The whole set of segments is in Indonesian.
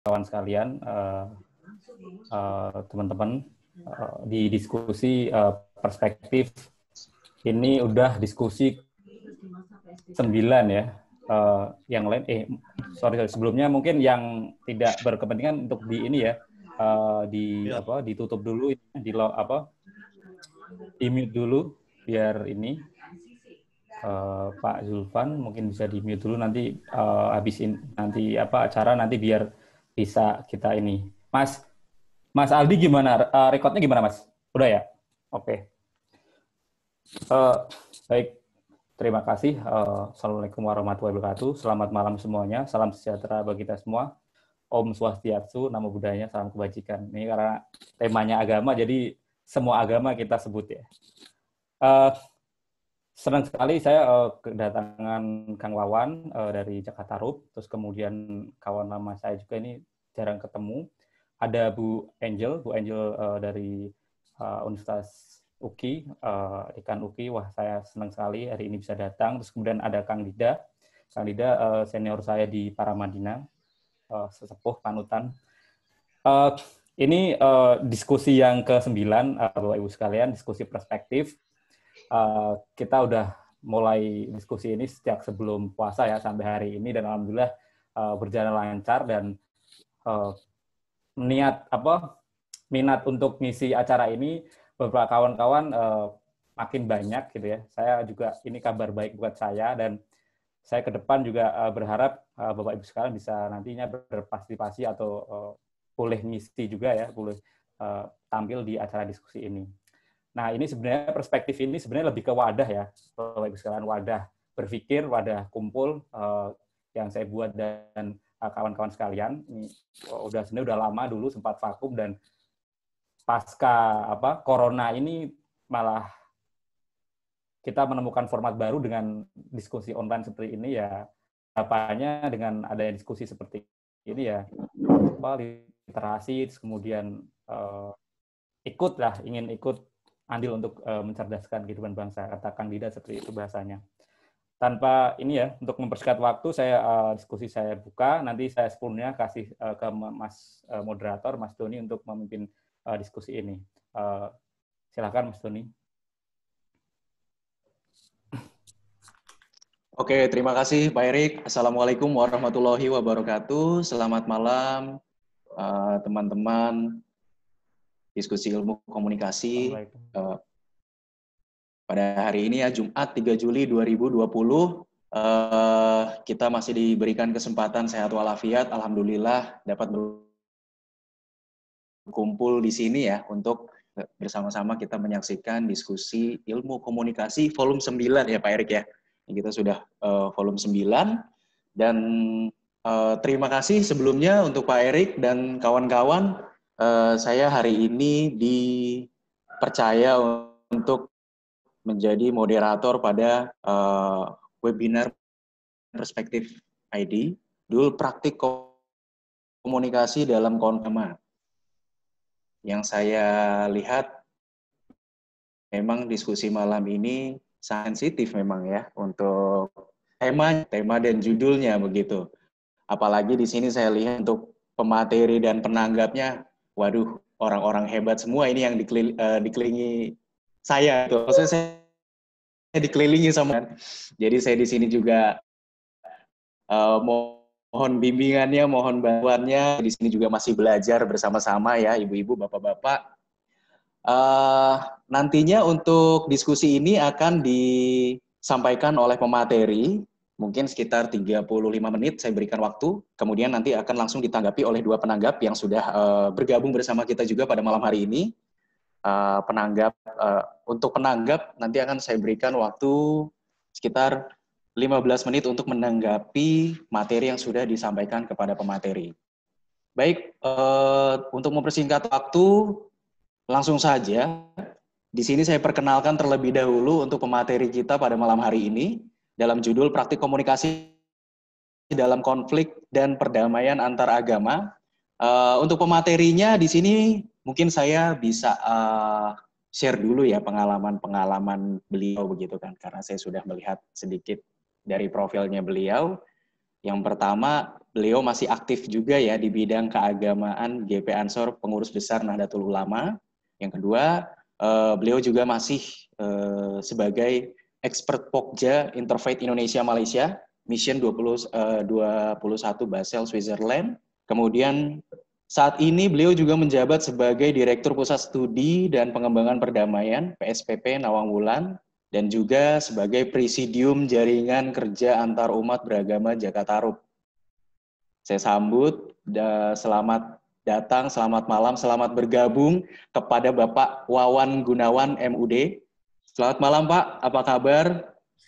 kawan sekalian, eh, eh, teman-teman uh, uh, uh, di diskusi uh, perspektif ini udah diskusi sembilan ya. Uh, yang lain eh sorry, sorry sebelumnya mungkin yang tidak berkepentingan untuk di ini ya uh, di ya. apa ditutup dulu di lo, apa di mute dulu biar ini uh, Pak Zulfan mungkin bisa di mute dulu nanti uh, habisin nanti apa acara nanti biar bisa kita ini. Mas, Mas Aldi gimana? Uh, rekodnya gimana, Mas? Udah ya? Oke. Okay. Uh, eh, baik. Terima kasih. Uh, Assalamualaikum warahmatullahi wabarakatuh. Selamat malam semuanya. Salam sejahtera bagi kita semua. Om Swastiastu, nama budayanya, salam kebajikan. Ini karena temanya agama, jadi semua agama kita sebut ya. Uh, senang sekali saya uh, kedatangan Kang Wawan uh, dari Jakarta Rup, terus kemudian kawan lama saya juga ini jarang ketemu. Ada Bu Angel, Bu Angel uh, dari uh, Universitas UKI, uh, eh, Ikan UKI. Wah, saya senang sekali hari ini bisa datang. Terus kemudian ada Kang Dida. Kang Dida uh, senior saya di Paramadina, uh, sesepuh panutan. Uh, ini uh, diskusi yang ke-9, uh, Bapak-Ibu sekalian, diskusi perspektif. Uh, kita udah mulai diskusi ini sejak sebelum puasa ya sampai hari ini dan alhamdulillah uh, berjalan lancar dan uh, niat apa minat untuk ngisi acara ini beberapa kawan-kawan uh, makin banyak gitu ya. Saya juga ini kabar baik buat saya dan saya ke depan juga uh, berharap uh, Bapak Ibu sekarang bisa nantinya berpartisipasi atau uh, boleh ngisi juga ya, boleh uh, tampil di acara diskusi ini. Nah, ini sebenarnya perspektif ini sebenarnya lebih ke wadah ya, Bapak Ibu sekalian, wadah berpikir, wadah kumpul uh, yang saya buat dan Eh, kawan-kawan sekalian. Ini oh, udah sebenarnya udah lama dulu sempat vakum dan pasca apa corona ini malah kita menemukan format baru dengan diskusi online seperti ini ya apanya dengan adanya diskusi seperti ini ya apa literasi kemudian uh, ikutlah ingin ikut andil untuk uh, mencerdaskan kehidupan bangsa kata Kang seperti itu bahasanya tanpa ini ya untuk mempersingkat waktu saya uh, diskusi saya buka nanti saya sepenuhnya kasih uh, ke Mas uh, moderator Mas Doni untuk memimpin uh, diskusi ini. Uh, silakan Mas Doni. Oke, terima kasih Pak Erik. Assalamualaikum warahmatullahi wabarakatuh. Selamat malam teman-teman uh, diskusi ilmu komunikasi pada hari ini ya Jumat 3 Juli 2020 uh, eh, kita masih diberikan kesempatan sehat walafiat alhamdulillah dapat berkumpul di sini ya untuk bersama-sama kita menyaksikan diskusi ilmu komunikasi volume 9 ya Pak Erik ya. Kita sudah uh, volume 9 dan uh, terima kasih sebelumnya untuk Pak Erik dan kawan-kawan uh, saya hari ini dipercaya untuk menjadi moderator pada uh, webinar perspektif ID dulu praktik komunikasi dalam konfema. yang saya lihat memang diskusi malam ini sensitif memang ya untuk tema tema dan judulnya begitu apalagi di sini saya lihat untuk pemateri dan penanggapnya waduh orang-orang hebat semua ini yang eh, dikelilingi saya itu maksudnya saya, dikelilingi sama kan. jadi saya di sini juga uh, mohon bimbingannya mohon bantuannya di sini juga masih belajar bersama-sama ya ibu-ibu bapak-bapak uh, nantinya untuk diskusi ini akan disampaikan oleh pemateri mungkin sekitar 35 menit saya berikan waktu, kemudian nanti akan langsung ditanggapi oleh dua penanggap yang sudah uh, bergabung bersama kita juga pada malam hari ini. Eh, penanggap. Uh, untuk penanggap nanti akan saya berikan waktu sekitar 15 menit untuk menanggapi materi yang sudah disampaikan kepada pemateri. Baik, uh, untuk mempersingkat waktu, langsung saja. Di sini saya perkenalkan terlebih dahulu untuk pemateri kita pada malam hari ini dalam judul Praktik Komunikasi dalam Konflik dan Perdamaian Antar Agama Eh, untuk pematerinya di sini mungkin saya bisa uh, share dulu ya pengalaman-pengalaman beliau begitu kan karena saya sudah melihat sedikit dari profilnya beliau. Yang pertama, beliau masih aktif juga ya di bidang keagamaan GP Ansor Pengurus Besar Nahdlatul Ulama. Yang kedua, uh, beliau juga masih uh, sebagai expert Pokja Interfaith Indonesia Malaysia Mission 20, uh, 21 Basel Switzerland Kemudian saat ini beliau juga menjabat sebagai Direktur Pusat Studi dan Pengembangan Perdamaian PSPP Nawang Wulan dan juga sebagai Presidium Jaringan Kerja Antar Umat Beragama Jakarta Rup. Saya sambut selamat datang, selamat malam, selamat bergabung kepada Bapak Wawan Gunawan MUD. Selamat malam Pak, apa kabar?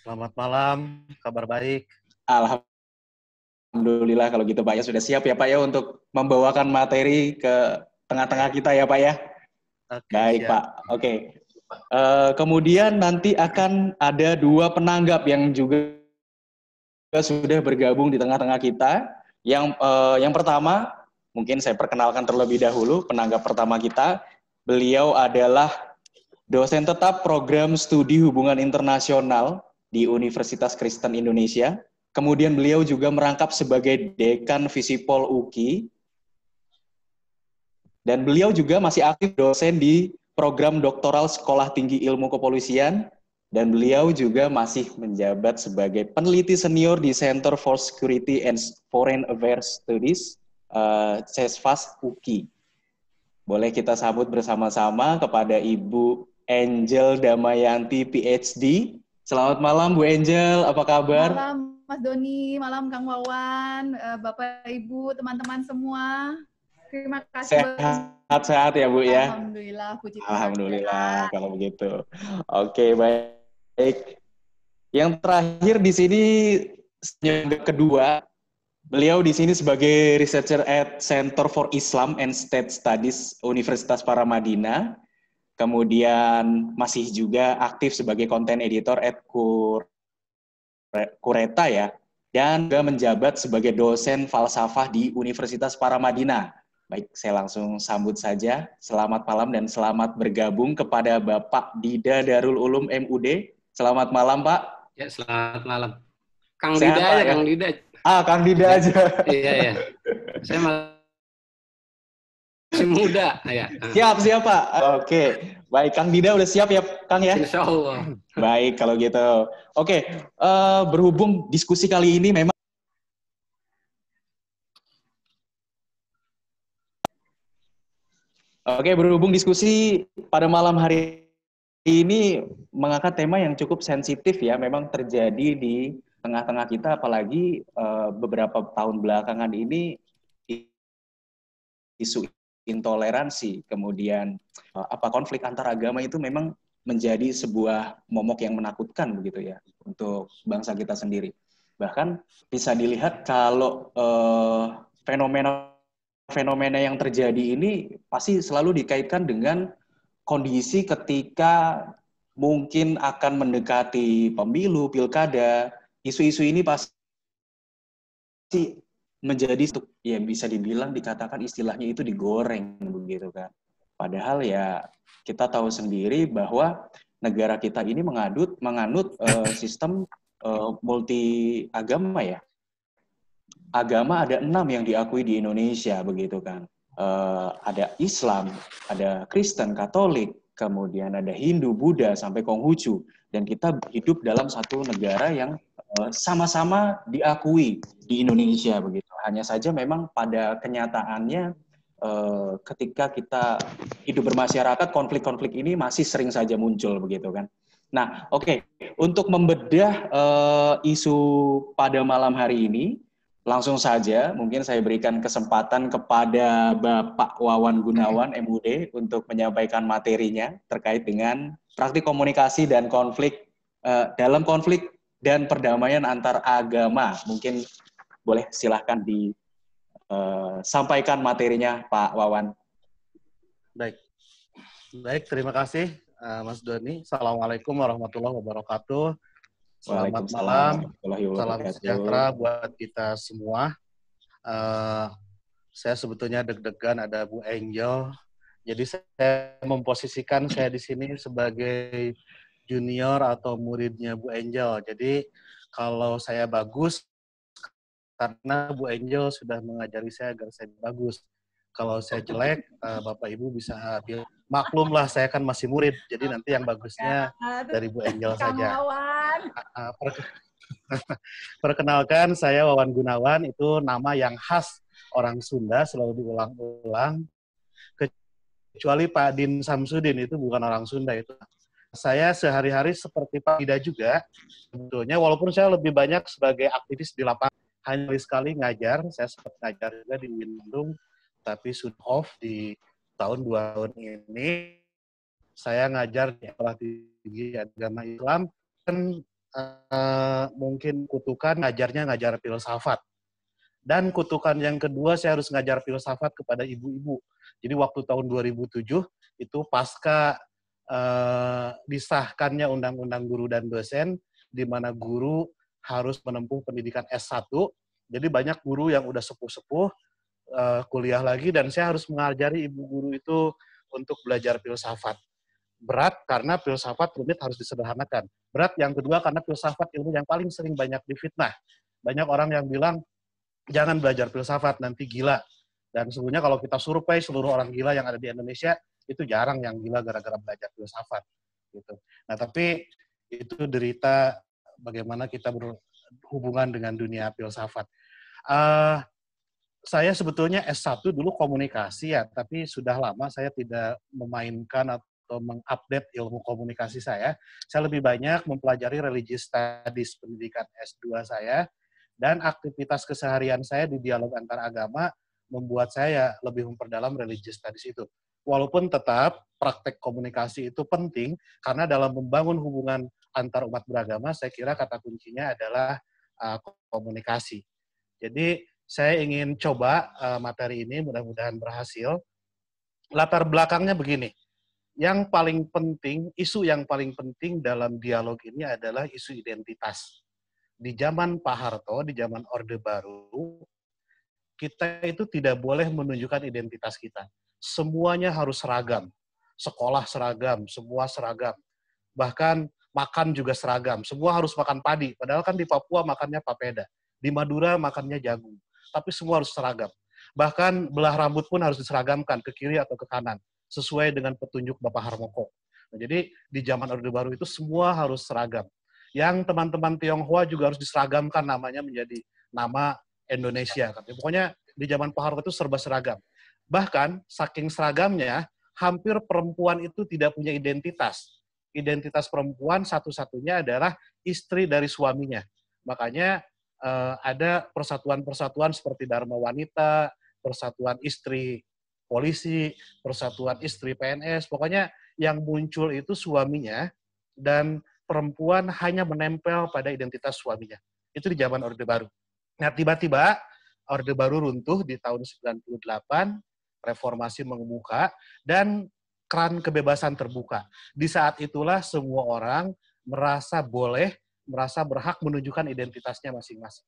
Selamat malam, kabar baik. Alhamdulillah Alhamdulillah kalau gitu Pak ya sudah siap ya Pak ya untuk membawakan materi ke tengah-tengah kita ya Pak ya. Oke, Baik siap. Pak. Oke. Okay. Uh, eh, kemudian nanti akan ada dua penanggap yang juga sudah bergabung di tengah-tengah kita. Yang uh, yang pertama mungkin saya perkenalkan terlebih dahulu penanggap pertama kita. Beliau adalah dosen tetap program studi hubungan internasional di Universitas Kristen Indonesia Kemudian beliau juga merangkap sebagai dekan Visipol UKI. Dan beliau juga masih aktif dosen di program doktoral Sekolah Tinggi Ilmu Kepolisian dan beliau juga masih menjabat sebagai peneliti senior di Center for Security and Foreign Affairs Studies uh, CESFAS UKI. Boleh kita sambut bersama-sama kepada Ibu Angel Damayanti PhD. Selamat malam Bu Angel, apa kabar? Malam Mas Doni, malam Kang Wawan, eh, Bapak Ibu, teman-teman semua. Terima kasih. Sehat, sehat ya Bu ya. Alhamdulillah, puji Alhamdulillah ya. kalau begitu. Oke, baik. Yang terakhir di sini yang kedua, beliau di sini sebagai researcher at Center for Islam and State Studies Universitas Paramadina. Kemudian masih juga aktif sebagai content editor at Kur Kureta ya, dan juga menjabat sebagai dosen falsafah di Universitas Paramadina. Baik, saya langsung sambut saja. Selamat malam dan selamat bergabung kepada Bapak Dida Darul Ulum MUD. Selamat malam, Pak. Ya, selamat malam. Kang Dida aja, ya? Kang Dida. Ah, Kang Dida aja. iya, iya. Saya malah Si muda. Ya. Siap, siap, Pak. Oke. Baik, Kang Dida udah siap ya, Kang ya? Insya Allah. Baik, kalau gitu. Oke, uh, berhubung diskusi kali ini memang Oke, berhubung diskusi pada malam hari ini mengangkat tema yang cukup sensitif ya, memang terjadi di tengah-tengah kita, apalagi uh, beberapa tahun belakangan ini isu intoleransi, kemudian eh, apa konflik antar agama itu memang menjadi sebuah momok yang menakutkan begitu ya untuk bangsa kita sendiri. Bahkan bisa dilihat kalau eh, fenomena fenomena fenomena yang terjadi ini pasti selalu dikaitkan dengan kondisi ketika mungkin akan mendekati pemilu, pilkada, isu-isu ini pasti menjadi ya bisa dibilang dikatakan istilahnya itu digoreng begitu kan. Padahal ya kita tahu sendiri bahwa negara kita ini mengadut menganut uh, sistem uh, eh, multi agama ya. Agama ada enam yang diakui di Indonesia begitu kan. Uh, ada Islam, ada Kristen, Katolik, kemudian ada Hindu, Buddha sampai Konghucu dan kita hidup dalam satu negara yang Eh, sama-sama diakui di Indonesia begitu. Hanya saja memang pada kenyataannya eh, ketika kita hidup bermasyarakat konflik-konflik ini masih sering saja muncul begitu kan. Nah, oke, okay. untuk membedah uh, isu pada malam hari ini, langsung saja mungkin saya berikan kesempatan kepada Bapak Wawan Gunawan MUD untuk menyampaikan materinya terkait dengan praktik komunikasi dan konflik uh, dalam konflik dan perdamaian antar agama. Mungkin boleh silahkan disampaikan eh, materinya Pak Wawan. Baik, baik terima kasih eh, Mas Doni. Assalamualaikum warahmatullahi wabarakatuh. Selamat malam, salam sejahtera buat kita semua. Uh, saya sebetulnya deg-degan ada Bu Angel. Jadi saya memposisikan saya di sini sebagai junior atau muridnya Bu Angel. Jadi kalau saya bagus karena Bu Angel sudah mengajari saya agar saya bagus. Kalau saya jelek, eh, Bapak Ibu bisa pilih. Maklumlah saya kan masih murid, jadi nanti yang bagusnya ya, dari Bu Angel saja. Ah, ah, perkenalkan saya Wawan Gunawan, itu nama yang khas orang Sunda selalu diulang-ulang. Kecuali Pak Din Samsudin itu bukan orang Sunda itu saya sehari-hari seperti Pak Ida juga, sebetulnya walaupun saya lebih banyak sebagai aktivis di lapangan, hanya sekali ngajar, saya sempat ngajar juga di Windung, tapi sudah off di tahun dua tahun ini. Saya ngajar di sekolah tinggi agama Islam, dan uh, mungkin kutukan ngajarnya ngajar filsafat. Dan kutukan yang kedua saya harus ngajar filsafat kepada ibu-ibu. Jadi waktu tahun 2007 itu pasca Eh, disahkannya undang-undang guru dan dosen di mana guru harus menempuh pendidikan S1. Jadi banyak guru yang udah sepuh-sepuh uh, kuliah lagi dan saya harus mengajari ibu guru itu untuk belajar filsafat. Berat karena filsafat rumit harus disederhanakan. Berat yang kedua karena filsafat ilmu yang paling sering banyak difitnah. Banyak orang yang bilang jangan belajar filsafat nanti gila. Dan sebenarnya kalau kita survei seluruh orang gila yang ada di Indonesia, itu jarang yang gila gara-gara belajar filsafat gitu. Nah, tapi itu derita bagaimana kita berhubungan dengan dunia filsafat. Uh, saya sebetulnya S1 dulu komunikasi ya, tapi sudah lama saya tidak memainkan atau mengupdate ilmu komunikasi saya. Saya lebih banyak mempelajari religious studies pendidikan S2 saya dan aktivitas keseharian saya di dialog antar agama membuat saya lebih memperdalam religious studies itu. Walaupun tetap praktek komunikasi itu penting karena dalam membangun hubungan antar umat beragama, saya kira kata kuncinya adalah uh, komunikasi. Jadi saya ingin coba uh, materi ini mudah-mudahan berhasil. Latar belakangnya begini. Yang paling penting, isu yang paling penting dalam dialog ini adalah isu identitas. Di zaman Pak Harto, di zaman Orde Baru, kita itu tidak boleh menunjukkan identitas kita. Semuanya harus seragam. Sekolah seragam, semua seragam. Bahkan makan juga seragam. Semua harus makan padi. Padahal kan di Papua makannya papeda. Di Madura makannya jagung. Tapi semua harus seragam. Bahkan belah rambut pun harus diseragamkan ke kiri atau ke kanan. Sesuai dengan petunjuk Bapak Harmoko. Nah, jadi di zaman Orde Baru itu semua harus seragam. Yang teman-teman Tionghoa juga harus diseragamkan namanya menjadi nama Indonesia. Katanya. Pokoknya di zaman Pak Harto itu serba seragam. Bahkan saking seragamnya, hampir perempuan itu tidak punya identitas. Identitas perempuan satu-satunya adalah istri dari suaminya. Makanya eh, ada persatuan-persatuan seperti Dharma Wanita, persatuan istri polisi, persatuan istri PNS, pokoknya yang muncul itu suaminya dan perempuan hanya menempel pada identitas suaminya. Itu di zaman Orde Baru. Nah, tiba-tiba Orde Baru runtuh di tahun 98, reformasi mengemuka, dan keran kebebasan terbuka. Di saat itulah semua orang merasa boleh, merasa berhak menunjukkan identitasnya masing-masing.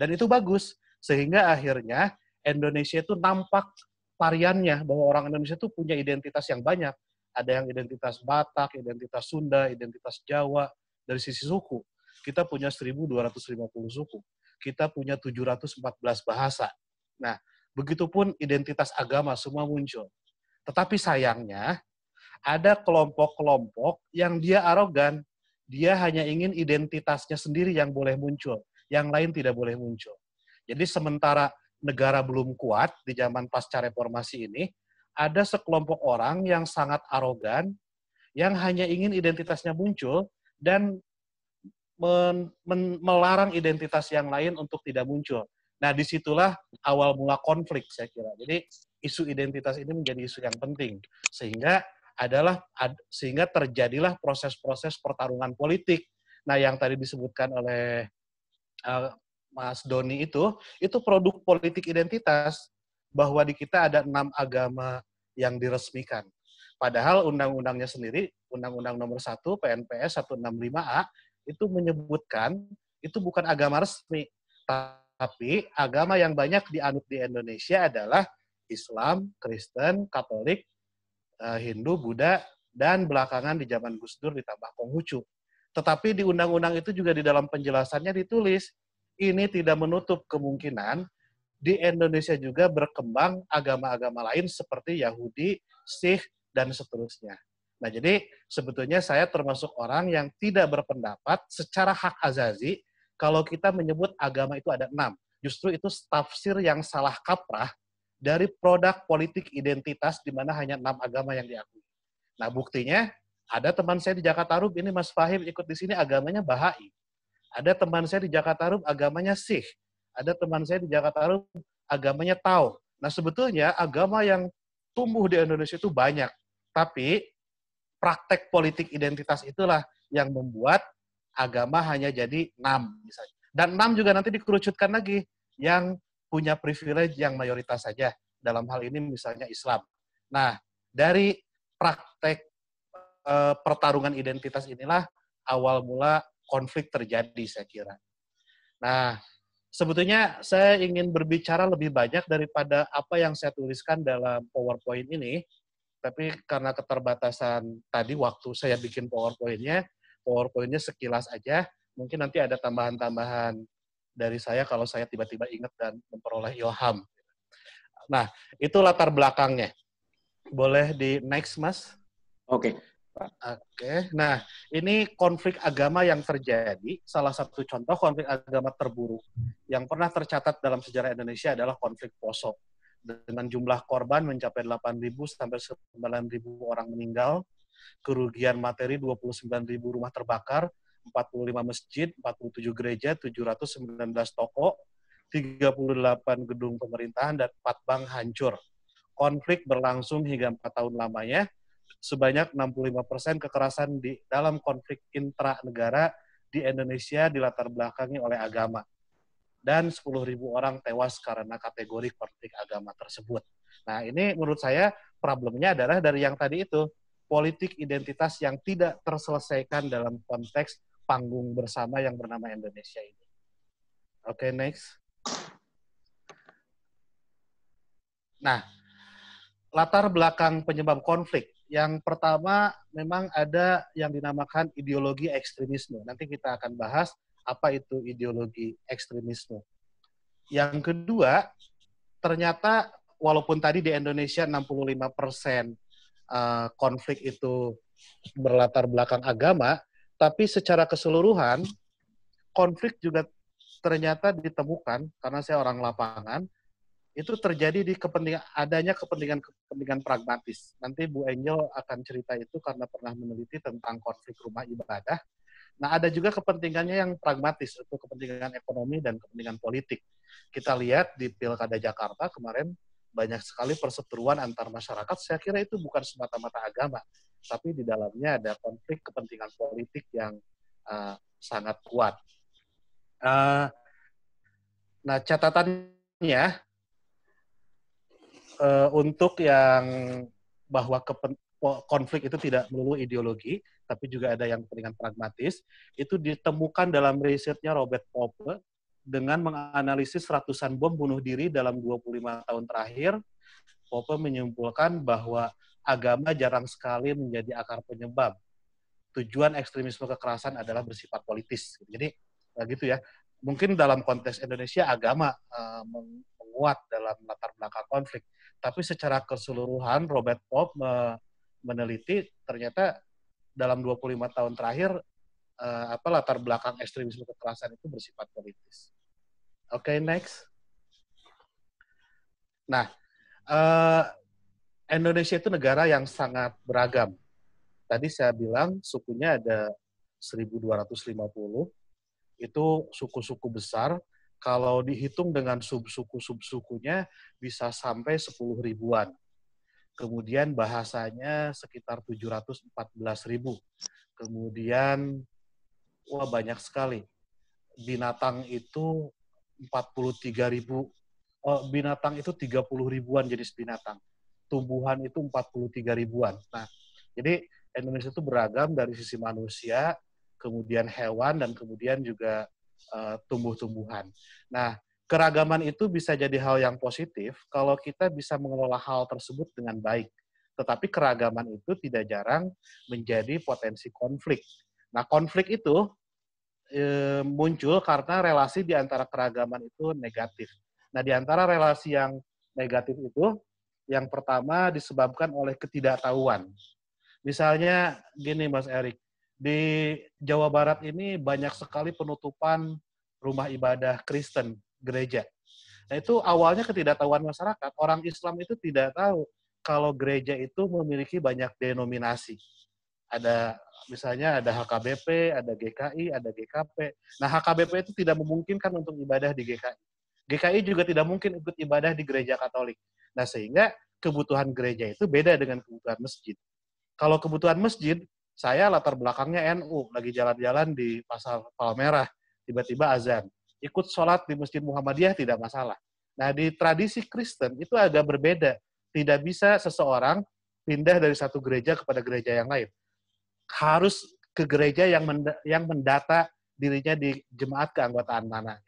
Dan itu bagus, sehingga akhirnya Indonesia itu nampak variannya, bahwa orang Indonesia itu punya identitas yang banyak. Ada yang identitas Batak, identitas Sunda, identitas Jawa, dari sisi suku. Kita punya 1250 suku kita punya 714 bahasa. Nah, begitupun identitas agama semua muncul. Tetapi sayangnya, ada kelompok-kelompok yang dia arogan, dia hanya ingin identitasnya sendiri yang boleh muncul, yang lain tidak boleh muncul. Jadi sementara negara belum kuat di zaman pasca reformasi ini, ada sekelompok orang yang sangat arogan, yang hanya ingin identitasnya muncul dan men, men, melarang identitas yang lain untuk tidak muncul. Nah, disitulah awal mula konflik saya kira. Jadi isu identitas ini menjadi isu yang penting sehingga adalah ad, sehingga terjadilah proses-proses pertarungan politik. Nah, yang tadi disebutkan oleh uh, Mas Doni itu, itu produk politik identitas bahwa di kita ada enam agama yang diresmikan. Padahal undang-undangnya sendiri, Undang-Undang Nomor 1 PNPS 165A itu menyebutkan itu bukan agama resmi, tapi agama yang banyak dianut di Indonesia adalah Islam, Kristen, Katolik, eh, Hindu, Buddha, dan belakangan di zaman Gus Dur ditambah Konghucu. Tetapi di undang-undang itu juga di dalam penjelasannya ditulis, ini tidak menutup kemungkinan di Indonesia juga berkembang agama-agama lain seperti Yahudi, Sikh, dan seterusnya. Nah, jadi sebetulnya saya termasuk orang yang tidak berpendapat secara hak azazi kalau kita menyebut agama itu ada enam. Justru itu tafsir yang salah kaprah dari produk politik identitas di mana hanya enam agama yang diakui. Nah, buktinya ada teman saya di Jakarta Rub, ini Mas Fahim ikut di sini agamanya Bahai. Ada teman saya di Jakarta Rub, agamanya Sikh. Ada teman saya di Jakarta Rub, agamanya Tao. Nah, sebetulnya agama yang tumbuh di Indonesia itu banyak. Tapi praktek politik identitas itulah yang membuat agama hanya jadi enam misalnya. Dan enam juga nanti dikerucutkan lagi yang punya privilege yang mayoritas saja dalam hal ini misalnya Islam. Nah, dari praktek e, pertarungan identitas inilah awal mula konflik terjadi saya kira. Nah, sebetulnya saya ingin berbicara lebih banyak daripada apa yang saya tuliskan dalam PowerPoint ini tapi karena keterbatasan tadi waktu saya bikin PowerPoint-nya, PowerPoint-nya sekilas aja, mungkin nanti ada tambahan-tambahan dari saya kalau saya tiba-tiba ingat dan memperoleh ilham. Nah, itu latar belakangnya. Boleh di next, Mas? Oke. Okay. Oke. Okay. Nah, ini konflik agama yang terjadi. Salah satu contoh konflik agama terburuk yang pernah tercatat dalam sejarah Indonesia adalah konflik Poso dengan jumlah korban mencapai 8.000 sampai 9.000 orang meninggal, kerugian materi 29.000 rumah terbakar, 45 masjid, 47 gereja, 719 toko, 38 gedung pemerintahan, dan 4 bank hancur. Konflik berlangsung hingga 4 tahun lamanya. Sebanyak 65% persen kekerasan di dalam konflik intra negara di Indonesia dilatar belakangi oleh agama dan 10.000 orang tewas karena kategori konflik agama tersebut. Nah, ini menurut saya problemnya adalah dari yang tadi itu, politik identitas yang tidak terselesaikan dalam konteks panggung bersama yang bernama Indonesia ini. Oke, okay, next. Nah, latar belakang penyebab konflik. Yang pertama memang ada yang dinamakan ideologi ekstremisme. Nanti kita akan bahas apa itu ideologi ekstremisme. Yang kedua, ternyata walaupun tadi di Indonesia 65 persen eh, konflik itu berlatar belakang agama, tapi secara keseluruhan konflik juga ternyata ditemukan karena saya orang lapangan itu terjadi di kepentingan adanya kepentingan-kepentingan pragmatis. Nanti Bu Angel akan cerita itu karena pernah meneliti tentang konflik rumah ibadah Nah, ada juga kepentingannya yang pragmatis, itu kepentingan ekonomi dan kepentingan politik. Kita lihat di Pilkada Jakarta kemarin banyak sekali perseteruan antar masyarakat. Saya kira itu bukan semata-mata agama, tapi di dalamnya ada konflik kepentingan politik yang uh, sangat kuat. Uh, nah, catatannya uh, untuk yang bahwa kepen konflik itu tidak melulu ideologi, tapi juga ada yang kepentingan pragmatis, itu ditemukan dalam risetnya Robert Pope dengan menganalisis ratusan bom bunuh diri dalam 25 tahun terakhir. Pope menyimpulkan bahwa agama jarang sekali menjadi akar penyebab. Tujuan ekstremisme kekerasan adalah bersifat politis. Jadi, gitu ya. Mungkin dalam konteks Indonesia agama eh, menguat dalam latar belakang konflik, tapi secara keseluruhan Robert Pope eh, meneliti ternyata dalam 25 tahun terakhir uh, apa latar belakang ekstremisme kekerasan itu bersifat politis. Oke, okay, next. Nah, uh, Indonesia itu negara yang sangat beragam. Tadi saya bilang sukunya ada 1250. Itu suku-suku besar. Kalau dihitung dengan sub-suku-sub-sukunya bisa sampai 10 ribuan kemudian bahasanya sekitar 714 ribu. Kemudian, wah banyak sekali. Binatang itu 43 ribu, oh, binatang itu 30 ribuan jenis binatang. Tumbuhan itu 43 ribuan. Nah, jadi Indonesia itu beragam dari sisi manusia, kemudian hewan, dan kemudian juga uh, tumbuh-tumbuhan. Nah, keragaman itu bisa jadi hal yang positif kalau kita bisa mengelola hal tersebut dengan baik. Tetapi keragaman itu tidak jarang menjadi potensi konflik. Nah, konflik itu e, muncul karena relasi di antara keragaman itu negatif. Nah, di antara relasi yang negatif itu, yang pertama disebabkan oleh ketidaktahuan. Misalnya gini Mas Erik, di Jawa Barat ini banyak sekali penutupan rumah ibadah Kristen gereja. Nah, itu awalnya ketidaktahuan masyarakat. Orang Islam itu tidak tahu kalau gereja itu memiliki banyak denominasi. Ada misalnya ada HKBP, ada GKI, ada GKP. Nah, HKBP itu tidak memungkinkan untuk ibadah di GKI. GKI juga tidak mungkin ikut ibadah di gereja Katolik. Nah, sehingga kebutuhan gereja itu beda dengan kebutuhan masjid. Kalau kebutuhan masjid, saya latar belakangnya NU, lagi jalan-jalan di pasar Palmerah, tiba-tiba azan ikut sholat di Masjid Muhammadiyah tidak masalah. Nah, di tradisi Kristen itu agak berbeda. Tidak bisa seseorang pindah dari satu gereja kepada gereja yang lain. Harus ke gereja yang yang mendata dirinya di jemaat keanggotaan mana.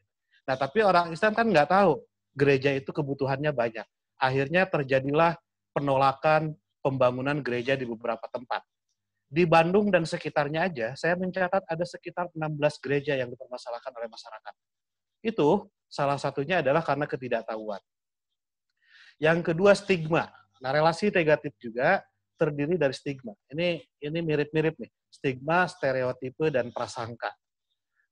Nah, tapi orang Islam kan nggak tahu gereja itu kebutuhannya banyak. Akhirnya terjadilah penolakan pembangunan gereja di beberapa tempat. Di Bandung dan sekitarnya aja, saya mencatat ada sekitar 16 gereja yang dipermasalahkan oleh masyarakat. Itu salah satunya adalah karena ketidaktahuan. Yang kedua stigma. Nah, relasi negatif juga terdiri dari stigma. Ini ini mirip-mirip nih. Stigma, stereotipe dan prasangka.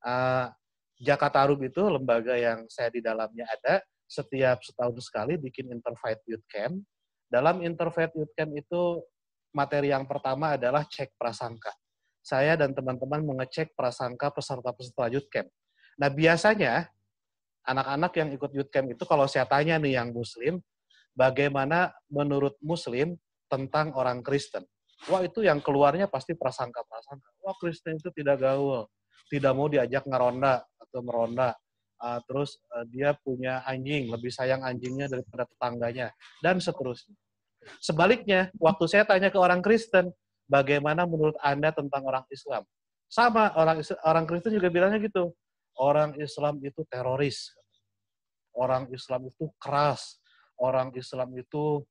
Uh, Jakarta Arub itu lembaga yang saya di dalamnya ada setiap setahun sekali bikin Interfaith Youth Camp. Dalam Interfaith Youth Camp itu materi yang pertama adalah cek prasangka. Saya dan teman-teman mengecek prasangka peserta-peserta youth camp. Nah, biasanya anak-anak yang ikut youth camp itu kalau saya tanya nih yang muslim, bagaimana menurut muslim tentang orang Kristen? Wah itu yang keluarnya pasti prasangka-prasangka. Wah Kristen itu tidak gaul, tidak mau diajak ngeronda atau meronda. Uh, terus uh, dia punya anjing, lebih sayang anjingnya daripada tetangganya, dan seterusnya. Sebaliknya, waktu saya tanya ke orang Kristen, bagaimana menurut Anda tentang orang Islam? Sama, orang orang Kristen juga bilangnya gitu orang Islam itu teroris, orang Islam itu keras, orang Islam itu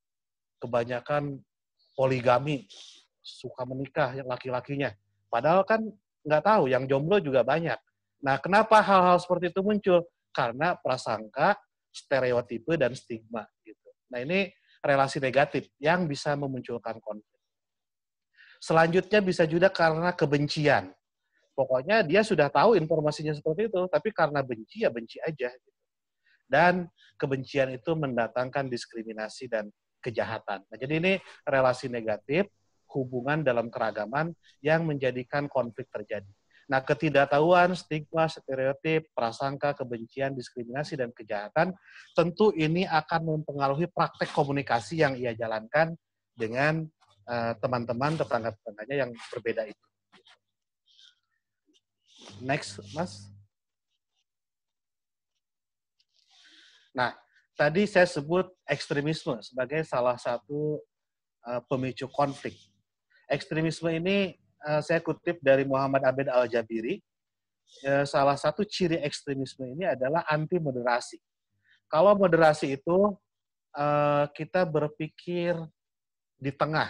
kebanyakan poligami, suka menikah yang laki-lakinya. Padahal kan nggak tahu, yang jomblo juga banyak. Nah, kenapa hal-hal seperti itu muncul? Karena prasangka, stereotipe, dan stigma. Gitu. Nah, ini relasi negatif yang bisa memunculkan konflik. Selanjutnya bisa juga karena kebencian. Pokoknya dia sudah tahu informasinya seperti itu, tapi karena benci ya benci aja. Gitu. Dan kebencian itu mendatangkan diskriminasi dan kejahatan. Nah, jadi ini relasi negatif, hubungan dalam keragaman yang menjadikan konflik terjadi. Nah, ketidaktahuan, stigma, stereotip, prasangka, kebencian, diskriminasi, dan kejahatan tentu ini akan mempengaruhi praktek komunikasi yang ia jalankan dengan eh, teman-teman, uh, tetangga-tetangganya yang berbeda itu. Next, Mas. Nah, tadi saya sebut ekstremisme sebagai salah satu uh, pemicu konflik. Ekstremisme ini uh, saya kutip dari Muhammad Abed Al-Jabiri. Uh, salah satu ciri ekstremisme ini adalah anti moderasi. Kalau moderasi itu uh, kita berpikir di tengah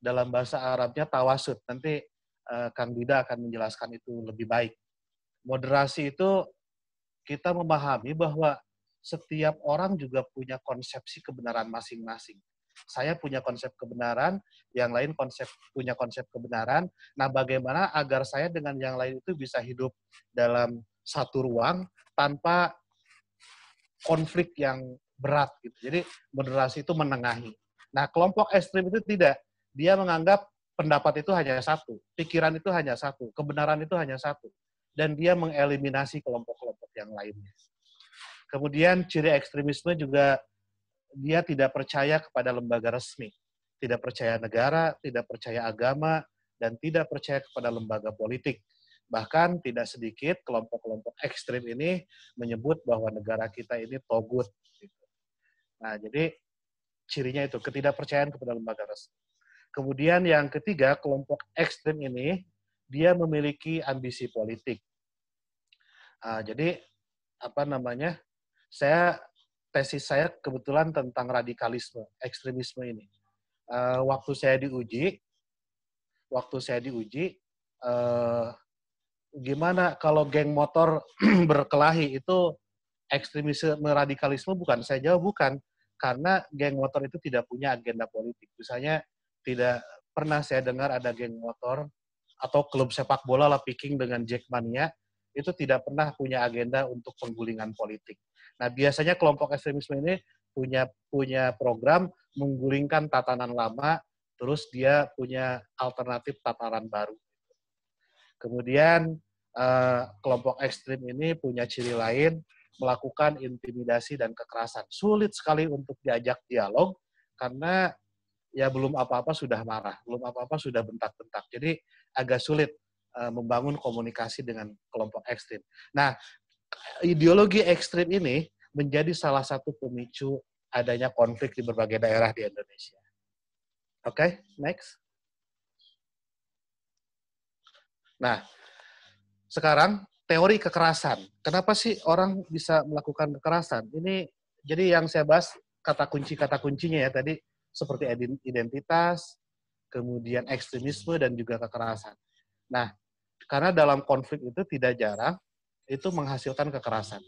dalam bahasa Arabnya tawasud. Nanti uh, Kang Dida akan menjelaskan itu lebih baik moderasi itu kita memahami bahwa setiap orang juga punya konsepsi kebenaran masing-masing. Saya punya konsep kebenaran, yang lain konsep punya konsep kebenaran. Nah, bagaimana agar saya dengan yang lain itu bisa hidup dalam satu ruang tanpa konflik yang berat gitu. Jadi moderasi itu menengahi. Nah, kelompok ekstrim itu tidak. Dia menganggap pendapat itu hanya satu, pikiran itu hanya satu, kebenaran itu hanya satu dan dia mengeliminasi kelompok-kelompok yang lainnya. Kemudian ciri ekstremisme juga dia tidak percaya kepada lembaga resmi, tidak percaya negara, tidak percaya agama, dan tidak percaya kepada lembaga politik. Bahkan tidak sedikit kelompok-kelompok ekstrem ini menyebut bahwa negara kita ini togut. Nah, jadi cirinya itu ketidakpercayaan kepada lembaga resmi. Kemudian yang ketiga, kelompok ekstrem ini dia memiliki ambisi politik. Uh, jadi apa namanya? Saya tesis saya kebetulan tentang radikalisme, ekstremisme ini. Uh, waktu saya diuji, waktu saya diuji, uh, gimana kalau geng motor berkelahi itu ekstremisme radikalisme bukan? Saya jawab bukan, karena geng motor itu tidak punya agenda politik. Misalnya tidak pernah saya dengar ada geng motor atau klub sepak bola lah picking dengan Jackmania itu tidak pernah punya agenda untuk penggulingan politik. Nah, biasanya kelompok ekstremisme ini punya punya program menggulingkan tatanan lama, terus dia punya alternatif tataran baru. Kemudian eh, kelompok ekstrem ini punya ciri lain melakukan intimidasi dan kekerasan. Sulit sekali untuk diajak dialog karena ya belum apa-apa sudah marah, belum apa-apa sudah bentak-bentak. Jadi agak sulit uh, membangun komunikasi dengan kelompok ekstrim. Nah, ideologi ekstrim ini menjadi salah satu pemicu adanya konflik di berbagai daerah di Indonesia. Oke, okay, next. Nah, sekarang teori kekerasan. Kenapa sih orang bisa melakukan kekerasan? Ini jadi yang saya bahas kata kunci kata kuncinya ya tadi seperti identitas, kemudian ekstremisme dan juga kekerasan. Nah, karena dalam konflik itu tidak jarang itu menghasilkan kekerasan.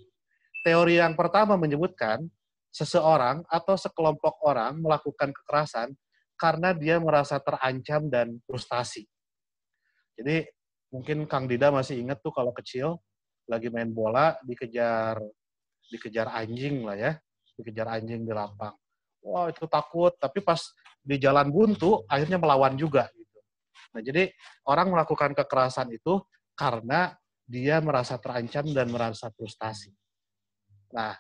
Teori yang pertama menyebutkan seseorang atau sekelompok orang melakukan kekerasan karena dia merasa terancam dan frustasi. Jadi mungkin Kang Dida masih ingat tuh kalau kecil lagi main bola dikejar dikejar anjing lah ya, dikejar anjing di lapang. Wah itu takut, tapi pas di jalan buntu akhirnya melawan juga gitu. Nah, jadi orang melakukan kekerasan itu karena dia merasa terancam dan merasa frustasi. Nah,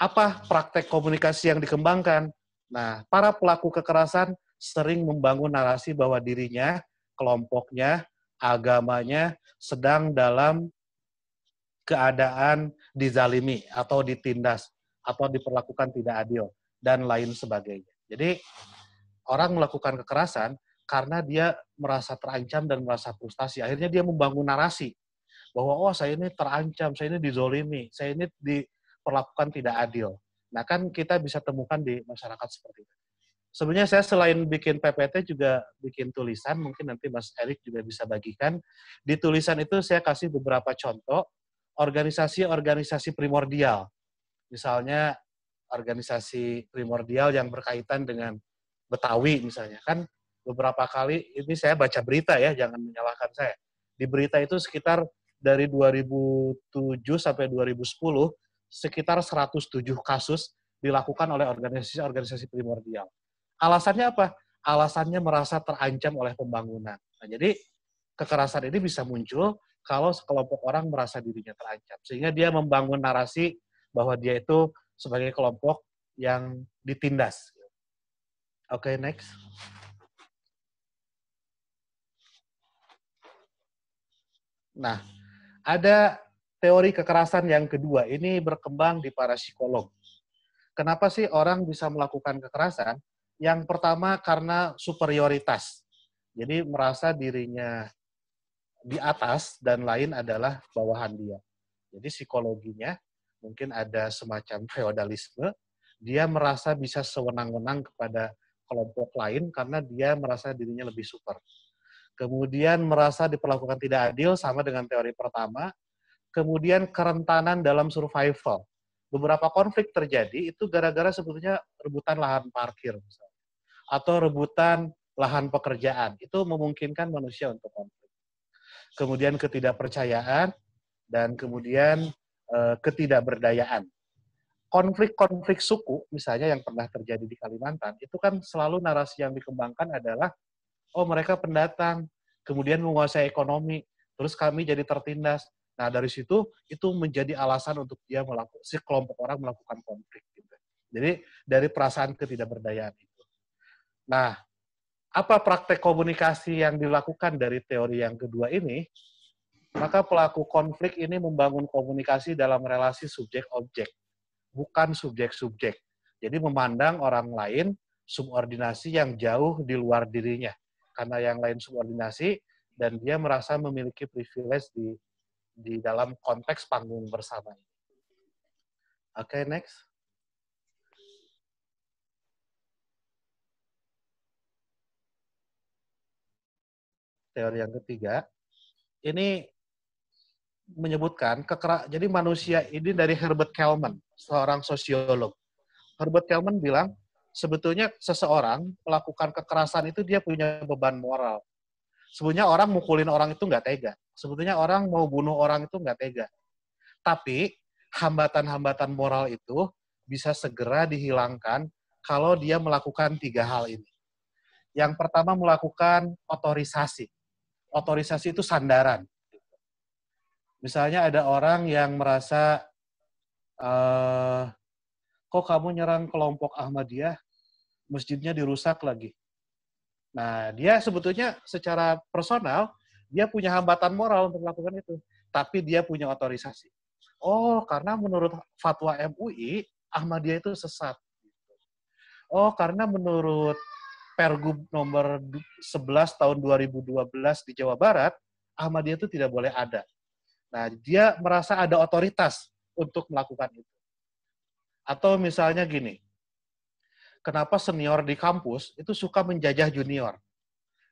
apa praktek komunikasi yang dikembangkan? Nah, para pelaku kekerasan sering membangun narasi bahwa dirinya, kelompoknya, agamanya sedang dalam keadaan dizalimi atau ditindas atau diperlakukan tidak adil dan lain sebagainya. Jadi orang melakukan kekerasan karena dia merasa terancam dan merasa frustasi. Akhirnya dia membangun narasi bahwa oh saya ini terancam, saya ini dizolimi, saya ini diperlakukan tidak adil. Nah kan kita bisa temukan di masyarakat seperti itu. Sebenarnya saya selain bikin PPT juga bikin tulisan, mungkin nanti Mas Erik juga bisa bagikan. Di tulisan itu saya kasih beberapa contoh organisasi-organisasi primordial. Misalnya organisasi primordial yang berkaitan dengan Betawi misalnya kan beberapa kali ini saya baca berita ya jangan menyalahkan saya di berita itu sekitar dari 2007 sampai 2010 sekitar 107 kasus dilakukan oleh organisasi-organisasi primordial. Alasannya apa? Alasannya merasa terancam oleh pembangunan. Nah, jadi kekerasan ini bisa muncul kalau sekelompok orang merasa dirinya terancam. Sehingga dia membangun narasi bahwa dia itu sebagai kelompok yang ditindas. Oke, okay, next. Nah, ada teori kekerasan yang kedua. Ini berkembang di para psikolog. Kenapa sih orang bisa melakukan kekerasan? Yang pertama karena superioritas. Jadi merasa dirinya di atas dan lain adalah bawahan dia. Jadi psikologinya mungkin ada semacam feodalisme. Dia merasa bisa sewenang-wenang kepada kelompok lain karena dia merasa dirinya lebih super. Kemudian merasa diperlakukan tidak adil sama dengan teori pertama. Kemudian kerentanan dalam survival. Beberapa konflik terjadi itu gara-gara sebetulnya rebutan lahan parkir misalnya. Atau rebutan lahan pekerjaan. Itu memungkinkan manusia untuk konflik. Kemudian ketidakpercayaan dan kemudian eh, ketidakberdayaan konflik-konflik suku misalnya yang pernah terjadi di Kalimantan itu kan selalu narasi yang dikembangkan adalah oh mereka pendatang kemudian menguasai ekonomi terus kami jadi tertindas nah dari situ itu menjadi alasan untuk dia melakukan si kelompok orang melakukan konflik gitu jadi dari perasaan ketidakberdayaan itu nah apa praktek komunikasi yang dilakukan dari teori yang kedua ini maka pelaku konflik ini membangun komunikasi dalam relasi subjek-objek bukan subjek-subjek. Jadi memandang orang lain subordinasi yang jauh di luar dirinya. Karena yang lain subordinasi dan dia merasa memiliki privilege di di dalam konteks panggung bersama Oke, okay, next. Teori yang ketiga. Ini menyebutkan kekera, jadi manusia ini dari Herbert Kelman, seorang sosiolog. Herbert Kelman bilang sebetulnya seseorang melakukan kekerasan itu dia punya beban moral. Sebetulnya orang mukulin orang itu nggak tega. Sebetulnya orang mau bunuh orang itu nggak tega. Tapi hambatan-hambatan moral itu bisa segera dihilangkan kalau dia melakukan tiga hal ini. Yang pertama melakukan otorisasi. Otorisasi itu sandaran Misalnya ada orang yang merasa, uh, kok kamu nyerang kelompok Ahmadiyah, masjidnya dirusak lagi. Nah, dia sebetulnya secara personal, dia punya hambatan moral untuk melakukan itu. Tapi dia punya otorisasi. Oh, karena menurut fatwa MUI, Ahmadiyah itu sesat. Oh, karena menurut Pergub nomor 11 tahun 2012 di Jawa Barat, Ahmadiyah itu tidak boleh ada. Nah, dia merasa ada otoritas untuk melakukan itu. Atau misalnya gini, kenapa senior di kampus itu suka menjajah junior?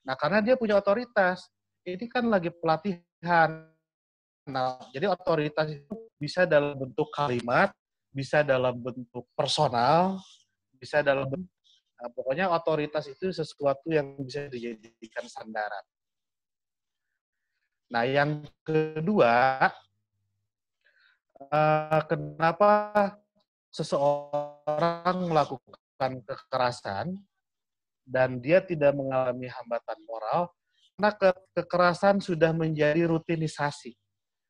Nah, karena dia punya otoritas. Ini kan lagi pelatihan. Nah, jadi otoritas itu bisa dalam bentuk kalimat, bisa dalam bentuk personal, bisa dalam bentuk, nah, pokoknya otoritas itu sesuatu yang bisa dijadikan sandaran. Nah, yang kedua, eh, kenapa seseorang melakukan kekerasan dan dia tidak mengalami hambatan moral, karena kekerasan sudah menjadi rutinisasi,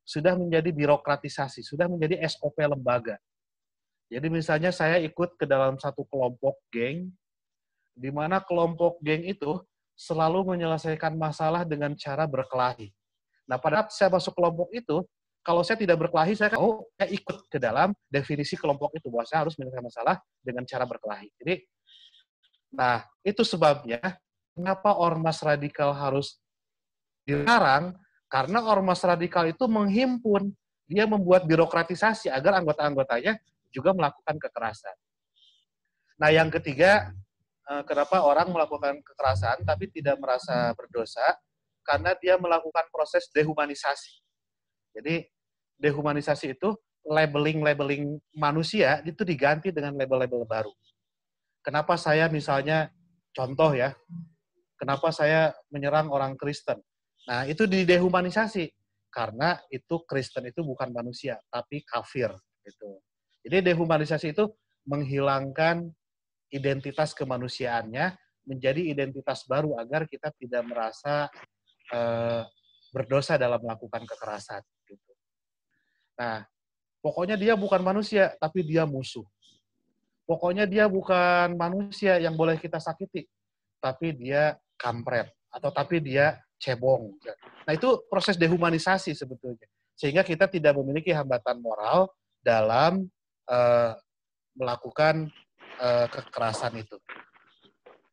sudah menjadi birokratisasi, sudah menjadi SOP lembaga. Jadi misalnya saya ikut ke dalam satu kelompok geng, di mana kelompok geng itu selalu menyelesaikan masalah dengan cara berkelahi. Nah, pada saat saya masuk kelompok itu, kalau saya tidak berkelahi, saya kan, oh, saya ikut ke dalam definisi kelompok itu bahwa saya harus menyelesaikan masalah dengan cara berkelahi. Jadi, nah itu sebabnya kenapa ormas radikal harus dilarang karena ormas radikal itu menghimpun, dia membuat birokratisasi agar anggota-anggotanya juga melakukan kekerasan. Nah, yang ketiga, eh, kenapa orang melakukan kekerasan tapi tidak merasa berdosa? karena dia melakukan proses dehumanisasi. Jadi dehumanisasi itu labeling-labeling manusia itu diganti dengan label-label baru. Kenapa saya misalnya contoh ya, kenapa saya menyerang orang Kristen? Nah, itu di dehumanisasi karena itu Kristen itu bukan manusia tapi kafir gitu. Jadi dehumanisasi itu menghilangkan identitas kemanusiaannya menjadi identitas baru agar kita tidak merasa eh, berdosa dalam melakukan kekerasan. Gitu. Nah, pokoknya dia bukan manusia, tapi dia musuh. Pokoknya dia bukan manusia yang boleh kita sakiti, tapi dia kampret atau tapi dia cebong. Nah itu proses dehumanisasi sebetulnya, sehingga kita tidak memiliki hambatan moral dalam uh, melakukan uh, kekerasan itu.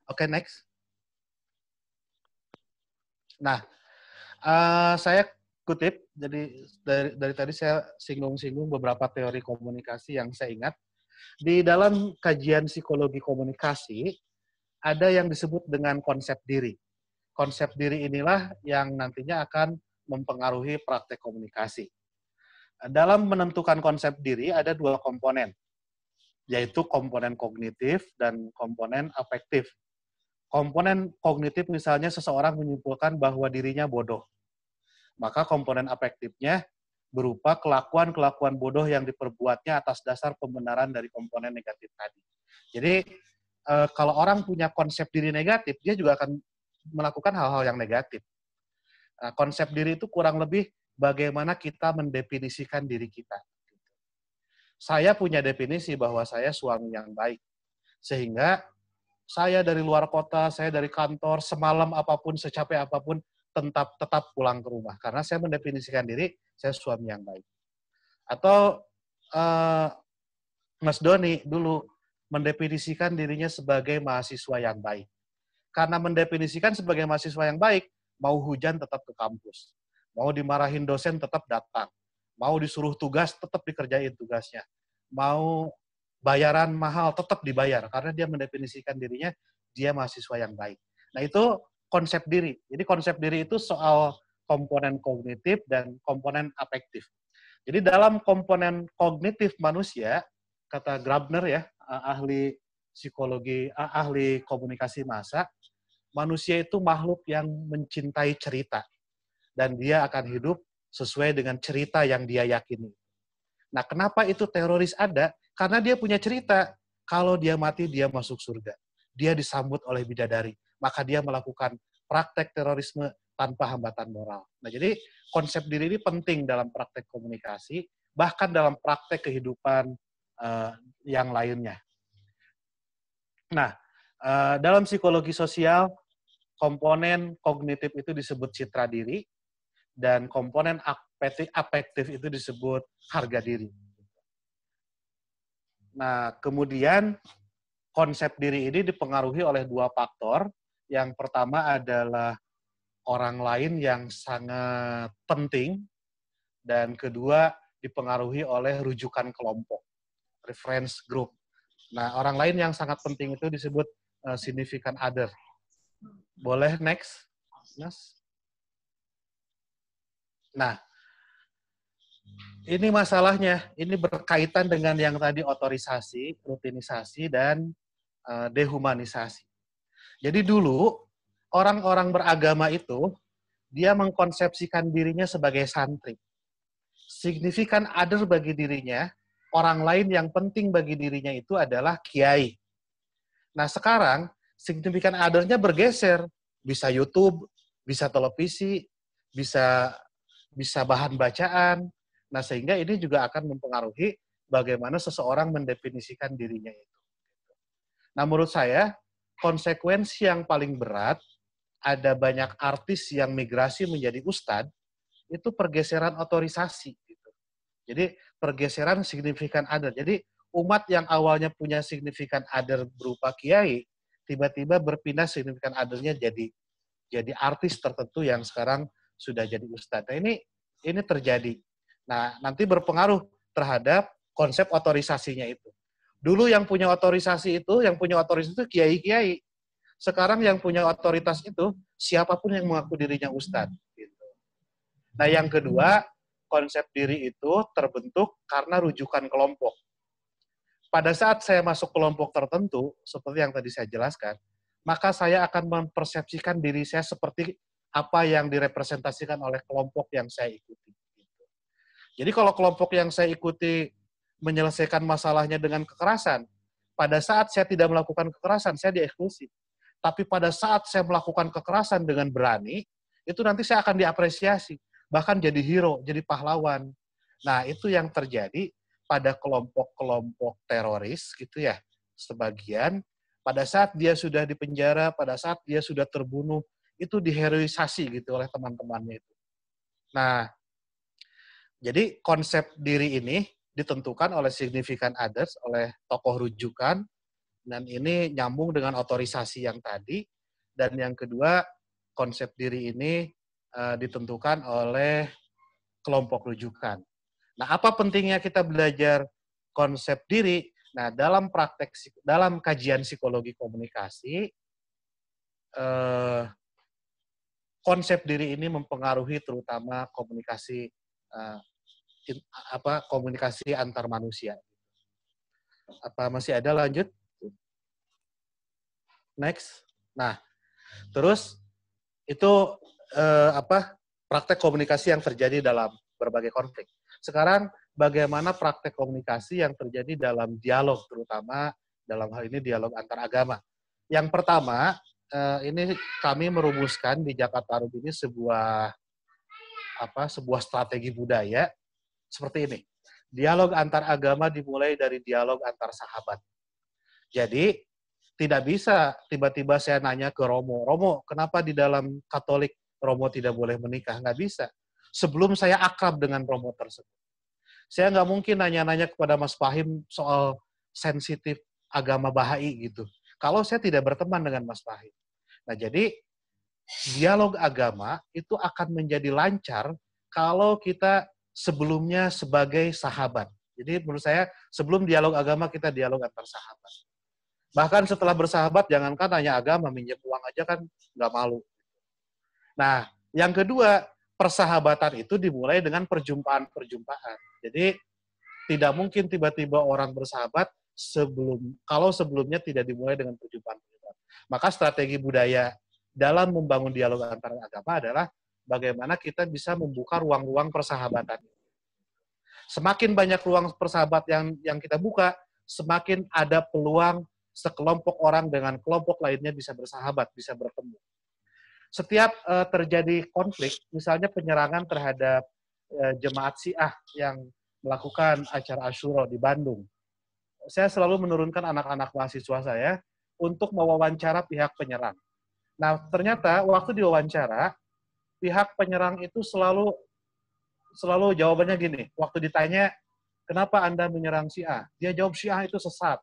Oke okay, next. Nah, uh, saya kutip jadi dari dari tadi saya singgung-singgung beberapa teori komunikasi yang saya ingat. Di dalam kajian psikologi komunikasi ada yang disebut dengan konsep diri. Konsep diri inilah yang nantinya akan mempengaruhi praktek komunikasi. Dalam menentukan konsep diri ada dua komponen, yaitu komponen kognitif dan komponen afektif komponen kognitif misalnya seseorang menyimpulkan bahwa dirinya bodoh. Maka komponen afektifnya berupa kelakuan-kelakuan bodoh yang diperbuatnya atas dasar pembenaran dari komponen negatif tadi. Jadi eh, kalau orang punya konsep diri negatif, dia juga akan melakukan hal-hal yang negatif. Nah, konsep diri itu kurang lebih bagaimana kita mendefinisikan diri kita. Saya punya definisi bahwa saya suami yang baik. Sehingga saya dari luar kota, saya dari kantor, semalam apapun, secapek apapun, tetap tetap pulang ke rumah karena saya mendefinisikan diri saya suami yang baik. Atau uh, Mas Doni dulu mendefinisikan dirinya sebagai mahasiswa yang baik. Karena mendefinisikan sebagai mahasiswa yang baik, mau hujan tetap ke kampus, mau dimarahin dosen tetap datang, mau disuruh tugas tetap dikerjain tugasnya, mau bayaran mahal tetap dibayar karena dia mendefinisikan dirinya dia mahasiswa yang baik. Nah, itu konsep diri. Jadi konsep diri itu soal komponen kognitif dan komponen afektif. Jadi dalam komponen kognitif manusia, kata Grabner ya, ahli psikologi, ahli komunikasi massa, manusia itu makhluk yang mencintai cerita. Dan dia akan hidup sesuai dengan cerita yang dia yakini. Nah, kenapa itu teroris ada? Karena dia punya cerita, kalau dia mati dia masuk surga. Dia disambut oleh bidadari. Maka dia melakukan praktek terorisme tanpa hambatan moral. Nah, jadi konsep diri ini penting dalam praktek komunikasi, bahkan dalam praktek kehidupan uh, yang lainnya. Nah, uh, dalam psikologi sosial, komponen kognitif itu disebut citra diri, dan komponen afektif itu disebut harga diri. Nah, kemudian konsep diri ini dipengaruhi oleh dua faktor. Yang pertama adalah orang lain yang sangat penting, dan kedua dipengaruhi oleh rujukan kelompok, reference group. Nah, orang lain yang sangat penting itu disebut uh, significant other. Boleh next, Mas? Nah, ini masalahnya, ini berkaitan dengan yang tadi otorisasi, rutinisasi, dan uh, dehumanisasi. Jadi dulu orang-orang beragama itu dia mengkonsepsikan dirinya sebagai santri. Signifikan other bagi dirinya, orang lain yang penting bagi dirinya itu adalah kiai. Nah sekarang signifikan othernya bergeser, bisa YouTube, bisa televisi, bisa bisa bahan bacaan, Nah, sehingga ini juga akan mempengaruhi bagaimana seseorang mendefinisikan dirinya itu. Nah, menurut saya, konsekuensi yang paling berat, ada banyak artis yang migrasi menjadi ustad, itu pergeseran otorisasi. Gitu. Jadi, pergeseran signifikan ada. Jadi, umat yang awalnya punya signifikan other berupa kiai, tiba-tiba berpindah signifikan othernya jadi jadi artis tertentu yang sekarang sudah jadi ustadz. Nah, ini ini terjadi Nah, nanti berpengaruh terhadap konsep otorisasinya itu. Dulu yang punya otorisasi itu, yang punya otoritas itu kiai-kiai. Sekarang yang punya otoritas itu siapapun yang mengaku dirinya ustadz. Gitu. Nah, yang kedua, konsep diri itu terbentuk karena rujukan kelompok. Pada saat saya masuk kelompok tertentu, seperti yang tadi saya jelaskan, maka saya akan mempersepsikan diri saya seperti apa yang direpresentasikan oleh kelompok yang saya ikuti. Jadi kalau kelompok yang saya ikuti menyelesaikan masalahnya dengan kekerasan, pada saat saya tidak melakukan kekerasan, saya dieksklusi. Tapi pada saat saya melakukan kekerasan dengan berani, itu nanti saya akan diapresiasi. Bahkan jadi hero, jadi pahlawan. Nah, itu yang terjadi pada kelompok-kelompok teroris gitu ya. Sebagian, pada saat dia sudah dipenjara, pada saat dia sudah terbunuh, itu diheroisasi gitu oleh teman-temannya itu. Nah, jadi konsep diri ini ditentukan oleh significant others, oleh tokoh rujukan, dan ini nyambung dengan otorisasi yang tadi. Dan yang kedua, konsep diri ini uh, ditentukan oleh kelompok rujukan. Nah, apa pentingnya kita belajar konsep diri? Nah, dalam praktek dalam kajian psikologi komunikasi, eh, konsep diri ini mempengaruhi terutama komunikasi eh, apa komunikasi antar manusia. Apa masih ada lanjut? Next. Nah, terus itu eh, apa praktek komunikasi yang terjadi dalam berbagai konflik. Sekarang bagaimana praktek komunikasi yang terjadi dalam dialog terutama dalam hal ini dialog antar agama. Yang pertama, eh, ini kami merumuskan di Jakarta Rup ini sebuah apa sebuah strategi budaya seperti ini. Dialog antar agama dimulai dari dialog antar sahabat. Jadi tidak bisa tiba-tiba saya nanya ke Romo, Romo kenapa di dalam Katolik Romo tidak boleh menikah? Nggak bisa. Sebelum saya akrab dengan Romo tersebut. Saya nggak mungkin nanya-nanya kepada Mas Fahim soal sensitif agama bahai gitu. Kalau saya tidak berteman dengan Mas Fahim. Nah jadi dialog agama itu akan menjadi lancar kalau kita sebelumnya sebagai sahabat. Jadi menurut saya sebelum dialog agama kita dialog antar sahabat. Bahkan setelah bersahabat jangan jangankan hanya agama minyak uang aja kan nggak malu. Nah yang kedua persahabatan itu dimulai dengan perjumpaan-perjumpaan. Jadi tidak mungkin tiba-tiba orang bersahabat sebelum kalau sebelumnya tidak dimulai dengan perjumpaan perjumpaan. Maka strategi budaya dalam membangun dialog antar agama adalah bagaimana kita bisa membuka ruang-ruang persahabatan. Semakin banyak ruang persahabat yang yang kita buka, semakin ada peluang sekelompok orang dengan kelompok lainnya bisa bersahabat, bisa bertemu. Setiap uh, terjadi konflik, misalnya penyerangan terhadap uh, jemaat Syiah yang melakukan acara Ashura di Bandung, saya selalu menurunkan anak-anak mahasiswa saya untuk mewawancara pihak penyerang. Nah, ternyata waktu diwawancara, pihak penyerang itu selalu selalu jawabannya gini, waktu ditanya kenapa Anda menyerang si A? Dia jawab si A itu sesat.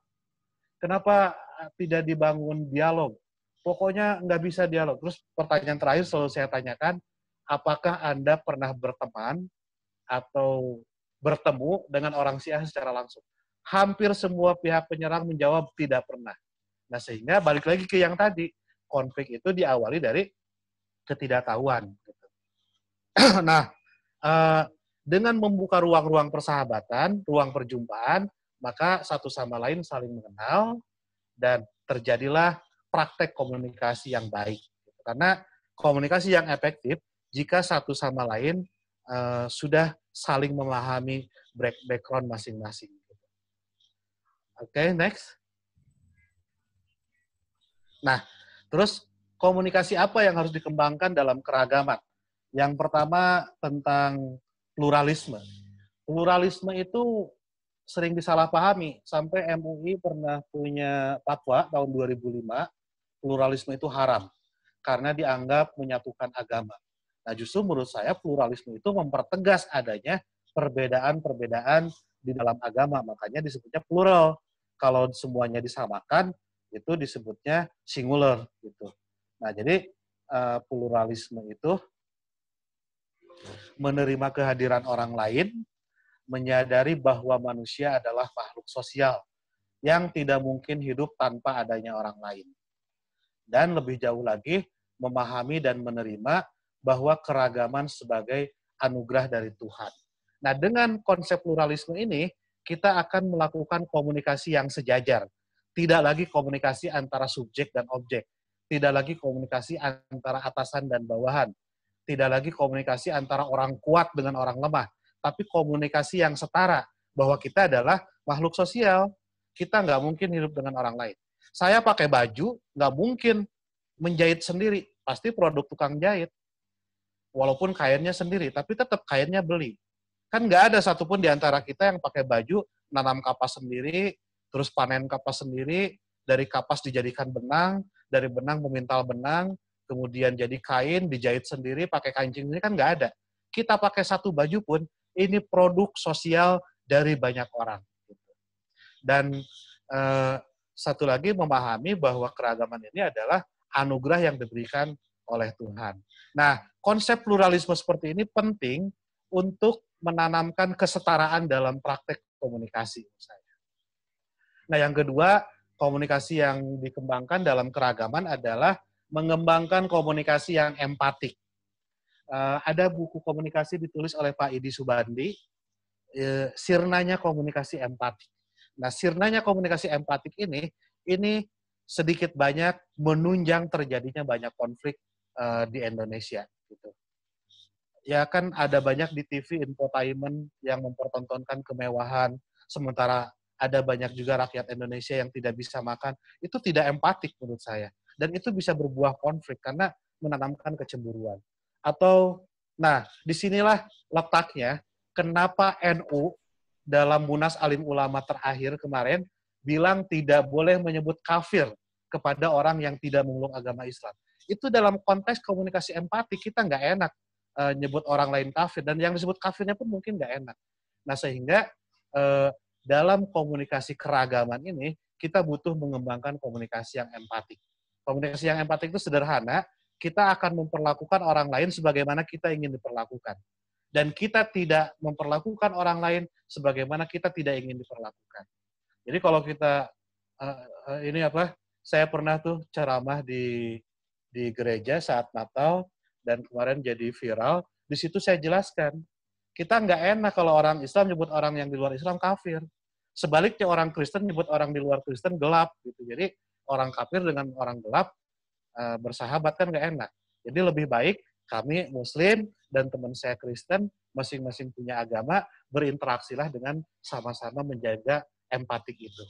Kenapa eh, tidak dibangun dialog? Pokoknya nggak bisa dialog. Terus pertanyaan terakhir selalu saya tanyakan, apakah Anda pernah berteman atau bertemu dengan orang si A secara langsung? Hampir semua pihak penyerang menjawab tidak pernah. Nah sehingga balik lagi ke yang tadi, konflik itu diawali dari ketidaktahuan. nah, uh, dengan membuka ruang-ruang persahabatan, ruang perjumpaan, maka satu sama lain saling mengenal dan terjadilah praktek komunikasi yang baik. Karena komunikasi yang efektif jika satu sama lain uh, sudah saling memahami background masing-masing. Oke, okay, next. Nah, terus komunikasi apa yang harus dikembangkan dalam keragaman? Yang pertama tentang pluralisme. Pluralisme itu sering disalahpahami sampai MUI pernah punya fatwa tahun 2005 pluralisme itu haram karena dianggap menyatukan agama. Nah, justru menurut saya pluralisme itu mempertegas adanya perbedaan-perbedaan di dalam agama, makanya disebutnya plural. Kalau semuanya disamakan, itu disebutnya singular gitu. Nah, jadi eh, pluralisme itu menerima kehadiran orang lain, menyadari bahwa manusia adalah makhluk sosial yang tidak mungkin hidup tanpa adanya orang lain. Dan lebih jauh lagi, memahami dan menerima bahwa keragaman sebagai anugerah dari Tuhan. Nah, dengan konsep pluralisme ini, kita akan melakukan komunikasi yang sejajar. Tidak lagi komunikasi antara subjek dan objek. Tidak lagi komunikasi antara atasan dan bawahan tidak lagi komunikasi antara orang kuat dengan orang lemah, tapi komunikasi yang setara bahwa kita adalah makhluk sosial. Kita nggak mungkin hidup dengan orang lain. Saya pakai baju, nggak mungkin menjahit sendiri. Pasti produk tukang jahit. Walaupun kainnya sendiri, tapi tetap kainnya beli. Kan nggak ada satupun di antara kita yang pakai baju, nanam kapas sendiri, terus panen kapas sendiri, dari kapas dijadikan benang, dari benang memintal benang, kemudian jadi kain, dijahit sendiri, pakai kancing ini kan nggak ada. Kita pakai satu baju pun, ini produk sosial dari banyak orang. Dan eh, satu lagi memahami bahwa keragaman ini adalah anugerah yang diberikan oleh Tuhan. Nah, konsep pluralisme seperti ini penting untuk menanamkan kesetaraan dalam praktek komunikasi. Misalnya. Nah, yang kedua, komunikasi yang dikembangkan dalam keragaman adalah mengembangkan komunikasi yang empatik. Eh, ada buku komunikasi ditulis oleh Pak Idi Subandi, eh, sirnanya komunikasi empatik. Nah, sirnanya komunikasi empatik ini, ini sedikit banyak menunjang terjadinya banyak konflik eh, di Indonesia. Gitu. Ya kan ada banyak di TV infotainment yang mempertontonkan kemewahan, sementara ada banyak juga rakyat Indonesia yang tidak bisa makan. Itu tidak empatik menurut saya dan itu bisa berbuah konflik karena menanamkan kecemburuan. Atau nah, disinilah letaknya kenapa NU dalam Munas Alim Ulama terakhir kemarin bilang tidak boleh menyebut kafir kepada orang yang tidak memeluk agama Islam. Itu dalam konteks komunikasi empati kita nggak enak e, nyebut orang lain kafir dan yang disebut kafirnya pun mungkin nggak enak. Nah sehingga e, dalam komunikasi keragaman ini kita butuh mengembangkan komunikasi yang empatik. Komunikasi yang empatik itu sederhana, kita akan memperlakukan orang lain sebagaimana kita ingin diperlakukan. Dan kita tidak memperlakukan orang lain sebagaimana kita tidak ingin diperlakukan. Jadi kalau kita uh, uh, ini apa? Saya pernah tuh ceramah di di gereja saat Natal dan kemarin jadi viral. Di situ saya jelaskan, kita nggak enak kalau orang Islam nyebut orang yang di luar Islam kafir. Sebaliknya orang Kristen nyebut orang di luar Kristen gelap gitu. Jadi orang kafir dengan orang gelap uh, bersahabat kan gak enak. Jadi lebih baik kami Muslim dan teman saya Kristen masing-masing punya agama berinteraksilah dengan sama-sama menjaga empatik itu.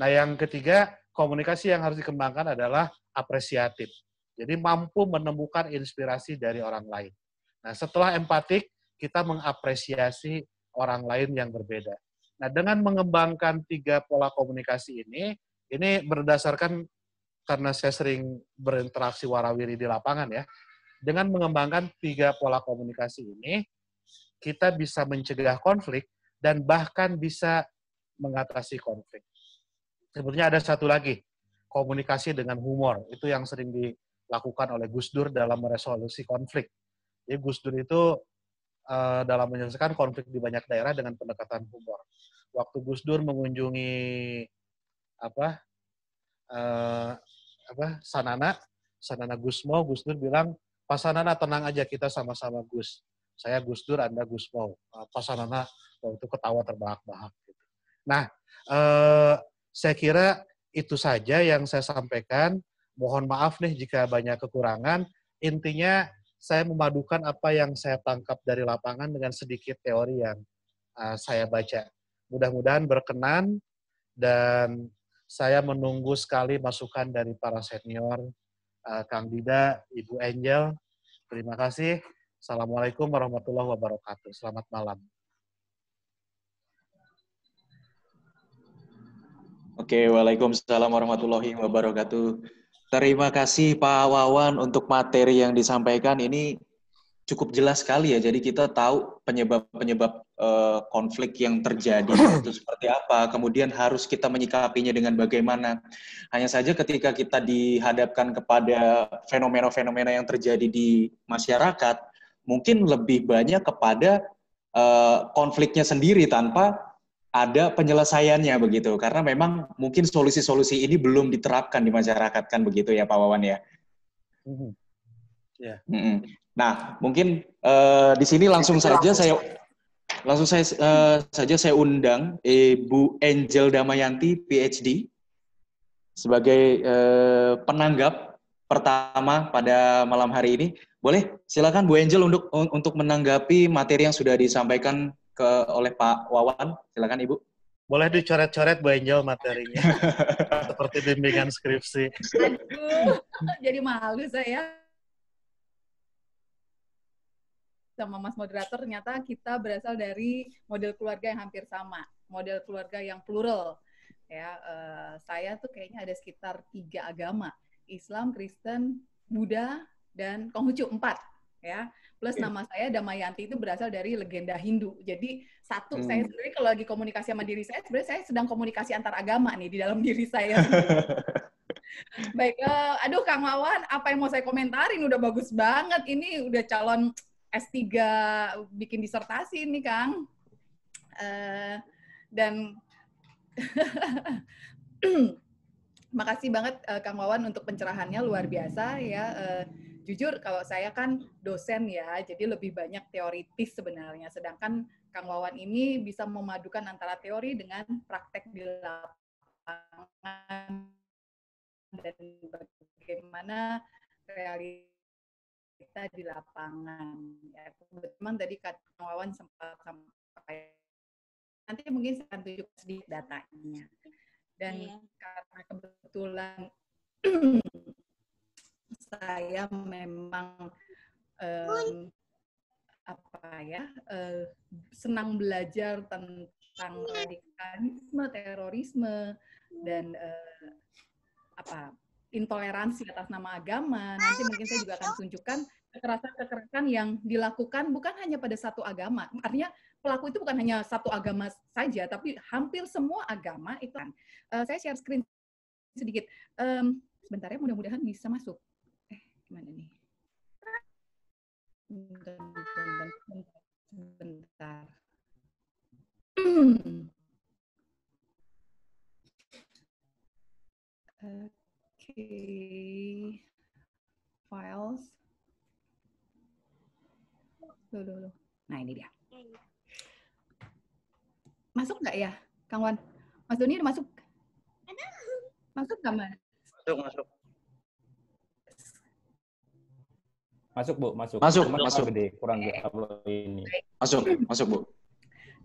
Nah yang ketiga komunikasi yang harus dikembangkan adalah apresiatif. Jadi mampu menemukan inspirasi dari orang lain. Nah setelah empatik kita mengapresiasi orang lain yang berbeda. Nah dengan mengembangkan tiga pola komunikasi ini ini berdasarkan karena saya sering berinteraksi warawiri di lapangan ya. Dengan mengembangkan tiga pola komunikasi ini, kita bisa mencegah konflik dan bahkan bisa mengatasi konflik. Sebenarnya ada satu lagi, komunikasi dengan humor. Itu yang sering dilakukan oleh Gus Dur dalam meresolusi konflik. Jadi Gus Dur itu eh, dalam menyelesaikan konflik di banyak daerah dengan pendekatan humor. Waktu Gus Dur mengunjungi apa uh, apa Sanana Sanana Gusmo Gusdur bilang Pak Sanana tenang aja kita sama-sama Gus saya Gusdur Anda Gusmo uh, eh, Sanana waktu ketawa terbahak-bahak gitu. nah uh, saya kira itu saja yang saya sampaikan mohon maaf nih jika banyak kekurangan intinya saya memadukan apa yang saya tangkap dari lapangan dengan sedikit teori yang uh, saya baca mudah-mudahan berkenan dan saya menunggu sekali masukan dari para senior, uh, Kang Dida, Ibu Angel. Terima kasih. Assalamualaikum warahmatullahi wabarakatuh. Selamat malam. Oke, waalaikumsalam warahmatullahi wabarakatuh. Terima kasih Pak Wawan untuk materi yang disampaikan. Ini cukup jelas sekali ya. Jadi kita tahu penyebab-penyebab uh, eh, konflik yang terjadi itu seperti apa, kemudian harus kita menyikapinya dengan bagaimana. Hanya saja ketika kita dihadapkan kepada fenomena-fenomena yang terjadi di masyarakat, mungkin lebih banyak kepada uh, konfliknya sendiri tanpa ada penyelesaiannya begitu. Karena memang mungkin solusi-solusi ini belum diterapkan di masyarakat kan begitu ya Pak Wawan ya. Mm -hmm. Yeah. Mm -hmm. Nah, mungkin uh, di sini langsung saja saya langsung saya uh, saja saya undang Ibu Angel Damayanti PhD sebagai uh, penanggap pertama pada malam hari ini. Boleh silakan Bu Angel untuk untuk menanggapi materi yang sudah disampaikan ke oleh Pak Wawan. Silakan Ibu boleh dicoret-coret Bu Angel materinya seperti bimbingan skripsi. Aduh, jadi malu saya. sama Mas Moderator ternyata kita berasal dari model keluarga yang hampir sama, model keluarga yang plural. Ya, uh, saya tuh kayaknya ada sekitar tiga agama, Islam, Kristen, Buddha, dan Konghucu empat. Ya, plus hmm. nama saya Damayanti itu berasal dari legenda Hindu. Jadi satu hmm. saya sendiri kalau lagi komunikasi sama diri saya, sebenarnya saya sedang komunikasi antar agama nih di dalam diri saya. Baik, uh, aduh Kang Wawan, apa yang mau saya komentarin udah bagus banget. Ini udah calon S3 bikin disertasi ini Kang. Uh, dan makasih banget uh, Kang Wawan untuk pencerahannya luar biasa ya. Uh, jujur kalau saya kan dosen ya, jadi lebih banyak teoritis sebenarnya. Sedangkan Kang Wawan ini bisa memadukan antara teori dengan praktek di lapangan dan bagaimana realitas kita di lapangan. Ya, memang tadi karyawan Wawan sempat sampai nanti mungkin saya akan tunjuk sedikit datanya. Dan iya. karena kebetulan saya memang um, apa ya uh, senang belajar tentang iya. radikalisme, terorisme dan uh, apa intoleransi atas nama agama. Nanti mungkin saya juga akan tunjukkan kekerasan-kekerasan yang dilakukan bukan hanya pada satu agama. Artinya pelaku itu bukan hanya satu agama saja, tapi hampir semua agama itu. Uh, saya share screen sedikit. Um, sebentar ya, mudah-mudahan bisa masuk. Eh, gimana nih? Bentar. Hmm. Eh, files. Loh, Nah, ini dia. Masuk nggak ya, Kang Wan? Mas Doni udah masuk? Masuk nggak, Mas? Masuk, masuk. Masuk, Bu. Masuk. Masuk, Cuma masuk. Gede, kurang gede Okay. ini. Masuk, masuk, Bu.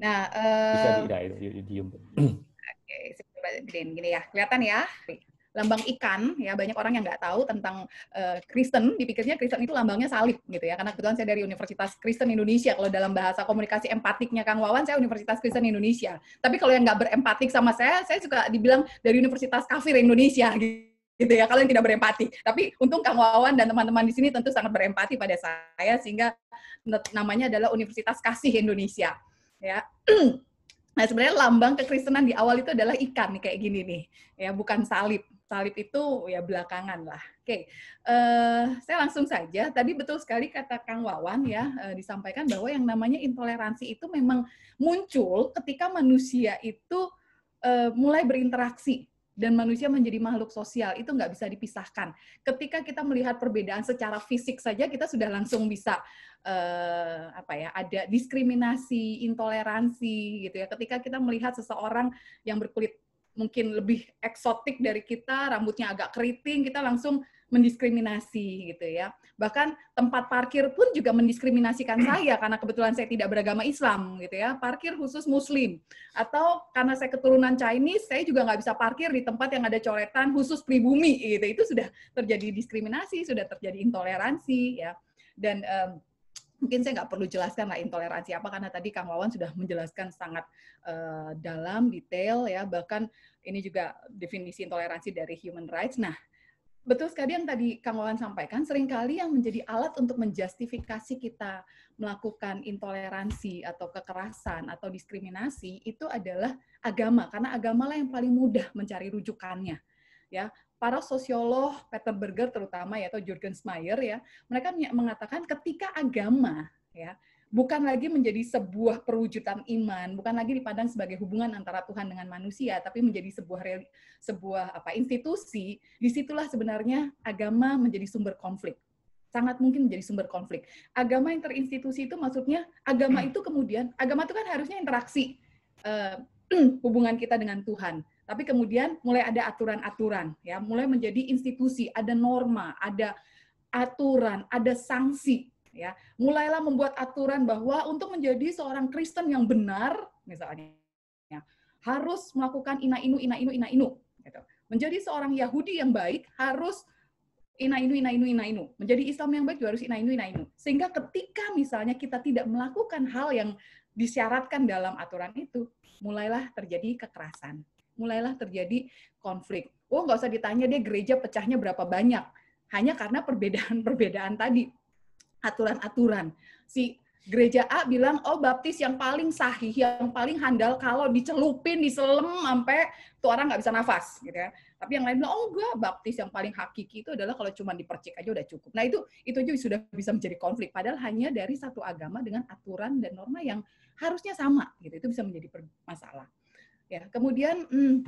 Nah, uh, bisa di, di, di, di, di. Oke, okay, gini ya. Kelihatan ya? lambang ikan ya banyak orang yang nggak tahu tentang uh, Kristen dipikirnya Kristen itu lambangnya salib gitu ya karena kebetulan saya dari Universitas Kristen Indonesia kalau dalam bahasa komunikasi empatiknya Kang Wawan saya Universitas Kristen Indonesia tapi kalau yang nggak berempatik sama saya saya suka dibilang dari Universitas Kafir Indonesia gitu gitu ya kalian tidak berempati tapi untung Kang Wawan dan teman-teman di sini tentu sangat berempati pada saya sehingga namanya adalah Universitas Kasih Indonesia ya Nah, sebenarnya lambang kekristenan di awal itu adalah ikan nih kayak gini nih. Ya, bukan salib. Salib itu ya belakangan lah. Oke. Uh, saya langsung saja. Tadi betul sekali kata Kang Wawan ya uh, disampaikan bahwa yang namanya intoleransi itu memang muncul ketika manusia itu uh, mulai berinteraksi dan manusia menjadi makhluk sosial itu nggak bisa dipisahkan. Ketika kita melihat perbedaan secara fisik saja kita sudah langsung bisa eh, apa ya ada diskriminasi, intoleransi gitu ya. Ketika kita melihat seseorang yang berkulit mungkin lebih eksotik dari kita, rambutnya agak keriting, kita langsung mendiskriminasi gitu ya. Bahkan tempat parkir pun juga mendiskriminasikan saya karena kebetulan saya tidak beragama Islam gitu ya. Parkir khusus muslim atau karena saya keturunan Chinese, saya juga nggak bisa parkir di tempat yang ada coretan khusus pribumi gitu. Itu sudah terjadi diskriminasi, sudah terjadi intoleransi ya. Dan um, mungkin saya nggak perlu jelaskan lah intoleransi apa karena tadi Kang Wawan sudah menjelaskan sangat uh, dalam detail ya bahkan ini juga definisi intoleransi dari human rights. Nah, betul sekali yang tadi Kang Wawan sampaikan, seringkali yang menjadi alat untuk menjustifikasi kita melakukan intoleransi atau kekerasan atau diskriminasi itu adalah agama, karena agama lah yang paling mudah mencari rujukannya. Ya, para sosiolog Peter Berger terutama ya atau Jürgen Smayer ya, mereka mengatakan ketika agama ya bukan lagi menjadi sebuah perwujudan iman, bukan lagi dipandang sebagai hubungan antara Tuhan dengan manusia, tapi menjadi sebuah sebuah apa institusi. Disitulah sebenarnya agama menjadi sumber konflik, sangat mungkin menjadi sumber konflik. Agama yang terinstitusi itu maksudnya agama hmm. itu kemudian agama itu kan harusnya interaksi uh, hubungan kita dengan Tuhan. Tapi kemudian mulai ada aturan-aturan, ya, mulai menjadi institusi, ada norma, ada aturan, ada sanksi ya. Mulailah membuat aturan bahwa untuk menjadi seorang Kristen yang benar misalnya ya, harus melakukan ina inu ina inu ina inu gitu. Menjadi seorang Yahudi yang baik harus ina inu ina inu ina inu. Menjadi Islam yang baik juga harus ina inu ina inu. Sehingga ketika misalnya kita tidak melakukan hal yang disyaratkan dalam aturan itu, mulailah terjadi kekerasan. Mulailah terjadi konflik. Oh, nggak usah ditanya deh gereja pecahnya berapa banyak hanya karena perbedaan-perbedaan tadi aturan-aturan. Si gereja A bilang, oh baptis yang paling sahih, yang paling handal kalau dicelupin, diselem sampai tuh orang nggak bisa nafas, gitu ya. Tapi yang lain bilang, oh enggak, baptis yang paling hakiki itu adalah kalau cuma dipercik aja udah cukup. Nah itu itu juga sudah bisa menjadi konflik. Padahal hanya dari satu agama dengan aturan dan norma yang harusnya sama, gitu. Itu bisa menjadi masalah. Ya, kemudian hmm,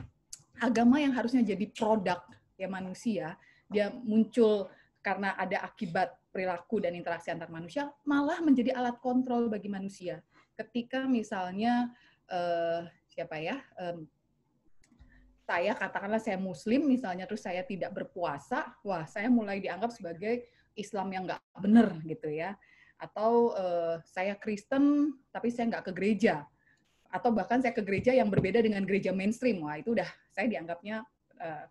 agama yang harusnya jadi produk ya manusia, dia muncul karena ada akibat perilaku dan interaksi antar manusia malah menjadi alat kontrol bagi manusia. Ketika misalnya uh, siapa ya um, saya katakanlah saya muslim misalnya terus saya tidak berpuasa, wah saya mulai dianggap sebagai Islam yang nggak benar gitu ya. Atau uh, saya Kristen tapi saya nggak ke gereja. Atau bahkan saya ke gereja yang berbeda dengan gereja mainstream, wah itu udah saya dianggapnya uh,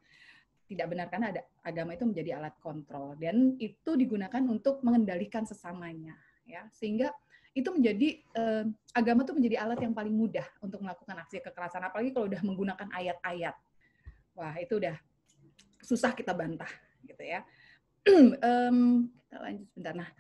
tidak benar karena ada agama itu menjadi alat kontrol dan itu digunakan untuk mengendalikan sesamanya ya sehingga itu menjadi eh, agama itu menjadi alat yang paling mudah untuk melakukan aksi kekerasan apalagi kalau sudah menggunakan ayat-ayat wah itu udah susah kita bantah gitu ya um, kita lanjut sebentar nah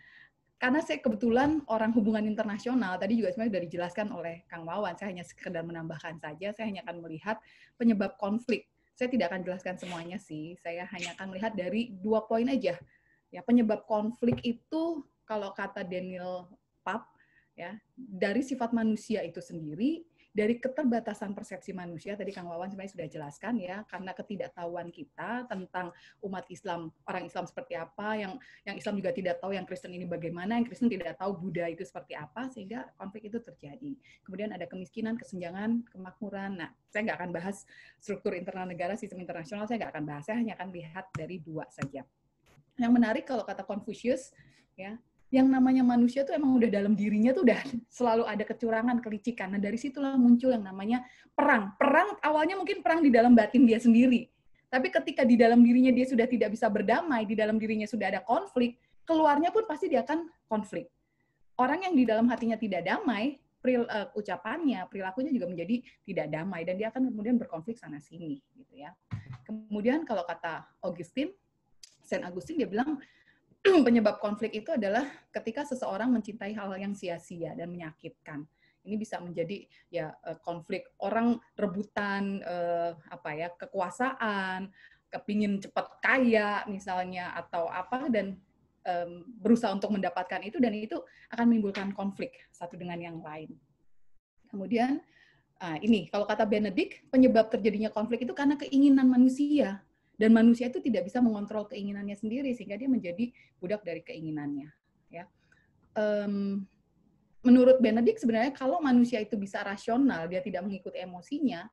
karena saya kebetulan orang hubungan internasional tadi juga sebenarnya sudah dijelaskan oleh Kang Wawan saya hanya sekedar menambahkan saja saya hanya akan melihat penyebab konflik saya tidak akan jelaskan semuanya sih. Saya hanya akan melihat dari dua poin aja. Ya, penyebab konflik itu kalau kata Daniel Pap ya, dari sifat manusia itu sendiri dari keterbatasan persepsi manusia tadi Kang Wawan sebenarnya sudah jelaskan ya karena ketidaktahuan kita tentang umat Islam orang Islam seperti apa yang yang Islam juga tidak tahu yang Kristen ini bagaimana yang Kristen tidak tahu Buddha itu seperti apa sehingga konflik itu terjadi kemudian ada kemiskinan kesenjangan kemakmuran nah saya nggak akan bahas struktur internal negara sistem internasional saya nggak akan bahas saya hanya akan lihat dari dua saja yang menarik kalau kata Confucius ya yang namanya manusia tuh emang udah dalam dirinya tuh udah selalu ada kecurangan, kelicikan. Nah, dari situlah muncul yang namanya perang. Perang awalnya mungkin perang di dalam batin dia sendiri. Tapi ketika di dalam dirinya dia sudah tidak bisa berdamai, di dalam dirinya sudah ada konflik, keluarnya pun pasti dia akan konflik. Orang yang di dalam hatinya tidak damai, peril, uh, eh, ucapannya, perilakunya juga menjadi tidak damai dan dia akan kemudian berkonflik sana sini gitu ya. Kemudian kalau kata Augustine, Saint Augustine dia bilang penyebab konflik itu adalah ketika seseorang mencintai hal yang sia-sia dan menyakitkan. Ini bisa menjadi ya eh, konflik orang rebutan eh, apa ya kekuasaan, kepingin cepat kaya misalnya atau apa dan eh, berusaha untuk mendapatkan itu dan itu akan menimbulkan konflik satu dengan yang lain. Kemudian ah, ini kalau kata Benedict penyebab terjadinya konflik itu karena keinginan manusia dan manusia itu tidak bisa mengontrol keinginannya sendiri sehingga dia menjadi budak dari keinginannya ya um, menurut Benedict sebenarnya kalau manusia itu bisa rasional dia tidak mengikuti emosinya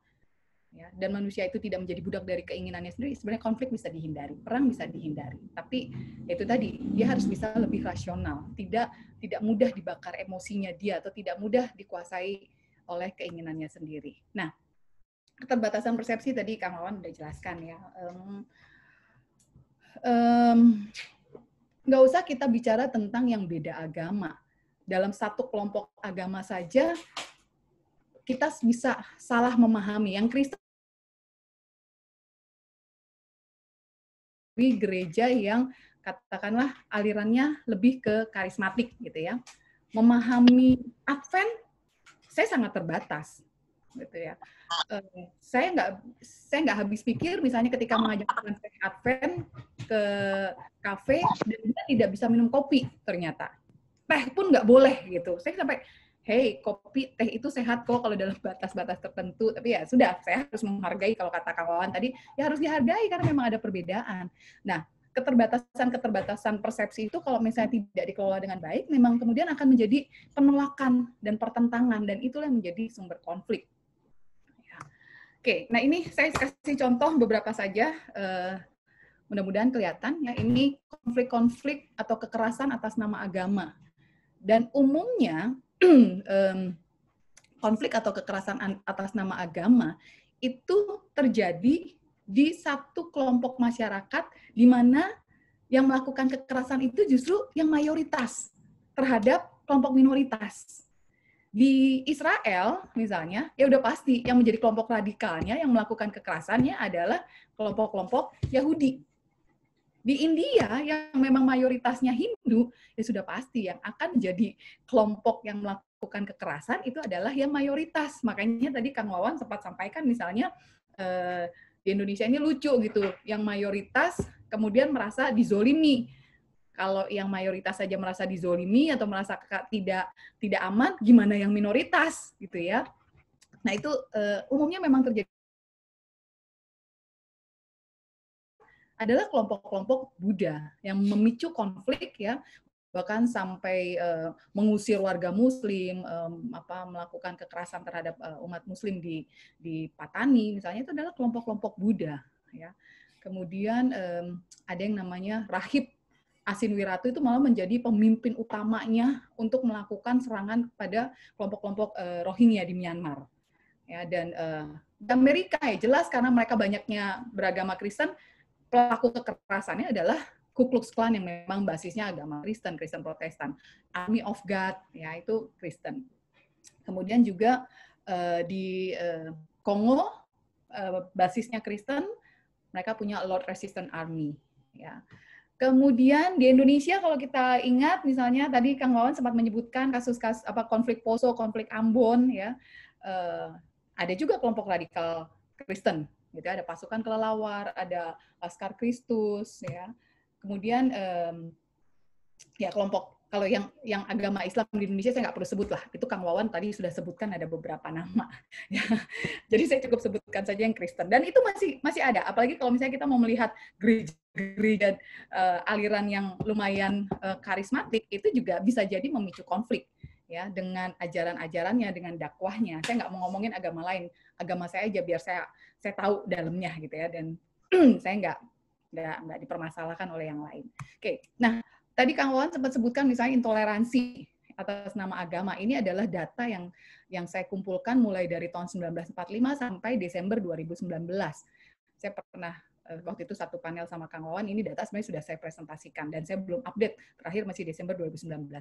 ya dan manusia itu tidak menjadi budak dari keinginannya sendiri sebenarnya konflik bisa dihindari perang bisa dihindari tapi itu tadi dia harus bisa lebih rasional tidak tidak mudah dibakar emosinya dia atau tidak mudah dikuasai oleh keinginannya sendiri nah keterbatasan persepsi tadi Kang Wawan udah jelaskan ya. Um, um, nggak usah kita bicara tentang yang beda agama. Dalam satu kelompok agama saja kita bisa salah memahami. Yang Kristen di gereja yang katakanlah alirannya lebih ke karismatik gitu ya. Memahami Advent saya sangat terbatas gitu ya. Eh, saya nggak saya nggak habis pikir misalnya ketika mengajak teman saya Advent ke kafe dan dia tidak bisa minum kopi ternyata teh pun nggak boleh gitu. Saya sampai hey kopi teh itu sehat kok kalau dalam batas-batas tertentu tapi ya sudah saya harus menghargai kalau kata kawan tadi ya harus dihargai karena memang ada perbedaan. Nah keterbatasan-keterbatasan persepsi itu kalau misalnya tidak dikelola dengan baik, memang kemudian akan menjadi penolakan dan pertentangan, dan itulah yang menjadi sumber konflik. Oke, nah ini saya kasih contoh beberapa saja. Uh, Mudah-mudahan kelihatan ya ini konflik-konflik atau kekerasan atas nama agama. Dan umumnya konflik atau kekerasan atas nama agama itu terjadi di satu kelompok masyarakat di mana yang melakukan kekerasan itu justru yang mayoritas terhadap kelompok minoritas di Israel misalnya ya udah pasti yang menjadi kelompok radikalnya yang melakukan kekerasannya adalah kelompok-kelompok Yahudi di India yang memang mayoritasnya Hindu ya sudah pasti yang akan menjadi kelompok yang melakukan kekerasan itu adalah yang mayoritas makanya tadi Kang Wawan sempat sampaikan misalnya eh, di Indonesia ini lucu gitu yang mayoritas kemudian merasa dizolimi kalau yang mayoritas saja merasa dizolimi atau merasa tidak tidak aman, gimana yang minoritas gitu ya? Nah itu uh, umumnya memang terjadi adalah kelompok-kelompok Buddha yang memicu konflik ya bahkan sampai uh, mengusir warga Muslim, um, apa melakukan kekerasan terhadap uh, umat Muslim di di Patani misalnya itu adalah kelompok-kelompok Buddha ya. Kemudian um, ada yang namanya rahib Asin Wiratu itu malah menjadi pemimpin utamanya untuk melakukan serangan kepada kelompok-kelompok uh, Rohingya di Myanmar. Ya, dan uh, Amerika ya jelas karena mereka banyaknya beragama Kristen, pelaku kekerasannya adalah Ku Klux Klan yang memang basisnya agama Kristen, Kristen Protestan. Army of God, ya itu Kristen. Kemudian juga uh, di uh, Kongo, uh, basisnya Kristen, mereka punya Lord Resistance Army. Ya. Kemudian di Indonesia kalau kita ingat misalnya tadi Kang Wawan sempat menyebutkan kasus kas apa konflik Poso, konflik Ambon ya. Uh, ada juga kelompok radikal Kristen gitu ya. ada pasukan kelelawar, ada Laskar Kristus ya. Kemudian um, ya kelompok kalau yang yang agama Islam di Indonesia saya nggak perlu sebut lah. Itu Kang Wawan tadi sudah sebutkan ada beberapa nama. Ya. Jadi saya cukup sebutkan saja yang Kristen. Dan itu masih masih ada. Apalagi kalau misalnya kita mau melihat gereja-gereja uh, aliran yang lumayan uh, karismatik itu juga bisa jadi memicu konflik ya dengan ajaran-ajarannya, dengan dakwahnya. Saya nggak mau ngomongin agama lain. Agama saya aja biar saya saya tahu dalamnya gitu ya. Dan saya nggak nggak nggak dipermasalahkan oleh yang lain. Oke, okay. nah tadi Kang Wawan sempat sebutkan misalnya intoleransi atas nama agama. Ini adalah data yang yang saya kumpulkan mulai dari tahun 1945 sampai Desember 2019. Saya pernah eh, waktu itu satu panel sama Kang Wawan, ini data sebenarnya sudah saya presentasikan dan saya belum update, terakhir masih Desember 2019. Uh,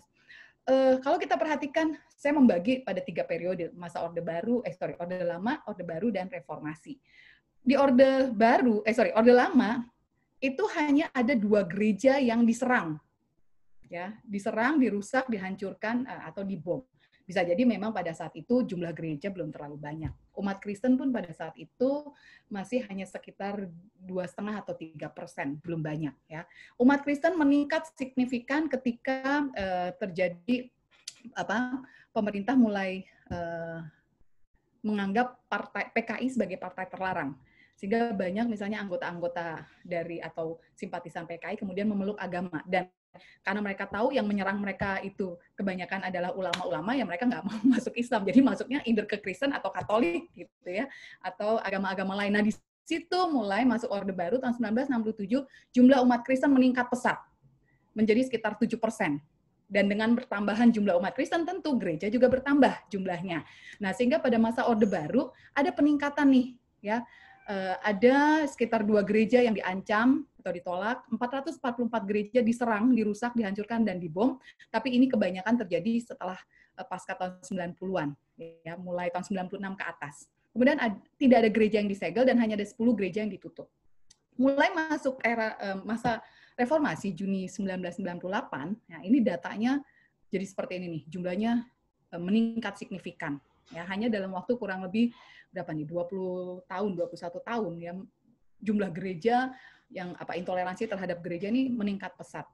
eh, kalau kita perhatikan, saya membagi pada tiga periode, masa Orde Baru, eh sorry, Orde Lama, Orde Baru, dan Reformasi. Di Orde Baru, eh sorry, Orde Lama, itu hanya ada dua gereja yang diserang ya diserang, dirusak, dihancurkan eh, atau dibom. Bisa jadi memang pada saat itu jumlah gereja belum terlalu banyak. Umat Kristen pun pada saat itu masih hanya sekitar dua setengah atau tiga persen, belum banyak ya. Umat Kristen meningkat signifikan ketika uh, terjadi apa pemerintah mulai uh, menganggap partai PKI sebagai partai terlarang sehingga banyak misalnya anggota-anggota dari atau simpatisan PKI kemudian memeluk agama dan karena mereka tahu yang menyerang mereka itu kebanyakan adalah ulama-ulama yang mereka nggak mau masuk Islam jadi masuknya inder ke Kristen atau Katolik gitu ya atau agama-agama lain nah di situ mulai masuk Orde Baru tahun 1967 jumlah umat Kristen meningkat pesat menjadi sekitar 7 persen dan dengan pertambahan jumlah umat Kristen tentu gereja juga bertambah jumlahnya nah sehingga pada masa Orde Baru ada peningkatan nih ya Uh, ada sekitar dua gereja yang diancam atau ditolak. 444 gereja diserang, dirusak, dihancurkan, dan dibom. Tapi ini kebanyakan terjadi setelah eh, pasca tahun 90-an, ya, mulai tahun 96 ke atas. Kemudian ada, tidak ada gereja yang disegel dan hanya ada 10 gereja yang ditutup. Mulai masuk era eh, masa reformasi Juni 1998, ya, ini datanya jadi seperti ini nih, jumlahnya eh, meningkat signifikan. Ya, hanya dalam waktu kurang lebih berapa nih 20 tahun, 21 tahun ya jumlah gereja yang apa intoleransi terhadap gereja ini meningkat pesat.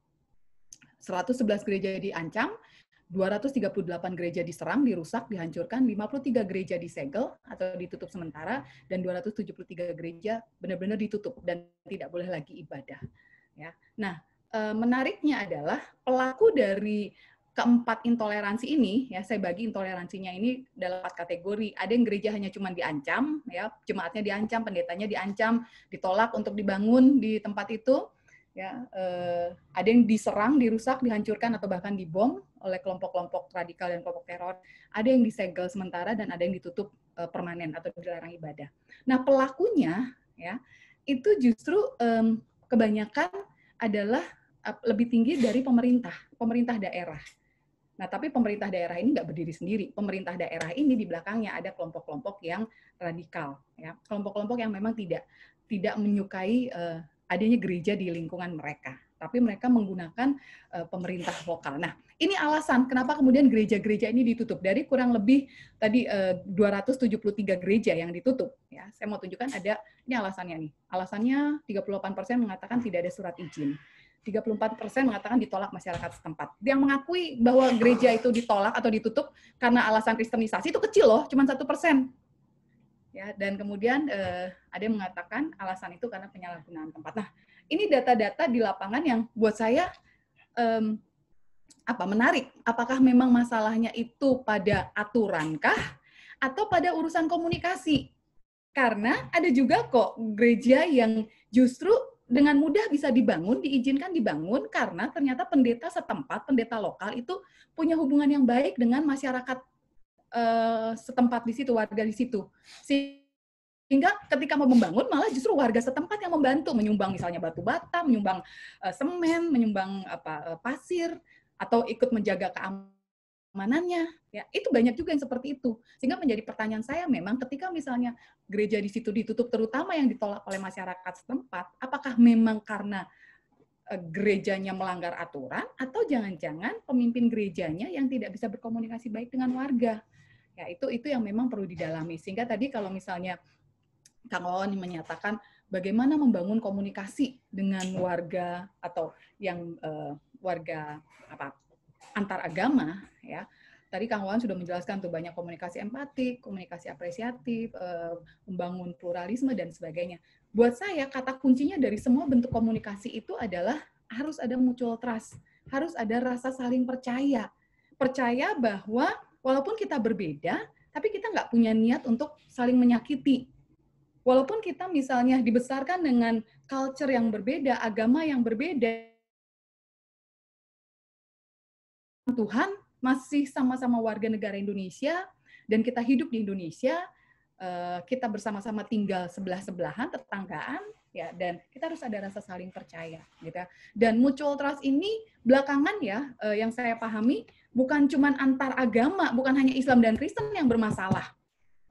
111 gereja diancam, 238 gereja diserang, dirusak, dihancurkan, 53 gereja disegel atau ditutup sementara, dan 273 gereja benar-benar ditutup dan tidak boleh lagi ibadah. Ya. Nah, eh, menariknya adalah pelaku dari keempat intoleransi ini ya saya bagi intoleransinya ini dalam empat kategori. Ada yang gereja hanya cuma diancam ya, jemaatnya diancam, pendetanya diancam, ditolak untuk dibangun di tempat itu. Ya, eh, ada yang diserang, dirusak, dihancurkan atau bahkan dibom oleh kelompok-kelompok radikal dan kelompok teror. Ada yang disegel sementara dan ada yang ditutup eh, permanen atau dilarang ibadah. Nah, pelakunya ya itu justru eh, kebanyakan adalah lebih tinggi dari pemerintah, pemerintah daerah Nah, tapi pemerintah daerah ini nggak berdiri sendiri. Pemerintah daerah ini di belakangnya ada kelompok-kelompok yang radikal, ya, kelompok-kelompok yang memang tidak tidak menyukai uh, adanya gereja di lingkungan mereka. Tapi mereka menggunakan uh, pemerintah lokal. Nah, ini alasan kenapa kemudian gereja-gereja ini ditutup. Dari kurang lebih tadi eh, uh, 273 gereja yang ditutup, ya, saya mau tunjukkan ada ini alasannya nih. Alasannya 38% mengatakan tidak ada surat izin. 34% mengatakan ditolak masyarakat setempat. Yang mengakui bahwa gereja itu ditolak atau ditutup karena alasan kristenisasi itu kecil loh, cuma satu persen. Ya, dan kemudian eh, ada yang mengatakan alasan itu karena penyalahgunaan tempat. Nah, ini data-data di lapangan yang buat saya eh, apa menarik. Apakah memang masalahnya itu pada aturankah atau pada urusan komunikasi? Karena ada juga kok gereja yang justru dengan mudah bisa dibangun, diizinkan dibangun karena ternyata pendeta setempat, pendeta lokal itu punya hubungan yang baik dengan masyarakat eh, setempat di situ, warga di situ. Sehingga ketika mau membangun malah justru warga setempat yang membantu, menyumbang misalnya batu bata, menyumbang eh, semen, menyumbang apa eh, pasir atau ikut menjaga keamanan keimanannya. ya itu banyak juga yang seperti itu sehingga menjadi pertanyaan saya memang ketika misalnya gereja di situ ditutup terutama yang ditolak oleh masyarakat setempat apakah memang karena e, gerejanya melanggar aturan atau jangan-jangan pemimpin gerejanya yang tidak bisa berkomunikasi baik dengan warga ya itu itu yang memang perlu didalami sehingga tadi kalau misalnya Kang Wawan menyatakan bagaimana membangun komunikasi dengan warga atau yang uh, warga apa antar agama ya tadi Kang Wan sudah menjelaskan tuh banyak komunikasi empatik, komunikasi apresiatif, eh, membangun pluralisme dan sebagainya. Buat saya kata kuncinya dari semua bentuk komunikasi itu adalah harus ada mutual trust, harus ada rasa saling percaya, percaya bahwa walaupun kita berbeda, tapi kita nggak punya niat untuk saling menyakiti. Walaupun kita misalnya dibesarkan dengan culture yang berbeda, agama yang berbeda, Tuhan masih sama-sama warga negara Indonesia dan kita hidup di Indonesia, eh, kita bersama-sama tinggal sebelah-sebelahan, tetanggaan, ya dan kita harus ada rasa saling percaya gitu ya. Dan mutual trust ini belakangan ya eh, yang saya pahami bukan cuma antar agama, bukan hanya Islam dan Kristen yang bermasalah.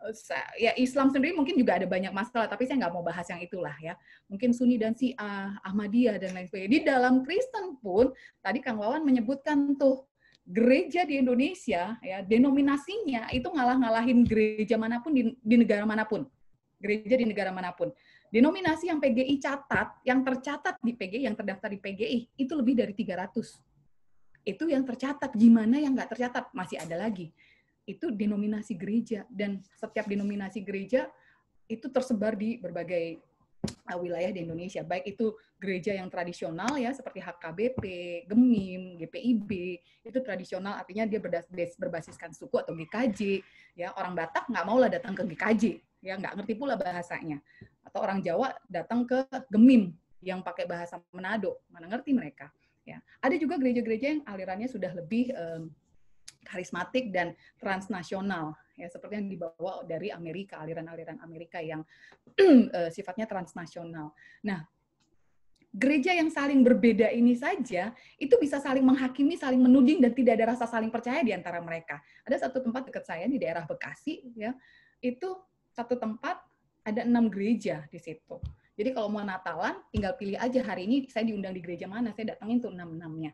Eh, ya Islam sendiri mungkin juga ada banyak masalah, tapi saya nggak mau bahas yang itulah ya. Mungkin Sunni dan Syiah, Ahmadiyah dan lain sebagainya. Di dalam Kristen pun tadi Kang Wawan menyebutkan tuh gereja di Indonesia ya denominasinya itu ngalah-ngalahin gereja manapun di, di negara manapun. Gereja di negara manapun. Denominasi yang PGI catat, yang tercatat di PGI, yang terdaftar di PGI itu lebih dari 300. Itu yang tercatat, gimana yang nggak tercatat masih ada lagi. Itu denominasi gereja dan setiap denominasi gereja itu tersebar di berbagai Eh, wilayah di Indonesia, baik itu gereja yang tradisional ya seperti HKBP, Gemim, GPIB, itu tradisional artinya dia berbasis, berbasiskan suku atau GKJ, ya orang Batak nggak mau lah datang ke GKJ, ya nggak ngerti pula bahasanya, atau orang Jawa datang ke Gemim yang pakai bahasa Manado, mana ngerti mereka, ya ada juga gereja-gereja yang alirannya sudah lebih um, karismatik dan transnasional ya seperti yang dibawa dari Amerika aliran-aliran Amerika yang eh, sifatnya transnasional. Nah, gereja yang saling berbeda ini saja itu bisa saling menghakimi, saling menuding dan tidak ada rasa saling percaya di antara mereka. Ada satu tempat dekat saya di daerah Bekasi ya, itu satu tempat ada enam gereja di situ. Jadi kalau mau Natalan, tinggal pilih aja hari ini saya diundang di gereja mana, saya datangin tuh enam enamnya,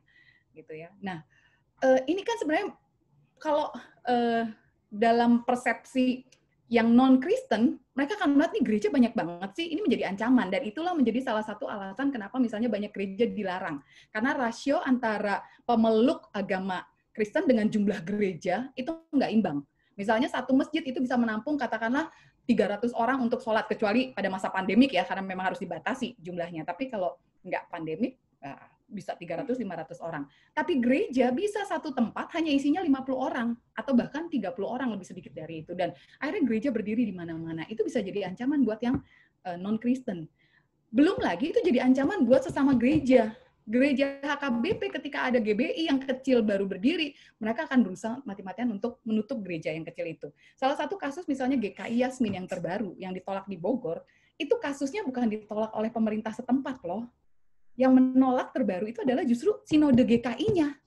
gitu ya. Nah, eh, ini kan sebenarnya kalau uh, dalam persepsi yang non-Kristen, mereka akan melihat nih gereja banyak banget sih, ini menjadi ancaman. Dan itulah menjadi salah satu alasan kenapa misalnya banyak gereja dilarang. Karena rasio antara pemeluk agama Kristen dengan jumlah gereja itu nggak imbang. Misalnya satu masjid itu bisa menampung katakanlah 300 orang untuk sholat, kecuali pada masa pandemik ya, karena memang harus dibatasi jumlahnya. Tapi kalau nggak pandemik, bisa 300 500 orang. Tapi gereja bisa satu tempat hanya isinya 50 orang atau bahkan 30 orang lebih sedikit dari itu dan akhirnya gereja berdiri di mana-mana. Itu bisa jadi ancaman buat yang eh, non-Kristen. Belum lagi itu jadi ancaman buat sesama gereja. Gereja HKBP ketika ada GBI yang kecil baru berdiri, mereka akan berusaha mati-matian untuk menutup gereja yang kecil itu. Salah satu kasus misalnya GKI Yasmin yang terbaru yang ditolak di Bogor, itu kasusnya bukan ditolak oleh pemerintah setempat loh, yang menolak terbaru itu adalah justru sinode GKI-nya.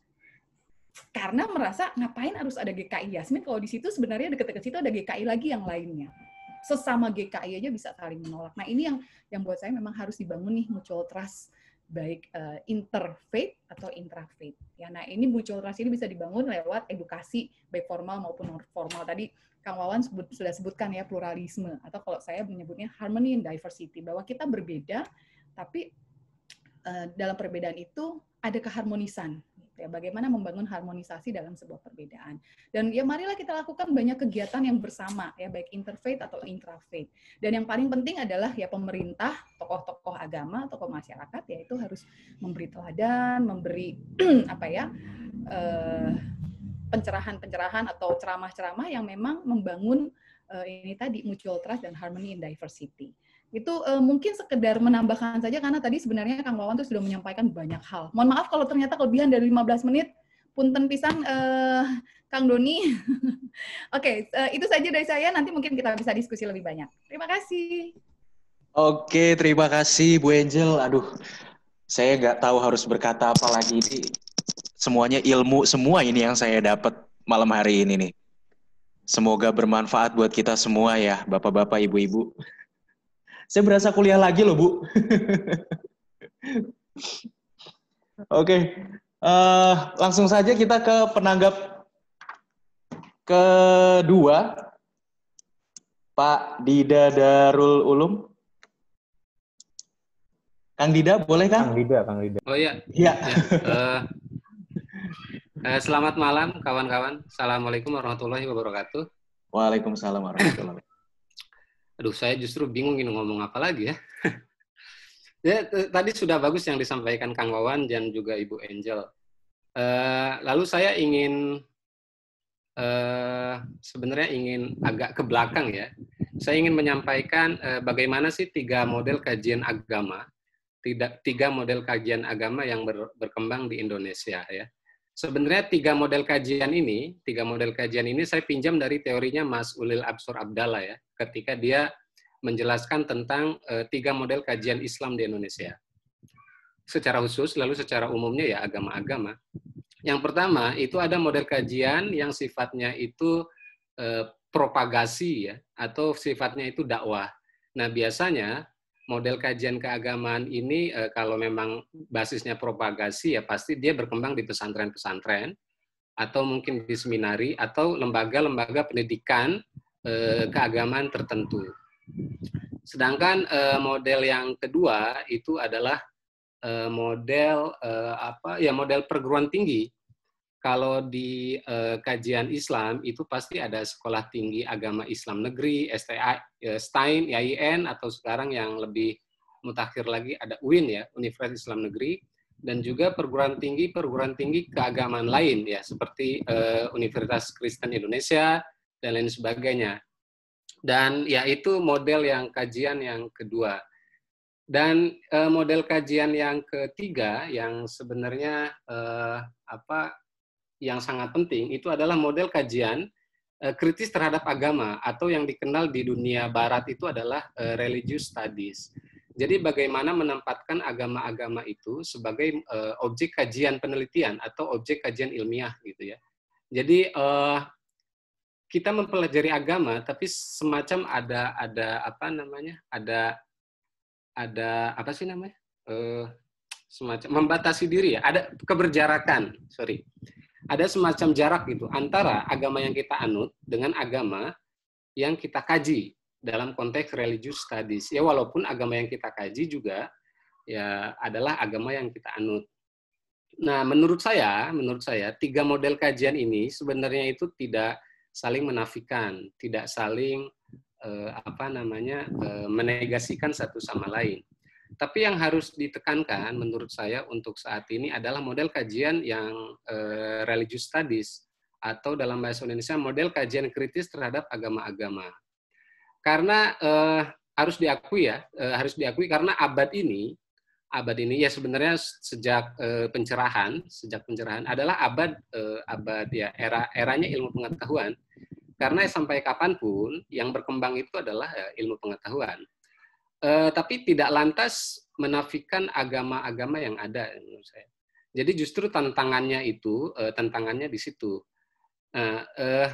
Karena merasa ngapain harus ada GKI Yasmin kalau di situ sebenarnya deket-deket situ ada GKI lagi yang lainnya. Sesama GKI aja bisa saling menolak. Nah ini yang yang buat saya memang harus dibangun nih mutual trust baik uh, interfaith atau intrafaith. Ya, nah ini mutual trust ini bisa dibangun lewat edukasi baik formal maupun non formal. Tadi Kang Wawan sebut, sudah sebutkan ya pluralisme atau kalau saya menyebutnya harmony and diversity bahwa kita berbeda tapi Eh, dalam perbedaan itu ada keharmonisan. Gitu ya, bagaimana membangun harmonisasi dalam sebuah perbedaan. Dan ya marilah kita lakukan banyak kegiatan yang bersama, ya baik interfaith atau intrafaith. Dan yang paling penting adalah ya pemerintah, tokoh-tokoh agama, tokoh masyarakat, yaitu harus memberi teladan, memberi apa ya, eh, pencerahan-pencerahan atau ceramah-ceramah yang memang membangun eh, ini tadi mutual trust dan harmony in diversity itu uh, mungkin sekedar menambahkan saja karena tadi sebenarnya Kang Wawan tuh sudah menyampaikan banyak hal. Mohon maaf kalau ternyata kelebihan dari 15 menit. Punten pisang uh, eh, Kang Doni. Oke, okay, uh, eh, itu saja dari saya. Nanti mungkin kita bisa diskusi lebih banyak. Terima kasih. Oke, terima kasih Bu Angel. Aduh, saya nggak tahu harus berkata apa lagi. Ini semuanya ilmu semua ini yang saya dapat malam hari ini nih. Semoga bermanfaat buat kita semua ya, Bapak-bapak, Ibu-ibu. Saya berasa kuliah lagi loh, Bu. Oke, okay. uh, eh, langsung saja kita ke penanggap kedua, Pak Dida Darul Ulum. Kang Dida, boleh kan? Kang Dida, Kang Dida. Oh iya. Iya. Ya. uh, selamat malam kawan-kawan. Assalamualaikum warahmatullahi wabarakatuh. Waalaikumsalam warahmatullahi wabarakatuh aduh saya justru bingung ini ngomong apa lagi ya. ya tadi sudah bagus yang disampaikan Kang Wawan dan juga Ibu Angel. Uh, lalu saya ingin uh, sebenarnya ingin agak ke belakang ya. Saya ingin menyampaikan uh, bagaimana sih tiga model kajian agama, tidak tiga model kajian agama yang ber, berkembang di Indonesia ya. Sebenarnya tiga model kajian ini, tiga model kajian ini saya pinjam dari teorinya Mas Ulil Absur Abdallah ya, ketika dia menjelaskan tentang e, tiga model kajian Islam di Indonesia. Secara khusus, lalu secara umumnya ya agama-agama. Yang pertama itu ada model kajian yang sifatnya itu e, propagasi ya, atau sifatnya itu dakwah. Nah biasanya model kajian keagamaan ini uh, kalau memang basisnya propagasi ya pasti dia berkembang di pesantren-pesantren atau mungkin di seminari atau lembaga-lembaga pendidikan uh, keagamaan tertentu. Sedangkan uh, model yang kedua itu adalah uh, model uh, apa ya model perguruan tinggi kalau di eh, kajian Islam itu pasti ada sekolah tinggi agama Islam negeri, STA, eh, STAIN, IAIN, atau sekarang yang lebih mutakhir lagi ada UIN ya, Universitas Islam Negeri, dan juga perguruan tinggi perguruan tinggi keagamaan lain ya, seperti eh, Universitas Kristen Indonesia dan lain sebagainya. Dan ya itu model yang kajian yang kedua. Dan eh, model kajian yang ketiga yang sebenarnya apa yang sangat penting itu adalah model kajian eh, kritis terhadap agama atau yang dikenal di dunia barat itu adalah uh, religious studies. Jadi bagaimana menempatkan agama-agama itu sebagai eh, objek kajian penelitian atau objek kajian ilmiah gitu ya. Jadi kita mempelajari agama tapi semacam ada ada apa namanya? ada ada apa sih namanya? semacam membatasi diri ya, ada keberjarakan, sorry ada semacam jarak gitu antara agama yang kita anut dengan agama yang kita kaji dalam konteks religius studies. Ya walaupun agama yang kita kaji juga ya adalah agama yang kita anut. Nah, menurut saya, menurut saya tiga model kajian ini sebenarnya itu tidak saling menafikan, tidak saling eh, apa namanya eh, menegasikan satu sama lain. Tapi yang harus ditekankan menurut saya untuk saat ini adalah model kajian yang eh, religious studies atau dalam bahasa Indonesia model kajian kritis terhadap agama-agama. Karena eh, harus diakui ya, eh, harus diakui karena abad ini abad ini ya sebenarnya sejak eh, pencerahan, sejak pencerahan adalah abad eh, abad ya era eranya ilmu pengetahuan. Karena sampai kapanpun yang berkembang itu adalah eh, ilmu pengetahuan eh, tapi tidak lantas menafikan agama-agama yang ada menurut saya. Jadi justru tantangannya itu eh, tantangannya di situ. Nah, eh,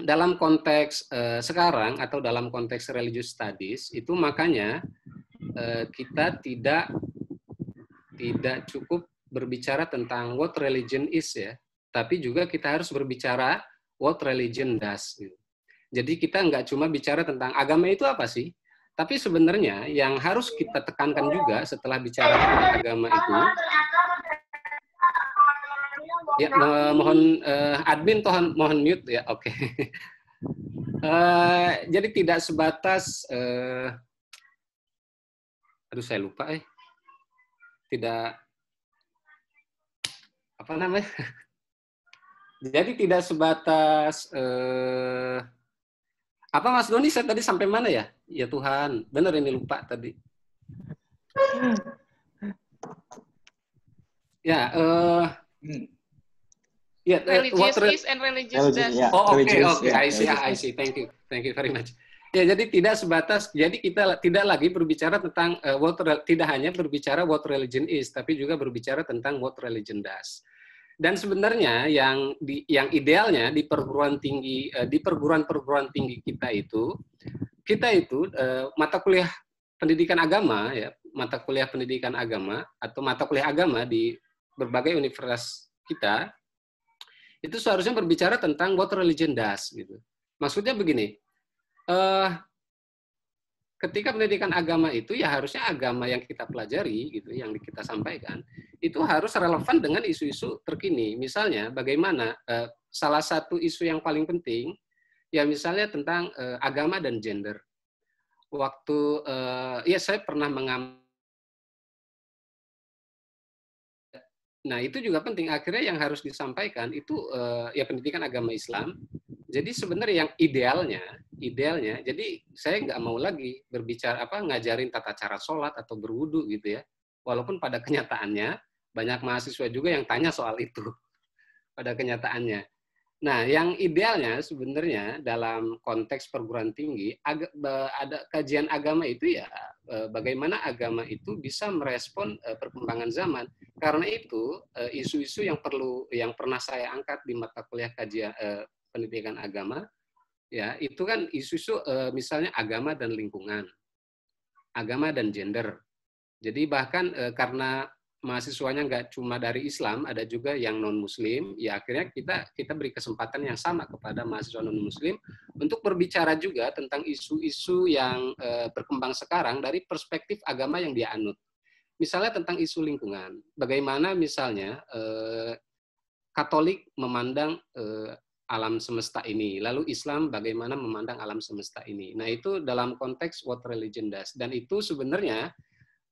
dalam konteks eh, sekarang atau dalam konteks religious studies itu makanya eh, kita tidak tidak cukup berbicara tentang what religion is ya, tapi juga kita harus berbicara what religion does. Gitu. Jadi kita nggak cuma bicara tentang agama itu apa sih, tapi sebenarnya yang harus kita tekankan juga setelah bicara tentang agama itu, ya mohon eh, admin tohon mohon mute ya, oke. Okay. uh, eh, jadi tidak sebatas, uh, aduh saya lupa eh, tidak apa namanya. Jadi tidak sebatas Uh, apa Mas Doni saya tadi sampai mana ya? Ya Tuhan, benar ini lupa tadi. Ya, uh, eh, yeah, ya, religious what re and religious, religious yeah. Oh, oke, okay, oke, okay. Ya, yeah, I see, I see. Thank you, thank you very much. Ya, jadi tidak sebatas, jadi kita tidak lagi berbicara tentang uh, what, tidak hanya berbicara what religion is, tapi juga berbicara tentang what religion does dan sebenarnya yang di, yang idealnya di perguruan tinggi eh, di perguruan-perguruan tinggi kita itu kita itu eh, mata kuliah pendidikan agama ya mata kuliah pendidikan agama atau mata kuliah agama di berbagai universitas kita itu seharusnya berbicara tentang what religion does gitu maksudnya begini eh, ketika pendidikan agama itu ya harusnya agama yang kita pelajari gitu yang kita sampaikan itu harus relevan dengan isu-isu terkini misalnya bagaimana eh, salah satu isu yang paling penting ya misalnya tentang eh, agama dan gender waktu eh, ya saya pernah mengam Nah, itu juga penting. Akhirnya yang harus disampaikan itu uh, ya pendidikan agama Islam. Jadi sebenarnya yang idealnya, idealnya, jadi saya nggak mau lagi berbicara apa ngajarin tata cara sholat atau berwudu gitu ya. Walaupun pada kenyataannya banyak mahasiswa juga yang tanya soal itu pada kenyataannya. Nah, yang idealnya sebenarnya dalam konteks perguruan tinggi ag- ada kajian agama itu ya e, bagaimana agama itu bisa merespon e, perkembangan zaman. Karena itu e, isu-isu yang perlu yang pernah saya angkat di mata kuliah kajian pendidikan agama ya itu kan isu-isu misalnya agama dan lingkungan, agama dan gender. Jadi bahkan karena mahasiswanya nggak cuma dari Islam, ada juga yang non Muslim. Ya akhirnya kita kita beri kesempatan yang sama kepada mahasiswa non Muslim untuk berbicara juga tentang isu-isu yang e, berkembang sekarang dari perspektif agama yang dia anut. Misalnya tentang isu lingkungan, bagaimana misalnya e, Katolik memandang e, alam semesta ini, lalu Islam bagaimana memandang alam semesta ini. Nah itu dalam konteks what religion does, dan itu sebenarnya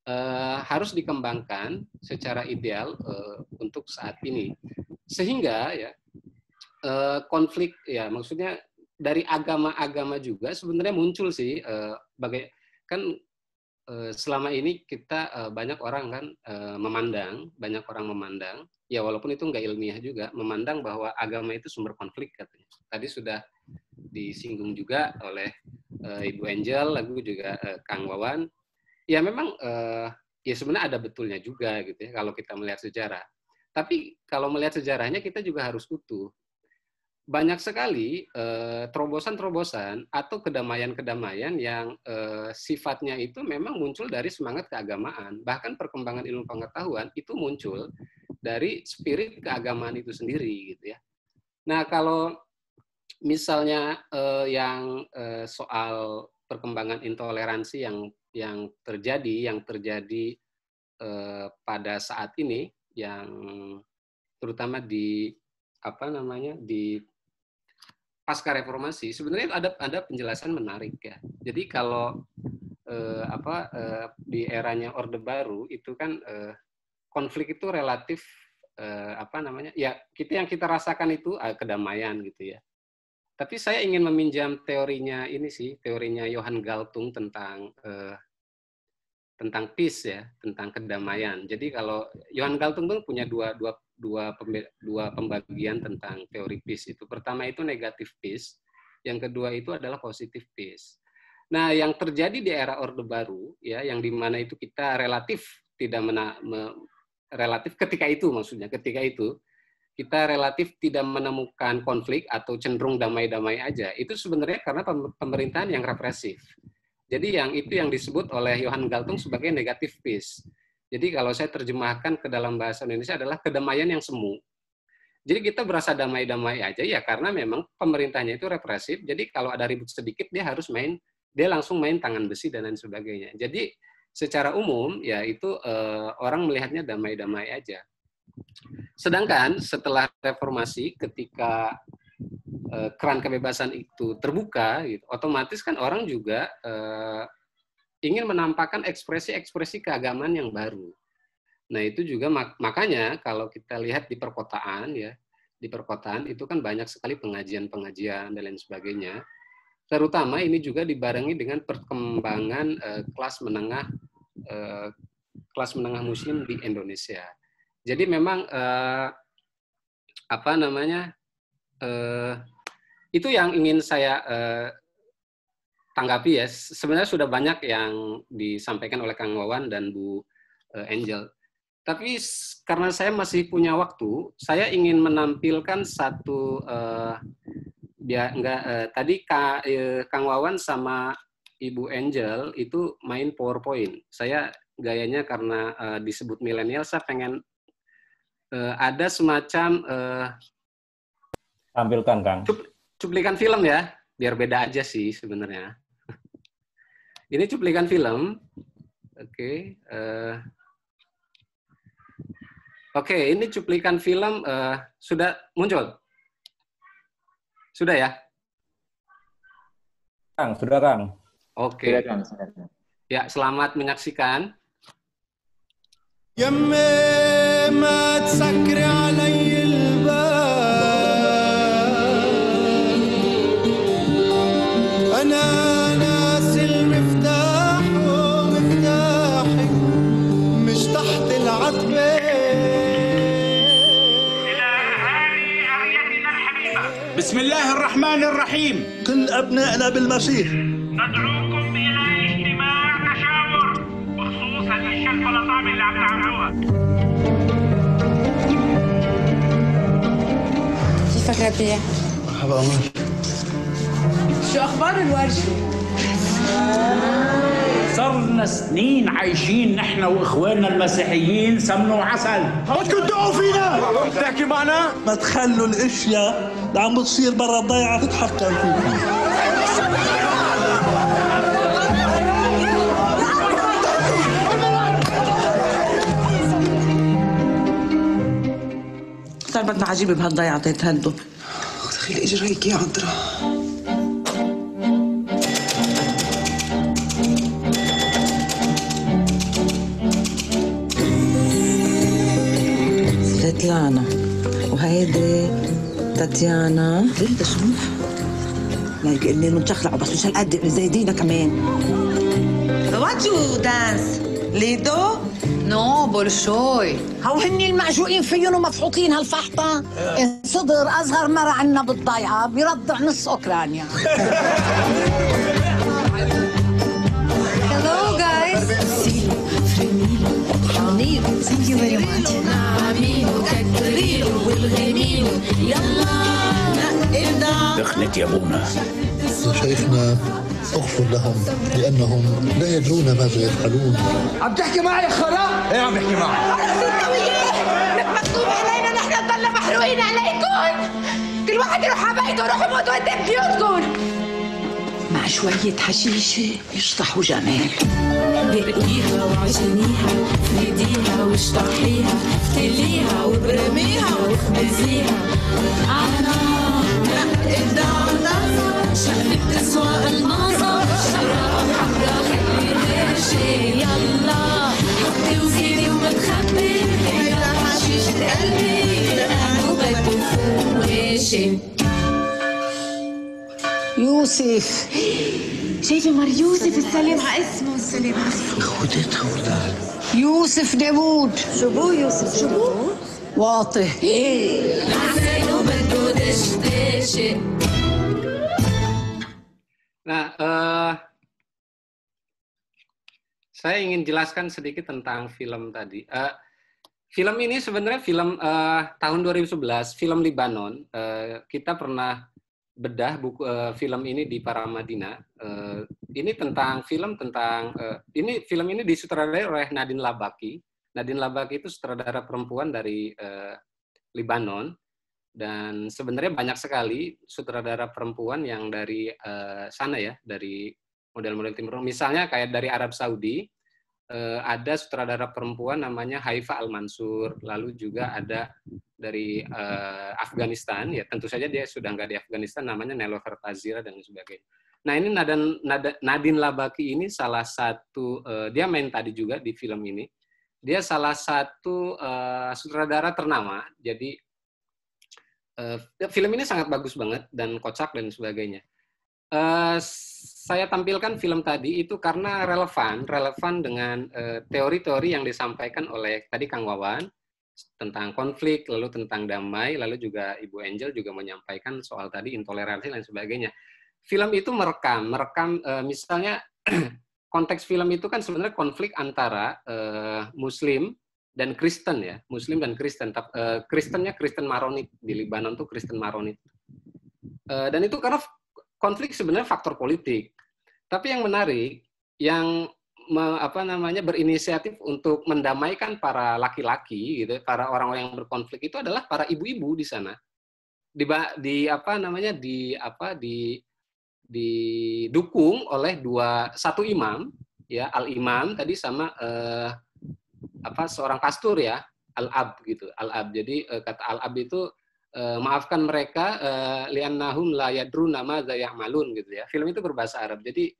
Eh, harus dikembangkan secara ideal uh, untuk saat ini sehingga ya uh, konflik ya maksudnya dari agama-agama juga sebenarnya muncul sih uh, bagai kan selama ini kita banyak orang kan memandang, banyak orang memandang, ya walaupun itu nggak ilmiah juga, memandang bahwa agama itu sumber konflik katanya. Tadi sudah disinggung juga oleh Ibu Angel, lagu juga Kang Wawan, ya memang uh, ya sebenarnya ada betulnya juga gitu ya kalau kita melihat sejarah. Tapi kalau melihat sejarahnya kita juga harus utuh. Banyak sekali terobosan eh, terobosan-terobosan atau kedamaian-kedamaian yang eh, sifatnya itu memang muncul dari semangat keagamaan. Bahkan perkembangan ilmu pengetahuan itu muncul dari spirit keagamaan itu sendiri gitu ya. Nah kalau misalnya eh, yang eh, soal perkembangan intoleransi yang yang terjadi yang terjadi eh, pada saat ini yang terutama di apa namanya di pasca reformasi sebenarnya ada ada penjelasan menarik ya. Jadi kalau eh, apa eh, di eranya Orde Baru itu kan eh, konflik itu relatif eh, apa namanya? Ya, kita yang kita rasakan itu eh, kedamaian gitu ya. Tapi saya ingin meminjam teorinya ini sih, teorinya Johan Galtung tentang eh, tentang peace ya, tentang kedamaian. Jadi kalau Johan Galtung punya dua dua dua dua pembagian tentang teori peace itu. Pertama itu negatif peace, yang kedua itu adalah positif peace. Nah, yang terjadi di era Orde Baru ya, yang dimana itu kita relatif tidak mena, me, relatif ketika itu maksudnya ketika itu kita relatif tidak menemukan konflik atau cenderung damai-damai aja. Itu sebenarnya karena pemerintahan yang represif jadi yang itu yang disebut oleh Johan Galtung sebagai negatif peace. Jadi kalau saya terjemahkan ke dalam bahasa Indonesia adalah kedamaian yang semu. Jadi kita berasa damai-damai aja ya karena memang pemerintahnya itu represif. Jadi kalau ada ribut sedikit dia harus main, dia langsung main tangan besi dan lain sebagainya. Jadi secara umum ya itu eh, orang melihatnya damai-damai aja. Sedangkan setelah reformasi ketika Eh, keran kebebasan itu terbuka, gitu, otomatis kan orang juga uh, ingin menampakkan ekspresi-ekspresi keagamaan yang baru. Nah itu juga mak makanya kalau kita lihat di perkotaan ya, di perkotaan itu kan banyak sekali pengajian-pengajian dan lain sebagainya. Terutama ini juga dibarengi dengan perkembangan uh, kelas menengah uh, kelas menengah muslim di Indonesia. Jadi memang uh, apa namanya Eh, itu yang ingin saya uh, tanggapi ya. Sebenarnya sudah banyak yang disampaikan oleh Kang Wawan dan Bu eh, Angel. Tapi karena saya masih punya waktu, saya ingin menampilkan satu uh, ya enggak eh, tadi Ka, eh, Kang Wawan sama Ibu Angel itu main PowerPoint. Saya gayanya karena eh, disebut milenial, saya pengen eh, ada semacam eh, Tampilkan, Kang. Cuplikan film ya, biar beda aja sih sebenarnya. Ini cuplikan film. Oke. Eh, oke, ini cuplikan film uh, sudah muncul. Sudah ya? Kang, sudah Kang. Oke. Ya, selamat menyaksikan. يما ya, بسم الله الرحمن الرحيم كل أبنائنا بالمسيح ندعوكم إلى اجتماع تشاور بخصوص هذه الشرفة اللي عم تعملوها كيفك ربيع؟ مرحبا أمل شو أخبار الورشة؟ صرنا سنين عايشين نحن واخواننا المسيحيين سمن وعسل ما تكدوا فينا بتحكي معنا ما تخلوا الاشياء اللي عم بتصير برا الضيعه تتحقق فيكم صار طيب، بدنا عجيبه بهالضيعه تتهدوا طيب، تخيل اجريك يا عطره تاتيانا وهيدي تاتيانا بنت شموح ليك اني منشخلعه بس مش هالقد زي دينا كمان وات يو دانس ليدو نو بولشوي هو هن المعجوقين فيهم ومفحوطين هالفحطه صدر اصغر مره عنا بالضيعه بيرضع نص اوكرانيا دخلت يا ابونا much. شيخنا اغفر لهم لانهم لا يدرون ماذا يفعلون عم تحكي معي يا خرا؟ ايه عم بحكي معك مكتوب علينا نحن نضل محروقين عليكم كل واحد يروح على بيته روحوا موتوا قدام بيوتكم مع شوية حشيشة يشطحوا جمال بإيديها وعشانيها في واشطحيها تليها وبرميها واخبزيها على نار نقد الدار شقلب تسوى النظر شرقة حمرا خلي داشي يلا حطي وزيني وما تخبي حشيشة قلبي أنا وبدو فوق يوسف شايفه مر يوسف السلام على اسمه السلام على اسمه خدتها ورد يوسف داوود شو بو يوسف شو بو واطي ايه عسانه بده دشداشة Nah, uh, saya ingin jelaskan sedikit tentang film tadi. Uh, film ini sebenarnya film uh, tahun 2011, film Libanon. Uh, kita pernah bedah buku uh, film ini di Paramadina. Uh, ini tentang film tentang uh, ini film ini disutradarai oleh Nadine Labaki. Nadine Labaki itu sutradara perempuan dari uh, Lebanon dan sebenarnya banyak sekali sutradara perempuan yang dari uh, sana ya, dari model-model timur. Misalnya kayak dari Arab Saudi uh, ada sutradara perempuan namanya Haifa Al Mansur, lalu juga ada dari uh, Afghanistan ya tentu saja dia sudah nggak di Afghanistan namanya Nellofer Tazira dan sebagainya. Nah ini Nadan, Nadan, Nadine Labaki ini salah satu uh, dia main tadi juga di film ini. Dia salah satu uh, sutradara ternama. Jadi uh, film ini sangat bagus banget dan kocak dan sebagainya. Uh, saya tampilkan film tadi itu karena relevan, relevan dengan teori-teori uh, yang disampaikan oleh tadi Kang Wawan tentang konflik, lalu tentang damai, lalu juga Ibu Angel juga menyampaikan soal tadi intoleransi dan sebagainya. Film itu merekam, merekam eh, misalnya konteks film itu kan sebenarnya konflik antara eh, Muslim dan Kristen ya, Muslim dan Kristen. Eh, Kristennya Kristen Maronit di Lebanon tuh Kristen Maronit. dan itu karena konflik sebenarnya faktor politik. Tapi yang menarik, yang me, apa namanya berinisiatif untuk mendamaikan para laki-laki gitu, para orang-orang yang berkonflik itu adalah para ibu-ibu di sana. Di, di apa namanya di apa di didukung oleh dua satu imam ya al imam tadi sama eh, apa seorang pastor ya al ab gitu al ab jadi eh, kata al ab itu eh, maafkan mereka eh, lian nahum layadru nama nama malun gitu ya film itu berbahasa Arab jadi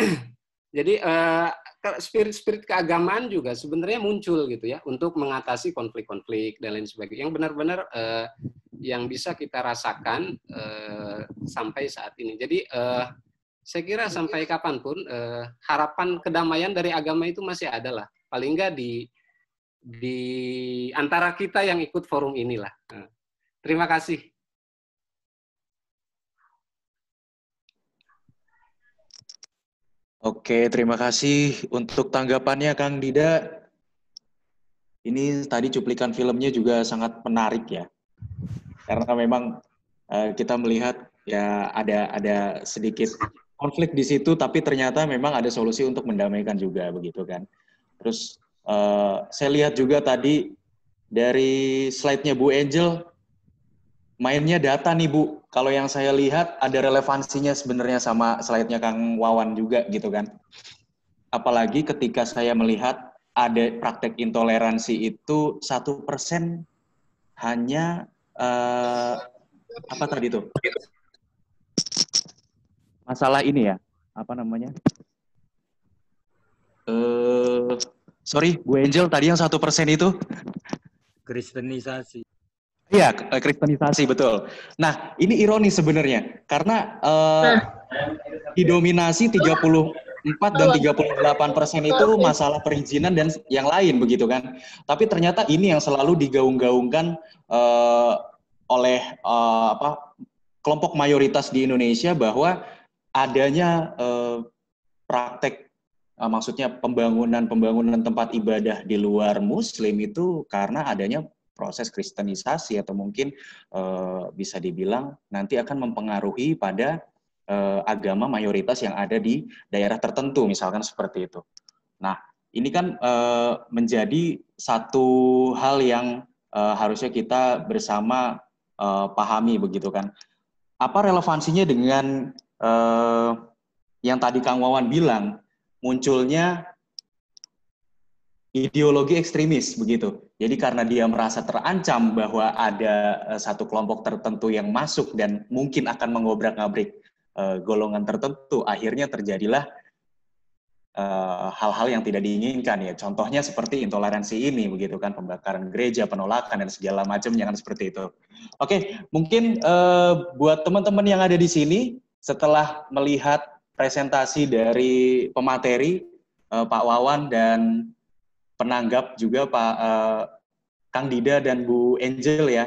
Jadi uh, spirit spirit keagamaan juga sebenarnya muncul gitu ya untuk mengatasi konflik-konflik dan lain sebagainya yang benar-benar uh, yang bisa kita rasakan uh, sampai saat ini. Jadi uh, saya kira sampai kapanpun uh, harapan kedamaian dari agama itu masih ada lah. Paling nggak di di antara kita yang ikut forum inilah. Nah, terima kasih. Oke, terima kasih untuk tanggapannya Kang Dida. Ini tadi cuplikan filmnya juga sangat menarik ya. Karena memang uh, kita melihat ya ada ada sedikit konflik di situ tapi ternyata memang ada solusi untuk mendamaikan juga begitu kan. Terus uh, saya lihat juga tadi dari slide-nya Bu Angel mainnya data nih Bu kalau yang saya lihat ada relevansinya sebenarnya sama slide-nya Kang Wawan juga gitu kan. Apalagi ketika saya melihat ada praktek intoleransi itu satu persen hanya uh, apa tadi itu masalah ini ya apa namanya uh, sorry Bu Angel tadi yang satu persen itu Kristenisasi Iya, eh, Kristenisasi betul. Nah, ini ironi sebenarnya karena uh, nah. didominasi 34 dan 38 persen itu masalah perizinan dan yang lain begitu kan. Tapi ternyata ini yang selalu digaung-gaungkan uh, oleh uh, apa kelompok mayoritas di Indonesia bahwa adanya uh, praktek uh, maksudnya pembangunan pembangunan tempat ibadah di luar Muslim itu karena adanya proses kristenisasi atau mungkin uh, bisa dibilang nanti akan mempengaruhi pada uh, agama mayoritas yang ada di daerah tertentu misalkan seperti itu. Nah, ini kan uh, menjadi satu hal yang uh, harusnya kita bersama uh, pahami begitu kan. Apa relevansinya dengan uh, yang tadi Kang Wawan bilang munculnya ideologi ekstremis begitu jadi karena dia merasa terancam bahwa ada eh, satu kelompok tertentu yang masuk dan mungkin akan mengobrak-abrik eh, golongan tertentu, akhirnya terjadilah eh, hal-hal yang tidak diinginkan ya. Contohnya seperti intoleransi ini begitu kan pembakaran gereja, penolakan dan segala macam jangan seperti itu. Oke, mungkin buat teman-teman yang ada di sini setelah melihat presentasi dari pemateri Pak Wawan dan penanggap juga Pak uh, Kang Dida dan Bu Angel ya.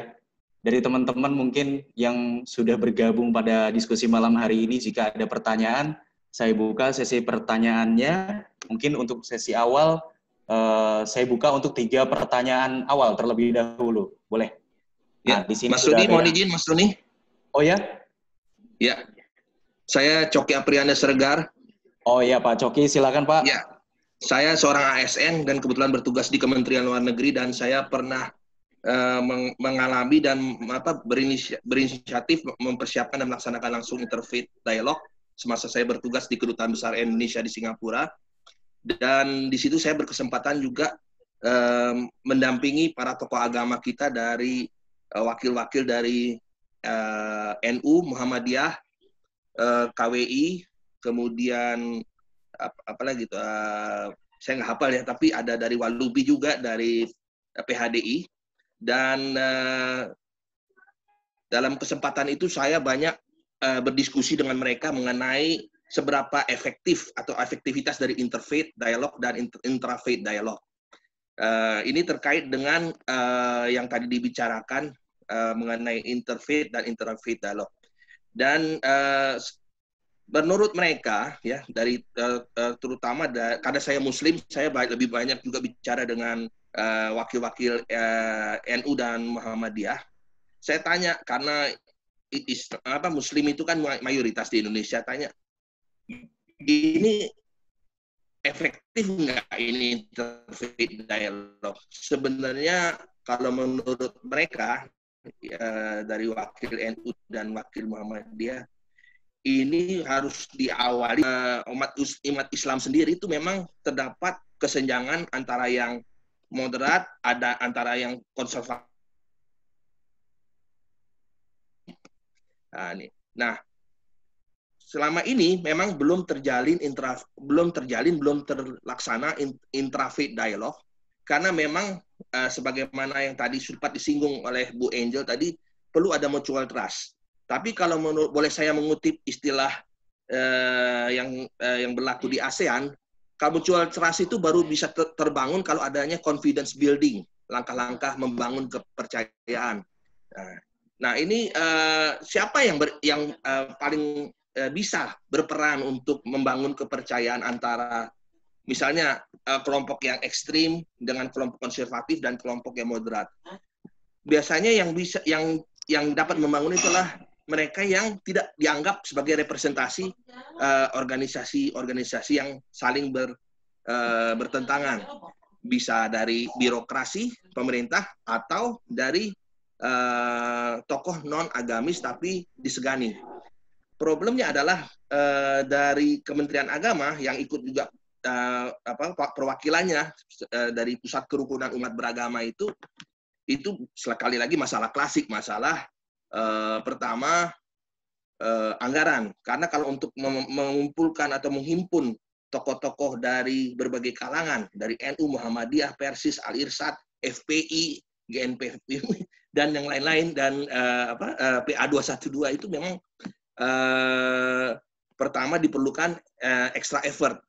Dari teman-teman mungkin yang sudah bergabung pada diskusi malam hari ini jika ada pertanyaan, saya buka sesi pertanyaannya. Mungkin untuk sesi awal uh, saya buka untuk tiga pertanyaan awal terlebih dahulu. Boleh? Ya, nah, di sini Mas Suni mau mohon ya. izin Mas Suni. Oh ya? Ya. Saya Coki Apriana Sergar. Oh ya Pak Coki, silakan Pak. Ya. Saya seorang ASN dan kebetulan bertugas di Kementerian Luar Negeri dan saya pernah uh, mengalami dan apa berinisiatif mempersiapkan dan melaksanakan langsung interfaith dialog semasa saya bertugas di kedutaan besar Indonesia di Singapura dan di situ saya berkesempatan juga uh, mendampingi para tokoh agama kita dari eh, wakil-wakil uh, dari uh, NU Muhammadiyah uh, KWI kemudian ap, apalagi itu uh, eh, saya nggak hafal ya tapi ada dari Walubi juga dari eh, PHDI dan uh, dalam kesempatan itu saya banyak uh, berdiskusi dengan mereka mengenai seberapa efektif atau efektivitas dari interfaith dialog dan intrafaith dialog. Uh, ini terkait dengan uh, yang tadi dibicarakan uh, mengenai interfaith dan intrafaith dialog. Dan uh, menurut mereka ya dari eh, eh, terutama da, karena saya muslim saya baik, lebih banyak juga bicara dengan eh, wakil-wakil uh, uh, NU dan Muhammadiyah saya tanya karena is, apa muslim itu kan mayoritas di Indonesia tanya ini efektif nggak ini interfaith dialog sebenarnya kalau menurut mereka ya, dari wakil NU dan wakil Muhammadiyah ini harus diawali uh, umat umat Islam sendiri itu memang terdapat kesenjangan antara yang moderat ada antara yang konservatif. Nah, ini. nah selama ini memang belum terjalin intra, belum terjalin belum terlaksana intrafit dialog karena memang uh, sebagaimana yang tadi sempat disinggung oleh Bu Angel tadi perlu ada mutual trust tapi kalau menurut boleh saya mengutip istilah eh, yang eh, yang berlaku di ASEAN, mutual trust itu baru bisa ter terbangun kalau adanya confidence building, langkah-langkah membangun kepercayaan. Nah, nah, ini eh, siapa yang ber, yang eh, paling eh, bisa berperan untuk membangun kepercayaan antara misalnya eh, kelompok yang ekstrim dengan kelompok konservatif dan kelompok yang moderat. Biasanya yang bisa yang yang dapat membangun itulah mereka yang tidak dianggap sebagai representasi eh, organisasi-organisasi uh, yang saling ber, uh, bertentangan, bisa dari birokrasi pemerintah atau dari uh, tokoh non agamis tapi disegani. Problemnya adalah uh, dari Kementerian Agama yang ikut juga uh, apa perwakilannya uh, dari pusat kerukunan umat beragama itu itu sekali lagi masalah klasik masalah Eh, pertama eh, anggaran karena kalau untuk mengumpulkan atau menghimpun tokoh-tokoh dari berbagai kalangan dari NU Muhammadiyah Persis Al Irsad FPI GNPF dan yang lain-lain dan uh, apa uh, PA 212 itu memang uh, pertama diperlukan uh, extra effort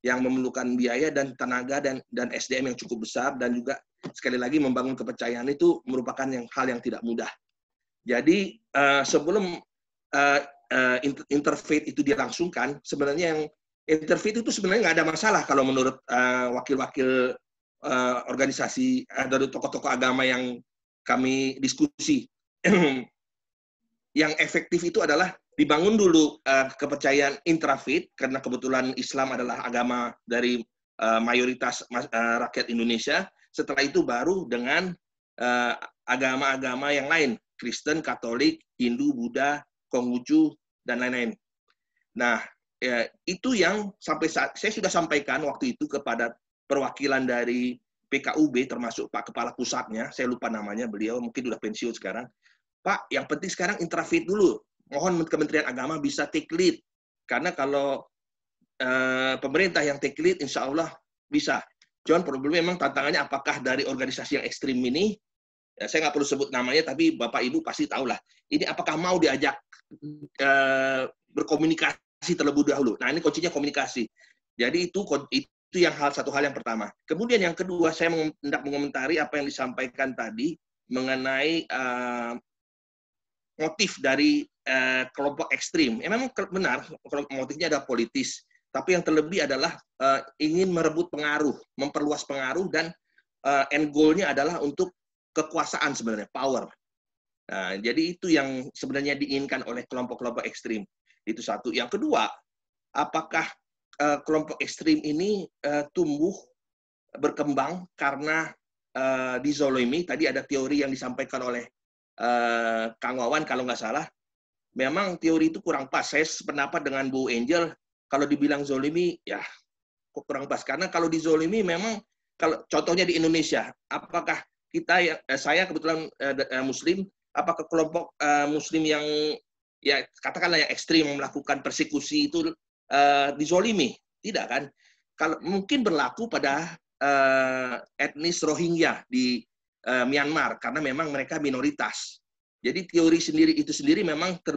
yang memerlukan biaya dan tenaga dan dan SDM yang cukup besar dan juga sekali lagi membangun kepercayaan itu merupakan yang hal yang tidak mudah. Jadi uh, sebelum uh, uh, interfaith itu dilangsungkan, sebenarnya yang interfaith itu sebenarnya nggak ada masalah kalau menurut wakil-wakil uh, uh, organisasi uh, dari tokoh-tokoh agama yang kami diskusi. yang efektif itu adalah dibangun dulu uh, kepercayaan intrafit karena kebetulan Islam adalah agama dari uh, mayoritas uh, rakyat Indonesia. Setelah itu baru dengan agama-agama uh, agama -agama yang lain. Kristen, Katolik, Hindu, Buddha, Konghucu, dan lain-lain. Nah, ya, itu yang sampai saat saya sudah sampaikan waktu itu kepada perwakilan dari PKUB termasuk Pak Kepala Pusatnya, saya lupa namanya beliau, mungkin sudah pensiun sekarang. Pak, yang penting sekarang interfaith dulu. Mohon Kementerian Agama bisa take lead. Karena kalau e, pemerintah yang take lead, insya Allah bisa. John, problemnya memang tantangannya apakah dari organisasi yang ekstrim ini ya, saya nggak perlu sebut namanya, tapi Bapak Ibu pasti tahu lah Ini apakah mau diajak e, berkomunikasi terlebih dahulu? Nah, ini kuncinya komunikasi. Jadi itu itu yang hal satu hal yang pertama. Kemudian yang kedua, saya hendak mengomentari apa yang disampaikan tadi mengenai e, motif dari e, kelompok ekstrim. Ya, memang benar motifnya ada politis, tapi yang terlebih adalah uh, ingin merebut pengaruh, memperluas pengaruh dan uh, end nya adalah untuk kekuasaan sebenarnya, power. Nah, jadi itu yang sebenarnya diinginkan oleh kelompok-kelompok ekstrim. Itu satu. Yang kedua, apakah uh, kelompok ekstrim ini uh, tumbuh berkembang karena uh, eh, dizolimi? Tadi ada teori yang disampaikan oleh uh, Kang Wawan kalau nggak salah. Memang teori itu kurang pas. Saya sependapat dengan Bu Angel. Kalau dibilang zolimi, ya kurang pas. Karena kalau dizolimi memang kalau contohnya di Indonesia, apakah kita ya, eh, saya kebetulan eh, eh, muslim apakah kelompok muslim yang ya katakanlah yang ekstrim melakukan persekusi itu dizolimi tidak kan kalau mungkin berlaku pada etnis Rohingya di Myanmar karena memang mereka minoritas jadi teori sendiri itu sendiri memang ter,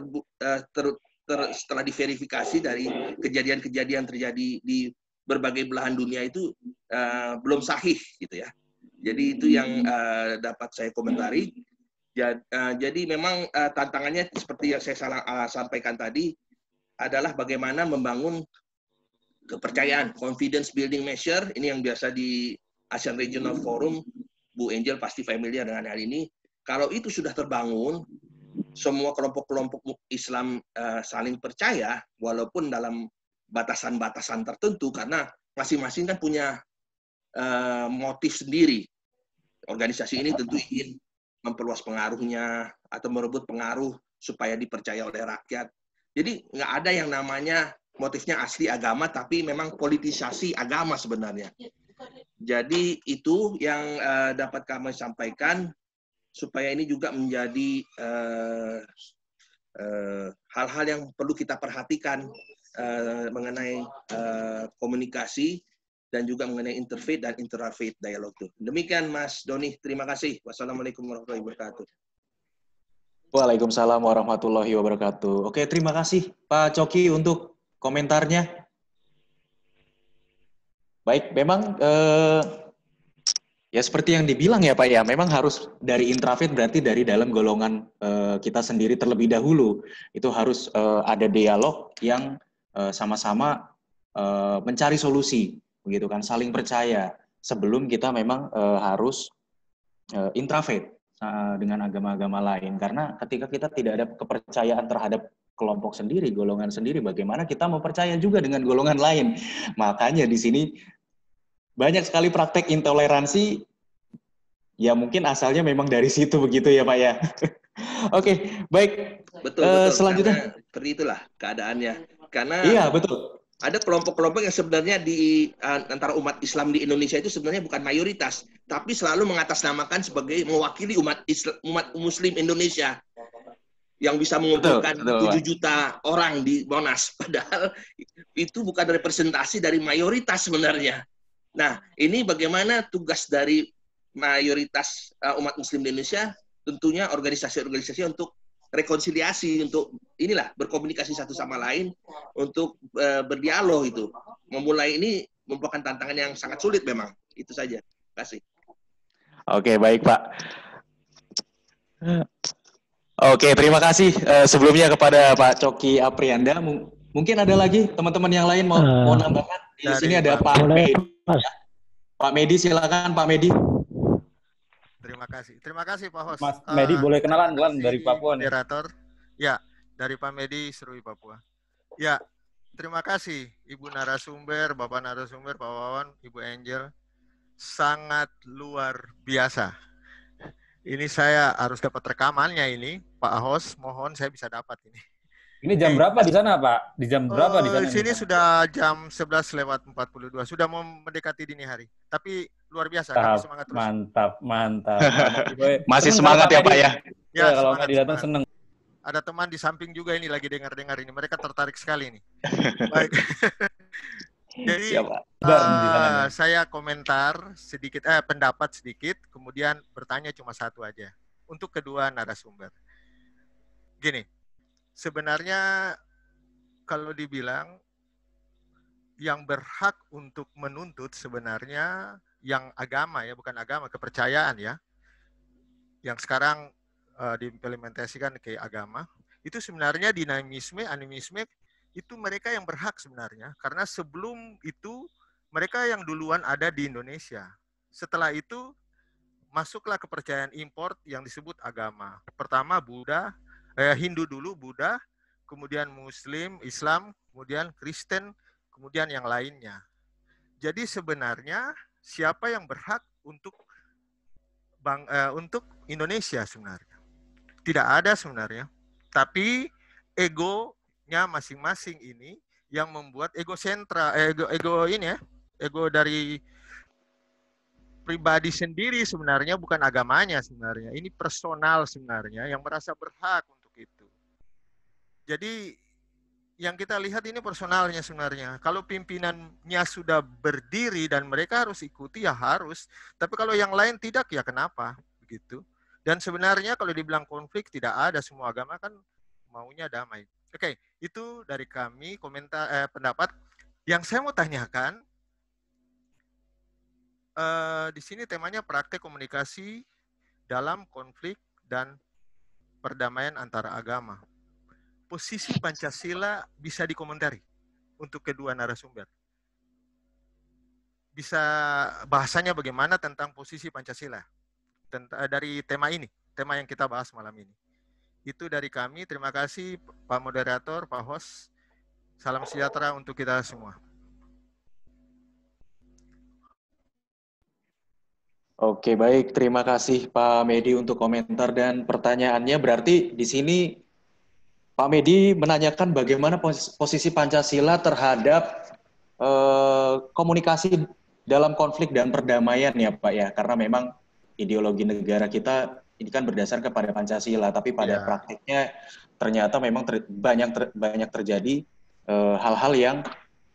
ter, ter, setelah diverifikasi dari kejadian-kejadian terjadi di berbagai belahan dunia itu uh, belum sahih gitu ya. Jadi itu hmm. yang uh, dapat saya komentari. Jadi, uh, eh, jadi memang uh, tantangannya seperti yang saya salah, uh, sampaikan tadi adalah bagaimana membangun kepercayaan, confidence building measure ini yang biasa di ASEAN Regional Forum Bu Angel pasti familiar dengan hal ini. Kalau itu sudah terbangun, semua kelompok-kelompok Islam uh, saling percaya walaupun dalam batasan-batasan tertentu karena masing-masing kan punya Eh, motif sendiri. Organisasi ini tentu ingin memperluas pengaruhnya atau merebut pengaruh supaya dipercaya oleh rakyat. Jadi nggak ada yang namanya motifnya asli agama, tapi memang politisasi agama sebenarnya. Jadi itu yang uh, dapat kami sampaikan supaya ini juga menjadi uh, uh, hal-hal yang perlu kita perhatikan uh, mengenai uh, komunikasi dan juga mengenai interfaith dan interfaith dialog itu. Demikian Mas Doni, terima kasih. Wassalamualaikum warahmatullahi wabarakatuh. Waalaikumsalam warahmatullahi wabarakatuh. Oke, terima kasih Pak Coki untuk komentarnya. Baik, memang eh, ya seperti yang dibilang ya Pak ya, memang harus dari intrafit berarti dari dalam golongan eh, kita sendiri terlebih dahulu. Itu harus eh, ada dialog yang eh, sama-sama eh, mencari solusi begitu kan saling percaya sebelum kita memang e, harus e, eh, intrafaith eh, e, dengan agama-agama lain karena ketika kita tidak ada kepercayaan terhadap kelompok sendiri golongan sendiri bagaimana kita mau percaya juga dengan golongan lain makanya di sini banyak sekali praktek intoleransi ya mungkin asalnya memang dari situ begitu ya pak ya oke okay, baik betul, uh, betul selanjutnya seperti itulah keadaannya karena iya betul ada kelompok-kelompok yang sebenarnya di eh, antara umat Islam di Indonesia itu sebenarnya bukan mayoritas, tapi selalu mengatasnamakan sebagai mewakili umat Islam, umat Muslim Indonesia yang bisa mengumpulkan betul, betul, 7 juta orang di Monas, padahal itu bukan representasi dari mayoritas sebenarnya. Nah, ini bagaimana tugas dari mayoritas eh, umat Muslim di Indonesia? Tentunya organisasi-organisasi untuk rekonsiliasi untuk inilah berkomunikasi satu sama lain untuk uh, berdialog itu memulai ini merupakan tantangan yang sangat sulit memang itu saja terima kasih oke baik pak oke terima kasih uh, sebelumnya kepada pak Coki Aprianda M mungkin ada lagi teman-teman yang lain mau uh, mau nambahkan di sini ada pak Medi Pak Medi silakan Pak Medi terima kasih. Terima kasih Pak Hos. Mas eh, Medi uh, boleh kenalan kan dari Papua nih. Moderator. Ya, dari Pak Medi Serui Papua. Ya, terima kasih Ibu narasumber, Bapak narasumber, Pak Wawan, Ibu Angel. Sangat luar biasa. Ini saya harus dapat rekamannya ini, Pak Hos. Mohon saya bisa dapat ini. Ini jam berapa di sana, Pak? Di jam eh, berapa uh, di sana? Di sini sudah jam 11 lewat 42. Sudah mau mendekati dini hari. Tapi luar biasa. Tahap, semangat terus. Mantap, mantap. Masih semangat ya Pak ya. Ya, iya, kalau nggak datang seneng. Ada teman di samping juga ini lagi dengar-dengar ini. Mereka tertarik sekali ini. Baik. Jadi Siapa? Uh, eh, saya komentar sedikit, eh pendapat sedikit, kemudian bertanya cuma satu aja. Untuk kedua narasumber. Gini, sebenarnya kalau dibilang yang berhak untuk menuntut sebenarnya yang agama ya, bukan agama, kepercayaan ya, yang sekarang uh, diimplementasikan ke agama, itu sebenarnya dinamisme, animisme itu mereka yang berhak sebenarnya, karena sebelum itu mereka yang duluan ada di Indonesia. Setelah itu masuklah kepercayaan import yang disebut agama. Pertama Buddha, eh, Hindu dulu Buddha, kemudian Muslim, Islam, kemudian Kristen, kemudian yang lainnya. Jadi sebenarnya siapa yang berhak untuk bang uh, untuk Indonesia sebenarnya. Tidak ada sebenarnya. Tapi egonya masing-masing ini yang membuat ego sentra eh, ego ego ini ya, ego dari pribadi sendiri sebenarnya bukan agamanya sebenarnya. Ini personal sebenarnya yang merasa berhak untuk itu. Jadi yang kita lihat ini personalnya sebenarnya. Kalau pimpinannya sudah berdiri dan mereka harus ikuti ya harus. Tapi kalau yang lain tidak ya kenapa begitu? Dan sebenarnya kalau dibilang konflik tidak ada semua agama kan maunya damai. Oke, itu dari kami komentar eh, pendapat. Yang saya mau tanyakan eh, di sini temanya praktek komunikasi dalam konflik dan perdamaian antara agama posisi Pancasila bisa dikomentari untuk kedua narasumber? Bisa bahasanya bagaimana tentang posisi Pancasila dari tema ini, tema yang kita bahas malam ini. Itu dari kami. Terima kasih Pak Moderator, Pak hos Salam sejahtera untuk kita semua. Oke, baik. Terima kasih Pak Medi untuk komentar dan pertanyaannya. Berarti di sini Pak Medi menanyakan bagaimana posisi, Pancasila terhadap uh, komunikasi dalam konflik dan perdamaian ya Pak ya, karena memang ideologi negara kita ini kan berdasar kepada Pancasila, tapi pada yeah. praktiknya ternyata memang ter, banyak ter, banyak terjadi eh, hal-hal uh, yang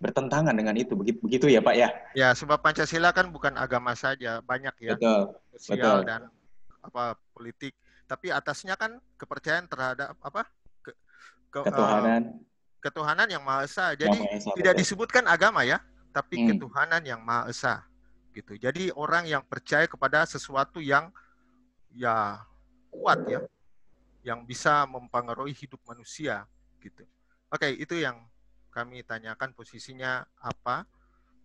bertentangan dengan itu begitu begitu ya Pak ya. Ya, sebab Pancasila kan bukan agama saja, banyak ya. Betul. Sosial betul. dan apa politik, tapi atasnya kan kepercayaan terhadap apa? ketuhanan eh, ketuhanan yang maha esa. Jadi maha esa, tidak betul. disebutkan agama ya, tapi hmm. ketuhanan yang maha esa gitu. Jadi orang yang percaya kepada sesuatu yang ya kuat ya, yang bisa mempengaruhi hidup manusia gitu. Oke, itu yang kami tanyakan posisinya apa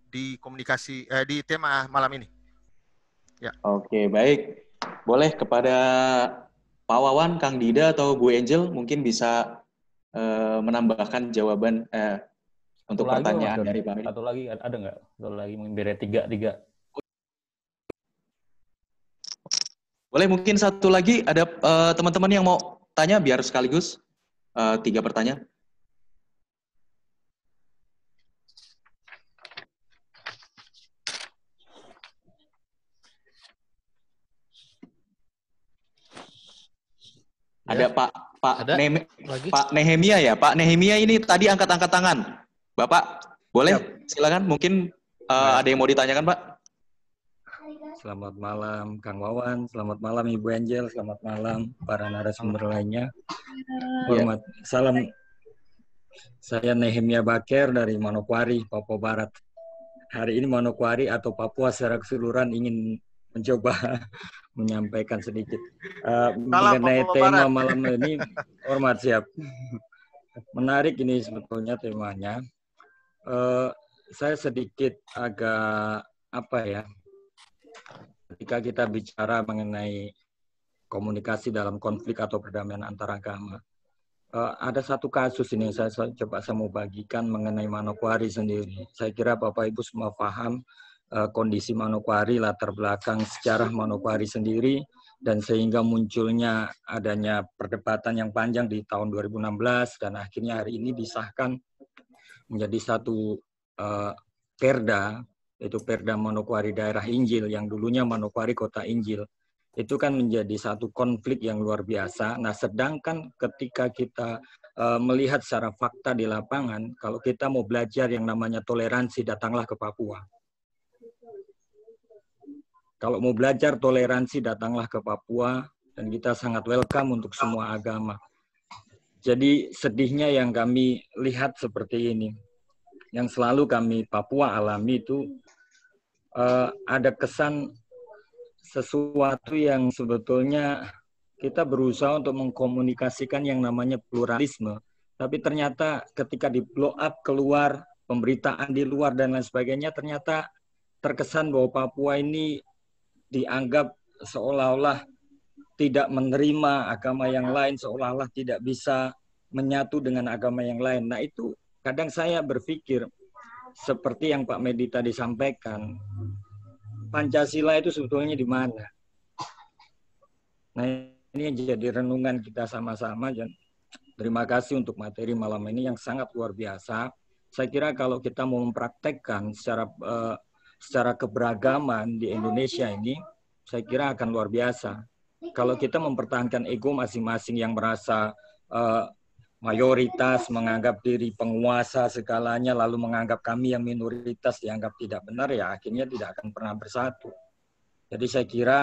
di komunikasi eh, di tema malam ini. Ya. Oke, baik. Boleh kepada Pak Wawan, Kang Dida atau Bu Angel mungkin bisa Eh, menambahkan jawaban uh, untuk satu pertanyaan lagi, dari Pak Satu lagi ada nggak? Satu lagi mungkin beri tiga tiga. Boleh mungkin satu lagi ada eh, teman-teman uh, yang mau tanya biar sekaligus uh, tiga pertanyaan. Ya. Ada Pak Pak Ada? Ne lagi? Pak Nehemia ya, Pak Nehemia ini tadi angkat-angkat tangan. Bapak, boleh? Yep. Ya. Silakan mungkin uh, ya. ada yang mau ditanyakan, Pak. Selamat malam Kang Wawan, selamat malam Ibu Angel, selamat malam para narasumber lainnya. Hormat. Ya. Salam saya Nehemia Baker dari Manokwari, Papua Barat. Hari ini Manokwari atau Papua secara keseluruhan ingin mencoba menyampaikan sedikit uh, mengenai tema malam ini. Hormat siap. Menarik ini sebetulnya temanya. Uh, saya sedikit agak apa ya? Ketika kita bicara mengenai komunikasi dalam konflik atau perdamaian antara uh, eh, ada satu kasus ini saya, saya coba saya mau bagikan mengenai Manokwari sendiri. Saya kira Bapak Ibu semua paham Eh, kondisi Manokwari, latar belakang sejarah Manokwari sendiri, dan sehingga munculnya adanya perdebatan yang panjang di tahun 2016 dan akhirnya hari ini disahkan menjadi satu uh, perda yaitu perda Manokwari daerah Injil yang dulunya Manokwari kota Injil itu kan menjadi satu konflik yang luar biasa. Nah, sedangkan ketika kita uh, melihat secara fakta di lapangan, kalau kita mau belajar yang namanya toleransi, datanglah ke Papua kalau mau belajar toleransi, datanglah ke Papua, dan kita sangat welcome untuk semua agama. Jadi sedihnya yang kami lihat seperti ini, yang selalu kami Papua alami itu uh, ada kesan sesuatu yang sebetulnya kita berusaha untuk mengkomunikasikan yang namanya pluralisme, tapi ternyata ketika di blow up keluar pemberitaan di luar dan lain sebagainya, ternyata terkesan bahwa Papua ini dianggap seolah-olah tidak menerima agama yang lain, seolah-olah tidak bisa menyatu dengan agama yang lain. Nah itu kadang saya berpikir seperti yang Pak Medi tadi sampaikan, Pancasila itu sebetulnya di mana? Nah ini jadi renungan kita sama-sama. Terima kasih untuk materi malam ini yang sangat luar biasa. Saya kira kalau kita mau mempraktekkan secara uh, secara keberagaman di Indonesia ini saya kira akan luar biasa. Kalau kita mempertahankan ego masing-masing yang merasa uh, mayoritas menganggap diri penguasa segalanya lalu menganggap kami yang minoritas dianggap tidak benar ya akhirnya tidak akan pernah bersatu. Jadi saya kira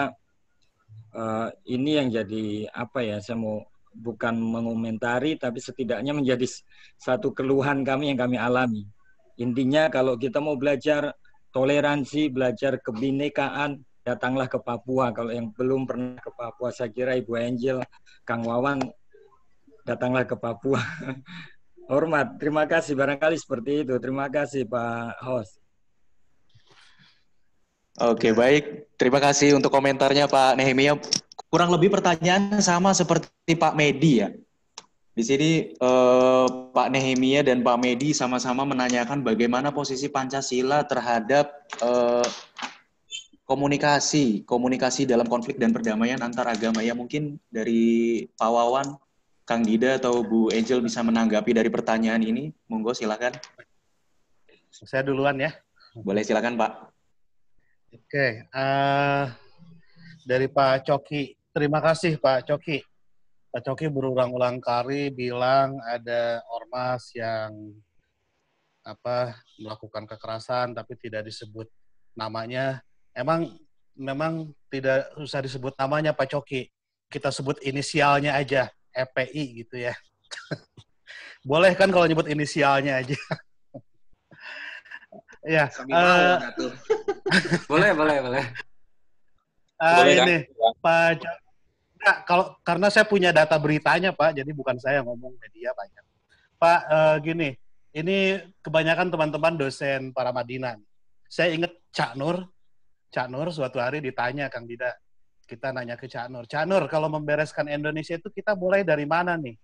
uh, ini yang jadi apa ya saya mau bukan mengomentari tapi setidaknya menjadi satu keluhan kami yang kami alami. Intinya kalau kita mau belajar toleransi, belajar kebinekaan, datanglah ke Papua. Kalau yang belum pernah ke Papua, saya kira Ibu Angel, Kang Wawan, datanglah ke Papua. Hormat, terima kasih. Barangkali seperti itu. Terima kasih Pak Host. Oke, baik. Terima kasih untuk komentarnya Pak Nehemia. Kurang lebih pertanyaan sama seperti Pak Medi ya. Di sini eh, Pak Nehemia dan Pak Medi sama-sama menanyakan bagaimana posisi Pancasila terhadap eh, komunikasi, komunikasi dalam konflik dan perdamaian antar agama. Ya mungkin dari Pak Wawan, Kang Dida atau Bu Angel bisa menanggapi dari pertanyaan ini. Monggo silakan. Saya duluan ya. Boleh silakan Pak. Oke, okay. uh, eh, dari Pak Coki. Terima kasih Pak Coki Pak Coki berulang-ulang kali bilang ada ormas yang apa melakukan kekerasan tapi tidak disebut namanya. Emang memang tidak usah disebut namanya Pak Coki. Kita sebut inisialnya aja, EPI gitu ya. Boleh kan kalau nyebut inisialnya aja. ya. Uh, boleh, boleh, boleh. Uh, boleh ini kan? Pak Coki kalau karena saya punya data beritanya Pak, jadi bukan saya yang ngomong media banyak. Pak uh, gini, ini kebanyakan teman-teman dosen para madinan Saya ingat Cak Nur, Cak Nur suatu hari ditanya Kang Dida, kita nanya ke Cak Nur, Cak Nur kalau membereskan Indonesia itu kita mulai dari mana nih?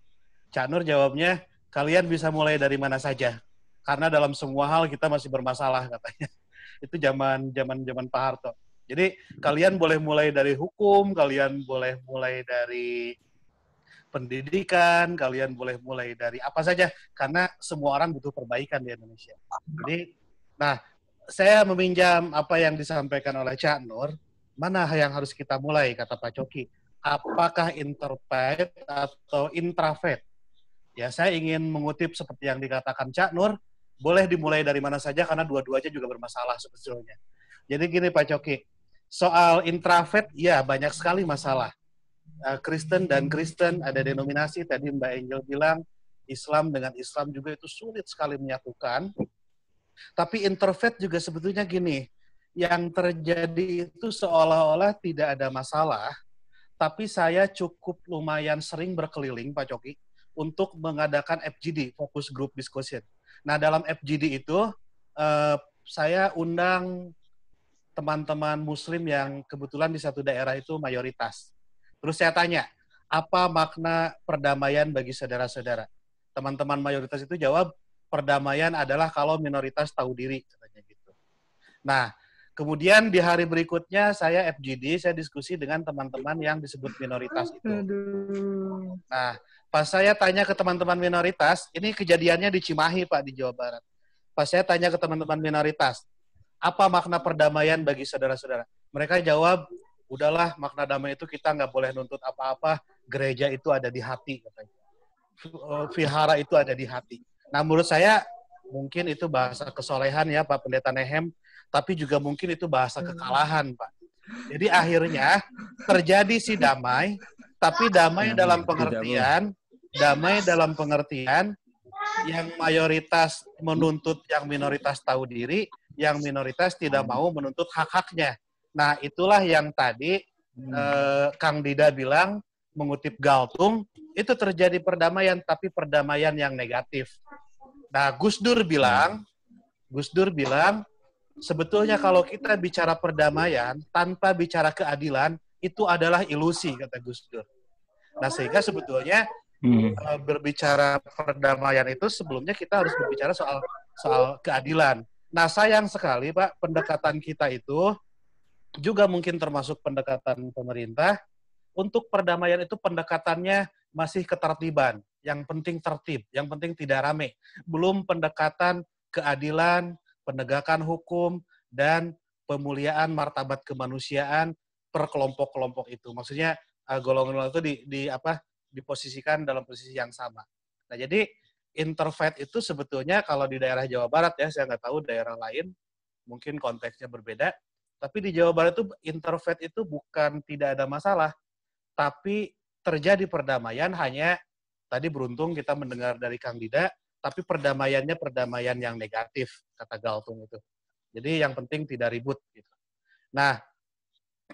Cak Nur jawabnya, kalian bisa mulai dari mana saja, karena dalam semua hal kita masih bermasalah katanya. Itu zaman zaman zaman Pak Harto. Jadi kalian boleh mulai dari hukum, kalian boleh mulai dari pendidikan, kalian boleh mulai dari apa saja karena semua orang butuh perbaikan di Indonesia. Jadi nah, saya meminjam apa yang disampaikan oleh Cak Nur, mana yang harus kita mulai kata Pak Coki? Apakah interpret atau intrafed? Ya, saya ingin mengutip seperti yang dikatakan Cak Nur, boleh dimulai dari mana saja karena dua-duanya juga bermasalah sebetulnya. Jadi gini Pak Coki, Soal introvert, ya banyak sekali masalah. Eh, Kristen dan Kristen ada denominasi tadi Mbak Angel bilang Islam dengan Islam juga itu sulit sekali menyatukan. Tapi introvert juga sebetulnya gini, yang terjadi itu seolah-olah tidak ada masalah, tapi saya cukup lumayan sering berkeliling Pak Coki untuk mengadakan FGD, Focus Group Discussion. Nah dalam FGD itu eh, saya undang teman-teman muslim yang kebetulan di satu daerah itu mayoritas. Terus saya tanya, apa makna perdamaian bagi saudara-saudara? Teman-teman mayoritas itu jawab, perdamaian adalah kalau minoritas tahu diri. Katanya gitu. Nah, kemudian di hari berikutnya saya FGD, saya diskusi dengan teman-teman yang disebut minoritas itu. Nah, pas saya tanya ke teman-teman minoritas, ini kejadiannya di Cimahi Pak, di Jawa Barat. Pas saya tanya ke teman-teman minoritas, apa makna perdamaian bagi saudara-saudara? Mereka jawab, udahlah makna damai itu kita nggak boleh nuntut apa-apa, gereja itu ada di hati katanya. Eh, vihara itu ada di hati. Nah menurut saya mungkin itu bahasa kesolehan ya Pak Pendeta Nehem, tapi juga mungkin itu bahasa kekalahan Pak. Jadi akhirnya terjadi si damai, tapi damai dalam pengertian, damai dalam pengertian yang mayoritas menuntut yang minoritas tahu diri, yang minoritas tidak hmm. mau menuntut hak-haknya. Nah, itulah yang tadi hmm. eh, Kang Dida bilang mengutip Galtung, itu terjadi perdamaian tapi perdamaian yang negatif. Nah, Gus Dur bilang, Gus Dur bilang sebetulnya kalau kita bicara perdamaian tanpa bicara keadilan itu adalah ilusi kata Gus Dur. Nah, sehingga sebetulnya hmm. Eh, berbicara perdamaian itu sebelumnya kita harus berbicara soal soal keadilan. Nah, sayang sekali, Pak, pendekatan kita itu juga mungkin termasuk pendekatan pemerintah. Untuk perdamaian itu pendekatannya masih ketertiban. Yang penting tertib, yang penting tidak rame. Belum pendekatan keadilan, penegakan hukum, dan pemuliaan martabat kemanusiaan per kelompok-kelompok itu. Maksudnya eh, golongan-golongan itu di, di apa diposisikan dalam posisi yang sama. Nah, jadi interfaith itu sebetulnya kalau di daerah Jawa Barat ya, saya nggak tahu daerah lain, mungkin konteksnya berbeda. Tapi di Jawa Barat itu interfaith itu bukan tidak ada masalah, tapi terjadi perdamaian hanya tadi beruntung kita mendengar dari Kang Dida, tapi perdamaiannya perdamaian yang negatif kata Galtung itu. Jadi yang penting tidak ribut gitu. Nah,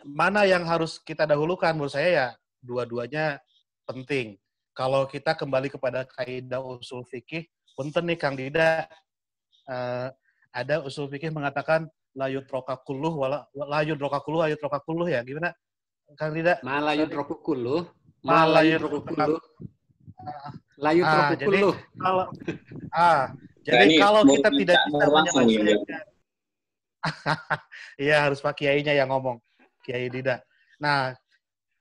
mana yang harus kita dahulukan menurut saya ya dua-duanya penting kalau kita kembali kepada kaidah usul fikih, punten nih Kang Dida, uh, ada usul fikih mengatakan layut kuluh, wala, layut kuluh, layut kuluh ya, gimana? Kang Dida? Malayut rokakuluh, malayut ma Layut rokakuluh. Ah, ah kalau, ah, jadi nah, kalau kita tidak bisa menyelesaikan, ya iya, harus Pak Kiainya yang ngomong, Kiai Dida. Nah,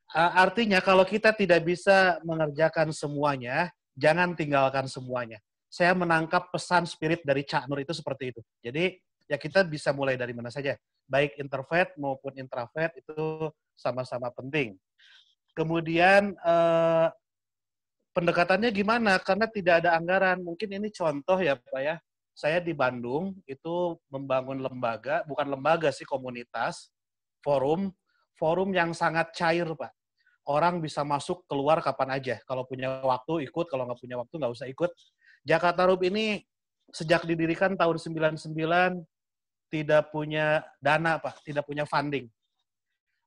Eh, artinya kalau kita tidak bisa mengerjakan semuanya, jangan tinggalkan semuanya. Saya menangkap pesan spirit dari Cak Nur itu seperti itu. Jadi ya kita bisa mulai dari mana saja. Baik introvert maupun intrafed itu sama-sama penting. Kemudian eh, pendekatannya gimana? Karena tidak ada anggaran. Mungkin ini contoh ya Pak ya. Saya di Bandung itu membangun lembaga, bukan lembaga sih komunitas, forum, forum yang sangat cair Pak orang bisa masuk keluar kapan aja. Kalau punya waktu ikut, kalau nggak punya waktu nggak usah ikut. Jakarta Rup ini sejak didirikan tahun 99 tidak punya dana pak, tidak punya funding.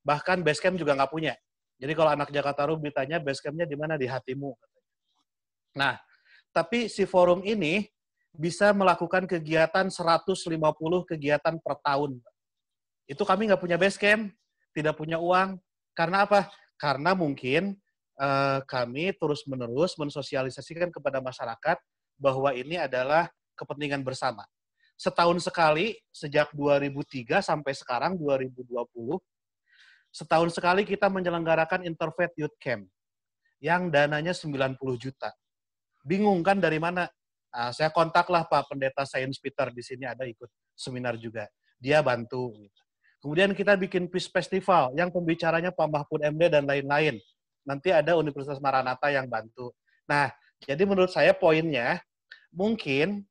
Bahkan basecamp juga nggak punya. Jadi kalau anak Jakarta Rup ditanya basecampnya di mana di hatimu. Nah, tapi si forum ini bisa melakukan kegiatan 150 kegiatan per tahun. Itu kami nggak punya basecamp, tidak punya uang. Karena apa? karena mungkin uh, kami terus-menerus mensosialisasikan kepada masyarakat bahwa ini adalah kepentingan bersama. Setahun sekali sejak 2003 sampai sekarang 2020, setahun sekali kita menyelenggarakan Interfaith Youth Camp yang dananya 90 juta. Bingung kan dari mana? Nah, saya kontaklah Pak Pendeta Sains Peter di sini ada ikut seminar juga. Dia bantu. Gitu. Kemudian kita bikin Peace Festival yang pembicaranya Pak Mahfud MD dan lain-lain. Nanti ada Universitas Maranatha yang bantu. Nah, jadi menurut saya poinnya mungkin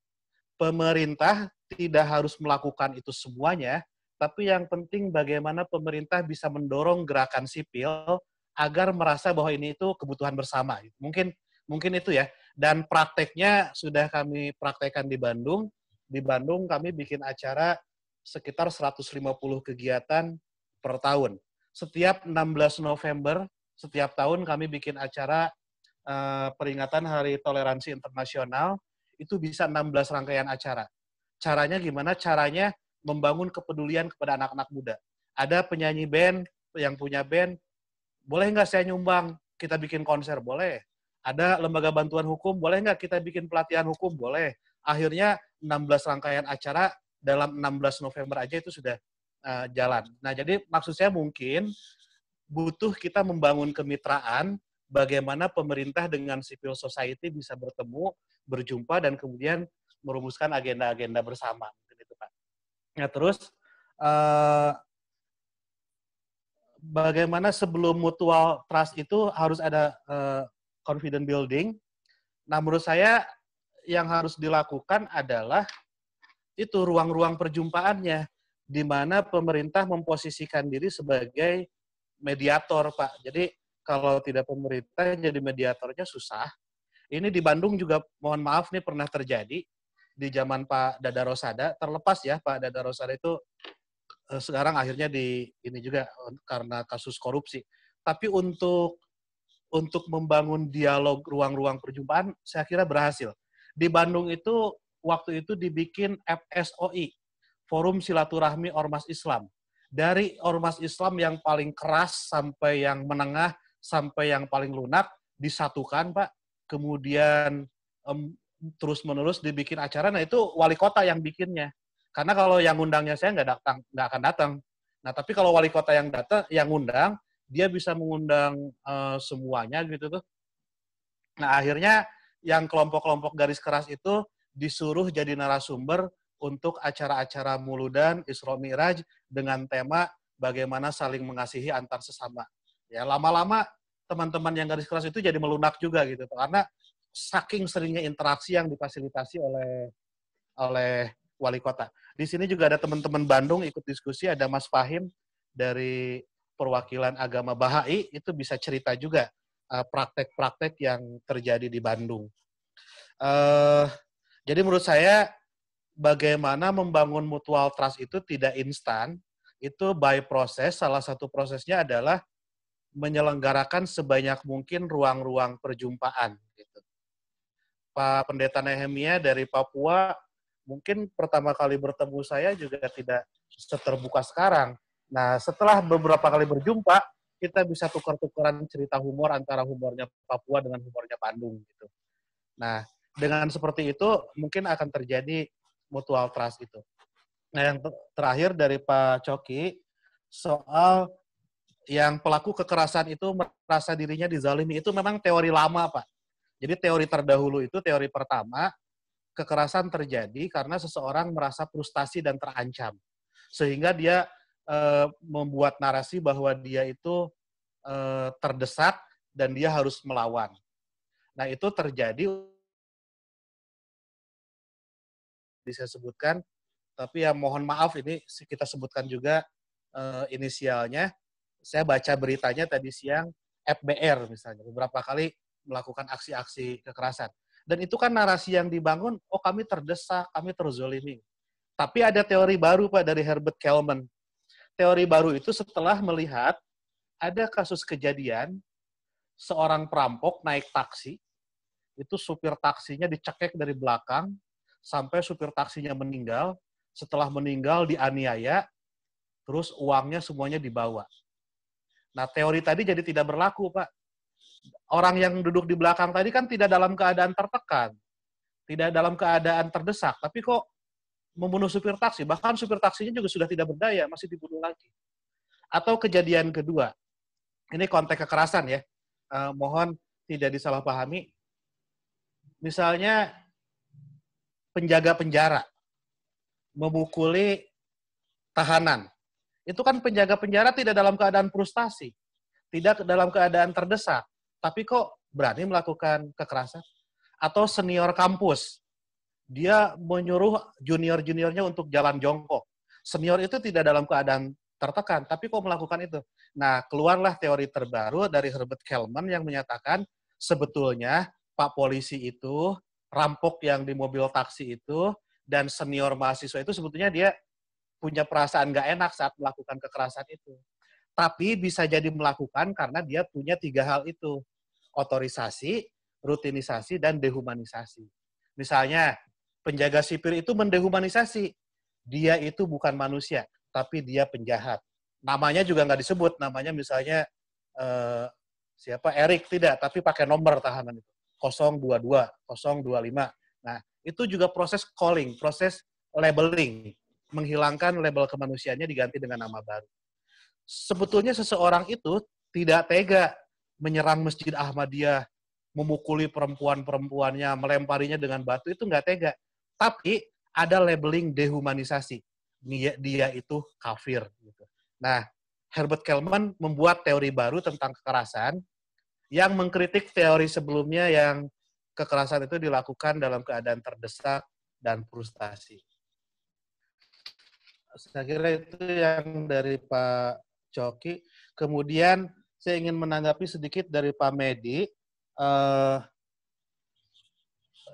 pemerintah tidak harus melakukan itu semuanya, tapi yang penting bagaimana pemerintah bisa mendorong gerakan sipil agar merasa bahwa ini itu kebutuhan bersama. Mungkin mungkin itu ya. Dan prakteknya sudah kami praktekkan di Bandung. Di Bandung kami bikin acara sekitar 150 kegiatan per tahun. Setiap 16 November, setiap tahun kami bikin acara uh, peringatan Hari Toleransi Internasional, itu bisa 16 rangkaian acara. Caranya gimana? Caranya membangun kepedulian kepada anak-anak muda. Ada penyanyi band yang punya band, boleh nggak saya nyumbang? Kita bikin konser, boleh. Ada lembaga bantuan hukum, boleh nggak kita bikin pelatihan hukum? Boleh. Akhirnya 16 rangkaian acara dalam 16 November aja itu sudah uh, jalan. Nah, jadi maksud saya mungkin butuh kita membangun kemitraan bagaimana pemerintah dengan civil society bisa bertemu, berjumpa, dan kemudian merumuskan agenda-agenda bersama. Gitu, Pak. Nah, terus uh, bagaimana sebelum mutual trust itu harus ada uh, confident building. Nah, menurut saya yang harus dilakukan adalah itu ruang-ruang perjumpaannya di mana pemerintah memposisikan diri sebagai mediator, Pak. Jadi kalau tidak pemerintah jadi mediatornya susah. Ini di Bandung juga mohon maaf nih pernah terjadi di zaman Pak Dada Rosada, terlepas ya Pak Dada Rosada itu eh, sekarang akhirnya di ini juga eh, karena kasus korupsi. Tapi untuk untuk membangun dialog ruang-ruang perjumpaan saya kira berhasil. Di Bandung itu waktu itu dibikin FSOI, Forum Silaturahmi Ormas Islam. Dari ormas Islam yang paling keras sampai yang menengah sampai yang paling lunak disatukan, Pak. Kemudian um, terus-menerus dibikin acara, nah itu wali kota yang bikinnya. Karena kalau yang undangnya saya nggak datang, nggak akan datang. Nah, tapi kalau wali kota yang datang, yang undang, dia bisa mengundang uh, semuanya gitu tuh. Nah, akhirnya yang kelompok-kelompok garis keras itu disuruh jadi narasumber untuk acara-acara muludan Isra Miraj dengan tema bagaimana saling mengasihi antar sesama. Ya, lama-lama teman-teman yang garis keras itu jadi melunak juga gitu karena saking seringnya interaksi yang difasilitasi oleh oleh wali kota. Di sini juga ada teman-teman Bandung ikut diskusi, ada Mas Fahim dari perwakilan agama Bahai itu bisa cerita juga eh, praktek-praktek uh, yang terjadi di Bandung. Uh, jadi menurut saya bagaimana membangun mutual trust itu tidak instan, itu by proses. Salah satu prosesnya adalah menyelenggarakan sebanyak mungkin ruang-ruang perjumpaan. Gitu. Pak Pendeta Nehemia dari Papua mungkin pertama kali bertemu saya juga tidak seterbuka sekarang. Nah, setelah beberapa kali berjumpa, kita bisa tukar-tukaran cerita humor antara humornya Papua dengan humornya Bandung gitu. Nah, dengan seperti itu mungkin akan terjadi mutual trust itu. Nah, yang terakhir dari Pak Coki soal yang pelaku kekerasan itu merasa dirinya dizalimi itu memang teori lama, Pak. Jadi teori terdahulu itu teori pertama kekerasan terjadi karena seseorang merasa frustasi dan terancam. Sehingga dia e, membuat narasi bahwa dia itu e, terdesak dan dia harus melawan. Nah, itu terjadi saya sebutkan. Tapi ya mohon maaf ini kita sebutkan juga uh, inisialnya. Saya baca beritanya tadi siang FBR misalnya beberapa kali melakukan aksi-aksi kekerasan. Dan itu kan narasi yang dibangun, oh kami terdesak, kami terzolimi. Tapi ada teori baru Pak dari Herbert Kelman. Teori baru itu setelah melihat ada kasus kejadian seorang perampok naik taksi, itu supir taksinya dicekek dari belakang, sampai supir taksinya meninggal. Setelah meninggal dianiaya, terus uangnya semuanya dibawa. Nah, teori tadi jadi tidak berlaku, Pak. Orang yang duduk di belakang tadi kan tidak dalam keadaan tertekan, tidak dalam keadaan terdesak, tapi kok membunuh supir taksi, bahkan supir taksinya juga sudah tidak berdaya, masih dibunuh lagi. Atau kejadian kedua, ini konteks kekerasan ya, eh, mohon tidak disalahpahami. Misalnya penjaga penjara memukuli tahanan. Itu kan penjaga penjara tidak dalam keadaan frustasi, tidak dalam keadaan terdesak, tapi kok berani melakukan kekerasan? Atau senior kampus, dia menyuruh junior-juniornya untuk jalan jongkok. Senior itu tidak dalam keadaan tertekan, tapi kok melakukan itu? Nah, keluarlah teori terbaru dari Herbert Kelman yang menyatakan sebetulnya Pak polisi itu rampok yang di mobil taksi itu dan senior mahasiswa itu sebetulnya dia punya perasaan nggak enak saat melakukan kekerasan itu. Tapi bisa jadi melakukan karena dia punya tiga hal itu. Otorisasi, rutinisasi, dan dehumanisasi. Misalnya, penjaga sipir itu mendehumanisasi. Dia itu bukan manusia, tapi dia penjahat. Namanya juga nggak disebut. Namanya misalnya eh, siapa Erik tidak, tapi pakai nomor tahanan itu. 022, 025. Nah, itu juga proses calling, proses labeling, menghilangkan label kemanusiaannya diganti dengan nama baru. Sebetulnya seseorang itu tidak tega menyerang Masjid Ahmadiyah, memukuli perempuan-perempuannya, melemparinya dengan batu itu nggak tega. Tapi ada labeling dehumanisasi. Dia, dia itu kafir. Gitu. Nah, Herbert Kelman membuat teori baru tentang kekerasan yang mengkritik teori sebelumnya yang kekerasan itu dilakukan dalam keadaan terdesak dan frustasi. Saya kira itu yang dari Pak Coki. Kemudian saya ingin menanggapi sedikit dari Pak Medi eh,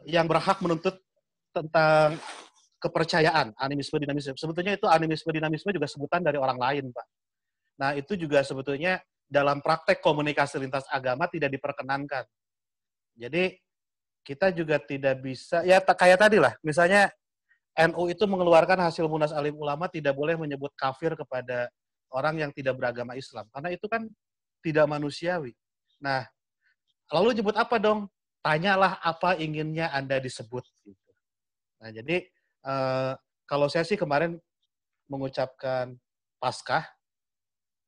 yang berhak menuntut tentang kepercayaan animisme dinamisme. Sebetulnya itu animisme dinamisme juga sebutan dari orang lain, Pak. Nah, itu juga sebetulnya dalam praktek komunikasi lintas agama tidak diperkenankan. Jadi kita juga tidak bisa ya kayak tadi lah misalnya NU itu mengeluarkan hasil munas alim ulama tidak boleh menyebut kafir kepada orang yang tidak beragama Islam karena itu kan tidak manusiawi. Nah, lalu nyebut apa dong? Tanyalah apa inginnya Anda disebut gitu. Nah, jadi eh, kalau saya sih kemarin mengucapkan paskah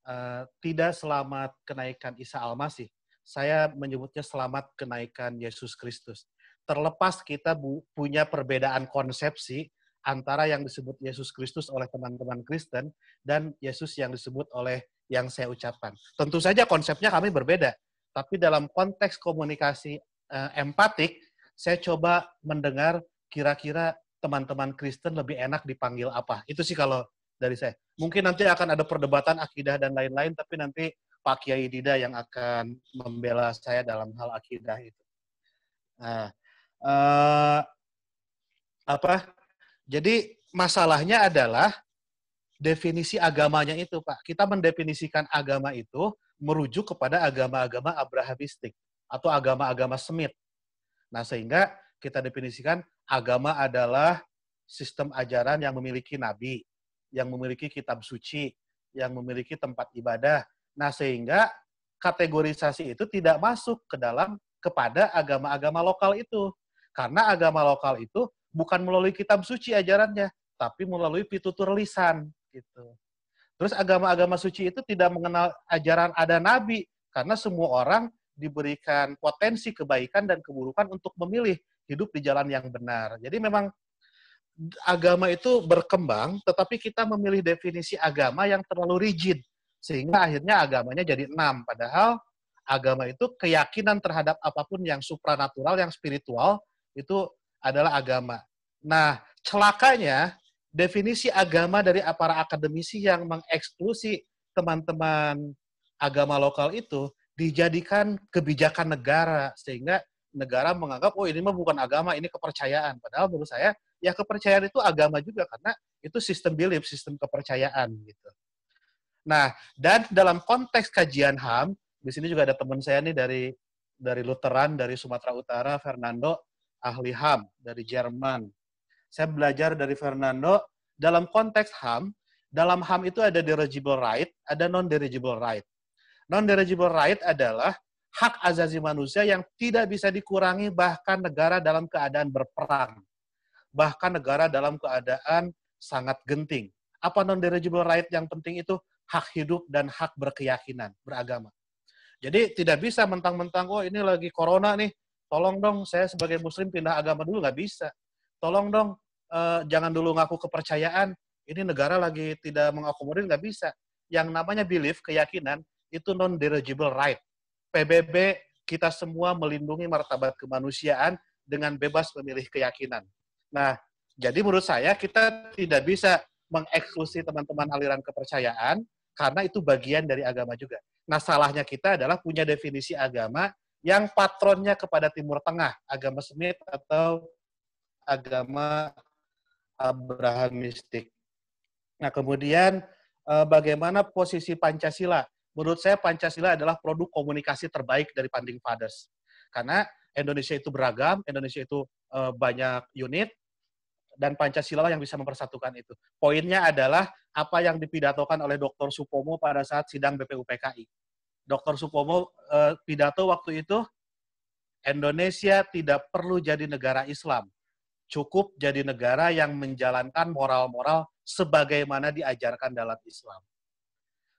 Eh, tidak selamat kenaikan Isa Almasih, Saya menyebutnya selamat kenaikan Yesus Kristus. Terlepas kita bu, punya perbedaan konsepsi antara yang disebut Yesus Kristus oleh teman-teman Kristen dan Yesus yang disebut oleh yang saya ucapkan. Tentu saja konsepnya kami berbeda, tapi dalam konteks komunikasi uh, empatik, saya coba mendengar kira-kira teman-teman Kristen lebih enak dipanggil apa. Itu sih kalau dari saya mungkin nanti akan ada perdebatan akidah dan lain-lain, tapi nanti Pak Kiai Dida yang akan membela saya dalam hal akidah itu. Nah, eh, apa? Jadi masalahnya adalah definisi agamanya itu, Pak. Kita mendefinisikan agama itu merujuk kepada agama-agama Abrahamistik atau agama-agama Semit. Nah, sehingga kita definisikan agama adalah sistem ajaran yang memiliki nabi, yang memiliki kitab suci, yang memiliki tempat ibadah. Nah, sehingga kategorisasi itu tidak masuk ke dalam kepada agama-agama lokal itu. Karena agama lokal itu bukan melalui kitab suci ajarannya, tapi melalui pitutur lisan gitu. Terus agama-agama suci itu tidak mengenal ajaran ada nabi karena semua orang diberikan potensi kebaikan dan keburukan untuk memilih hidup di jalan yang benar. Jadi memang agama itu berkembang, tetapi kita memilih definisi agama yang terlalu rigid. Sehingga akhirnya agamanya jadi enam. Padahal agama itu keyakinan terhadap apapun yang supranatural, yang spiritual, itu adalah agama. Nah, celakanya definisi agama dari para akademisi yang mengeksklusi teman-teman agama lokal itu dijadikan kebijakan negara sehingga negara menganggap oh ini mah bukan agama ini kepercayaan padahal menurut saya ya kepercayaan itu agama juga karena itu sistem belief, sistem kepercayaan gitu. Nah, dan dalam konteks kajian HAM, di sini juga ada teman saya nih dari dari Lutheran dari Sumatera Utara, Fernando ahli HAM dari Jerman. Saya belajar dari Fernando dalam konteks HAM, dalam HAM itu ada dirigible right, ada non-dirigible right. Non-dirigible right adalah hak azazi manusia yang tidak bisa dikurangi bahkan negara dalam keadaan berperang bahkan negara dalam keadaan sangat genting. Apa non-derogable right yang penting itu? Hak hidup dan hak berkeyakinan, beragama. Jadi tidak bisa mentang-mentang, oh ini lagi corona nih, tolong dong saya sebagai muslim pindah agama dulu, nggak bisa. Tolong dong, eh, jangan dulu ngaku kepercayaan, ini negara lagi tidak mengakomodir, nggak bisa. Yang namanya belief, keyakinan, itu non-derogable right. PBB kita semua melindungi martabat kemanusiaan dengan bebas memilih keyakinan. Nah, jadi menurut saya kita tidak bisa mengeksklusi teman-teman aliran kepercayaan karena itu bagian dari agama juga. Nah, salahnya kita adalah punya definisi agama yang patronnya kepada Timur Tengah, agama Semit atau agama Abrahamistik. Nah, kemudian eh, bagaimana posisi Pancasila? Menurut saya Pancasila adalah produk komunikasi terbaik dari Founding Fathers. Karena Indonesia itu beragam, Indonesia itu eh, banyak unit, dan Pancasila yang bisa mempersatukan itu. Poinnya adalah apa yang dipidatokan oleh Dr. Supomo pada saat sidang BPUPKI. Dr. Supomo eh, pidato waktu itu, Indonesia tidak perlu jadi negara Islam. Cukup jadi negara yang menjalankan moral-moral sebagaimana diajarkan dalam Islam.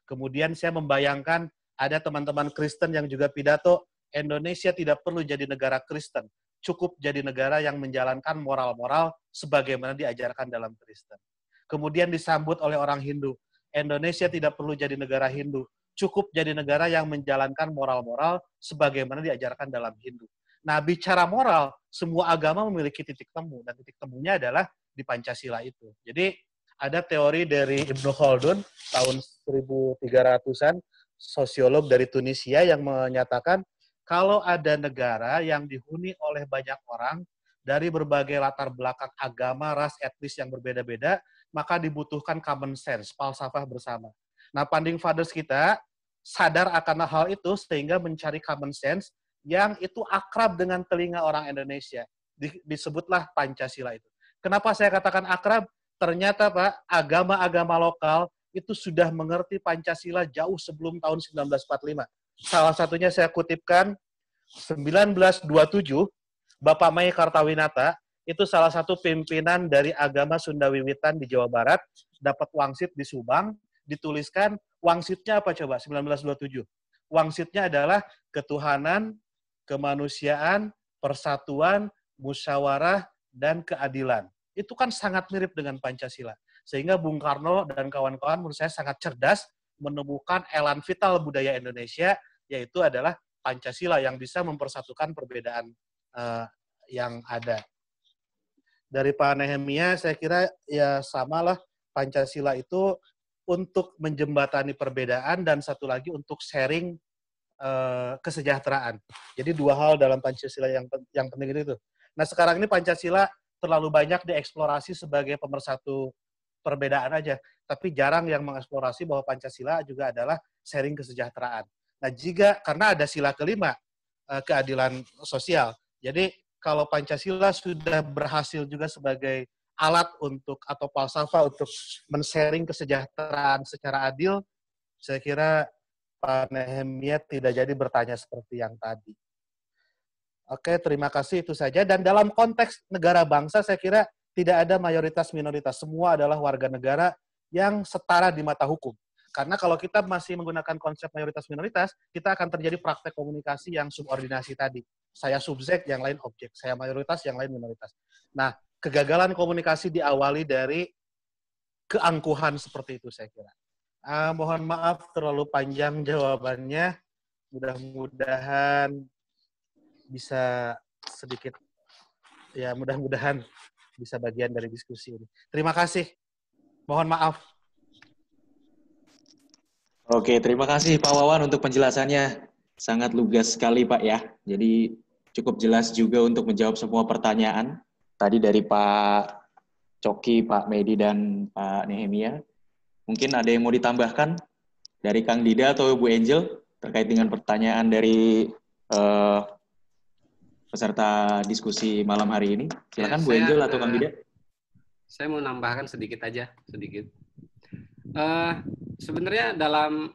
Kemudian saya membayangkan ada teman-teman Kristen yang juga pidato, Indonesia tidak perlu jadi negara Kristen, cukup jadi negara yang menjalankan moral-moral sebagaimana diajarkan dalam Kristen. Kemudian disambut oleh orang Hindu. Indonesia tidak perlu jadi negara Hindu. Cukup jadi negara yang menjalankan moral-moral sebagaimana diajarkan dalam Hindu. Nah, bicara moral, semua agama memiliki titik temu. Dan titik temunya adalah di Pancasila itu. Jadi, ada teori dari Ibn Khaldun tahun 1300-an, sosiolog dari Tunisia yang menyatakan kalau ada negara yang dihuni oleh banyak orang, dari berbagai latar belakang agama, ras, etnis yang berbeda-beda, maka dibutuhkan common sense, falsafah bersama. Nah, Panding Fathers kita sadar akan hal itu sehingga mencari common sense yang itu akrab dengan telinga orang Indonesia. Disebutlah Pancasila itu. Kenapa saya katakan akrab? Ternyata Pak, agama-agama lokal itu sudah mengerti Pancasila jauh sebelum tahun 1945. Salah satunya saya kutipkan 1927 Bapak Mai Kartawinata itu salah satu pimpinan dari agama Sunda Wiwitan di Jawa Barat, dapat wangsit di Subang, dituliskan wangsitnya apa coba 1927. Wangsitnya adalah ketuhanan, kemanusiaan, persatuan, musyawarah dan keadilan. Itu kan sangat mirip dengan Pancasila. Sehingga Bung Karno dan kawan-kawan menurut saya sangat cerdas menemukan elan vital budaya Indonesia yaitu adalah Pancasila yang bisa mempersatukan perbedaan uh, yang ada. Dari Pak Nehemia, saya kira ya samalah Pancasila itu untuk menjembatani perbedaan dan satu lagi untuk sharing uh, kesejahteraan. Jadi dua hal dalam Pancasila yang yang penting itu. Nah sekarang ini Pancasila terlalu banyak dieksplorasi sebagai pemersatu perbedaan aja, tapi jarang yang mengeksplorasi bahwa Pancasila juga adalah sharing kesejahteraan. Nah jika karena ada sila kelima eh, keadilan sosial, jadi kalau Pancasila sudah berhasil juga sebagai alat untuk atau falsafah untuk men-sharing kesejahteraan secara adil, saya kira Pak Nehemia tidak jadi bertanya seperti yang tadi. Oke, terima kasih itu saja. Dan dalam konteks negara bangsa, saya kira tidak ada mayoritas minoritas. Semua adalah warga negara yang setara di mata hukum. Karena kalau kita masih menggunakan konsep mayoritas minoritas, kita akan terjadi praktek komunikasi yang subordinasi tadi. Saya subjek, yang lain objek. Saya mayoritas, yang lain minoritas. Nah, kegagalan komunikasi diawali dari keangkuhan seperti itu saya kira. Uh, mohon maaf terlalu panjang jawabannya. Mudah-mudahan bisa sedikit ya mudah-mudahan bisa bagian dari diskusi ini. Terima kasih. Mohon maaf. Oke, terima kasih Pak Wawan untuk penjelasannya sangat lugas sekali Pak ya. Jadi cukup jelas juga untuk menjawab semua pertanyaan tadi dari Pak Coki, Pak Medi dan Pak Nehemia. Mungkin ada yang mau ditambahkan dari Kang Dida atau Bu Angel terkait dengan pertanyaan dari uh, peserta diskusi malam hari ini. Silakan ya, Bu Angel atau atau Kang eh, Dida. Saya mau nambahkan sedikit aja, sedikit. Uh, sebenarnya dalam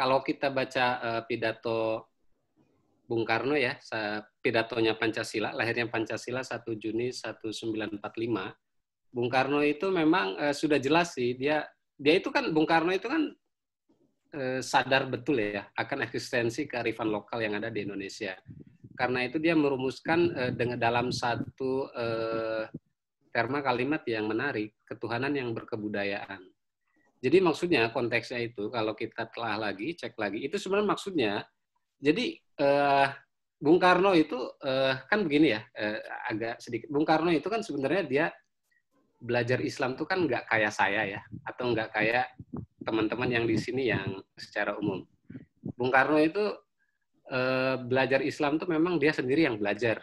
kalau kita baca uh, pidato Bung Karno ya, pidatonya Pancasila, lahirnya Pancasila 1 Juni 1945. Bung Karno itu memang uh, sudah jelas sih dia dia itu kan Bung Karno itu kan uh, sadar betul ya akan eksistensi kearifan lokal yang ada di Indonesia. Karena itu dia merumuskan uh, dengan dalam satu uh, terma kalimat yang menarik, ketuhanan yang berkebudayaan. Jadi maksudnya konteksnya itu kalau kita telah lagi, cek lagi, itu sebenarnya maksudnya jadi eh, Bung Karno itu eh, kan begini ya, eh, agak sedikit. Bung Karno itu kan sebenarnya dia belajar Islam tuh kan nggak kayak saya ya, atau nggak kayak teman-teman yang di sini yang secara umum. Bung Karno itu eh, belajar Islam tuh memang dia sendiri yang belajar.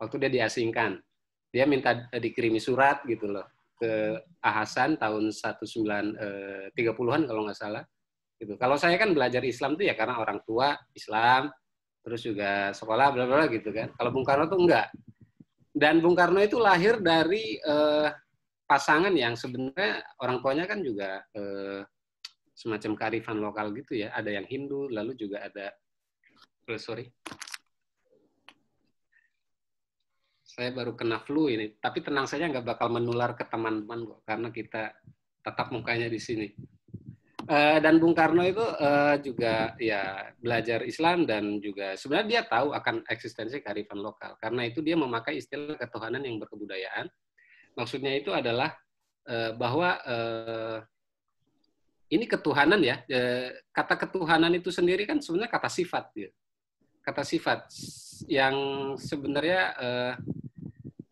Waktu dia diasingkan, dia minta eh, dikirimi surat gitu loh ke Ahasan tahun 1930-an eh, kalau nggak salah. Gitu. Kalau saya kan belajar Islam tuh ya karena orang tua Islam, terus juga sekolah bla bla gitu kan. Kalau Bung Karno tuh enggak. Dan Bung Karno itu lahir dari eh, pasangan yang sebenarnya orang tuanya kan juga eh, semacam kearifan lokal gitu ya. Ada yang Hindu, lalu juga ada oh, sorry, saya baru kena flu ini, tapi tenang saja nggak bakal menular ke teman-teman kok, karena kita tetap mukanya di sini. Uh, dan Bung Karno itu uh, juga ya belajar Islam dan juga sebenarnya dia tahu akan eksistensi kearifan lokal. Karena itu dia memakai istilah ketuhanan yang berkebudayaan. Maksudnya itu adalah uh, bahwa uh, ini ketuhanan ya. Uh, kata ketuhanan itu sendiri kan sebenarnya kata sifat. Ya. Kata sifat yang sebenarnya uh,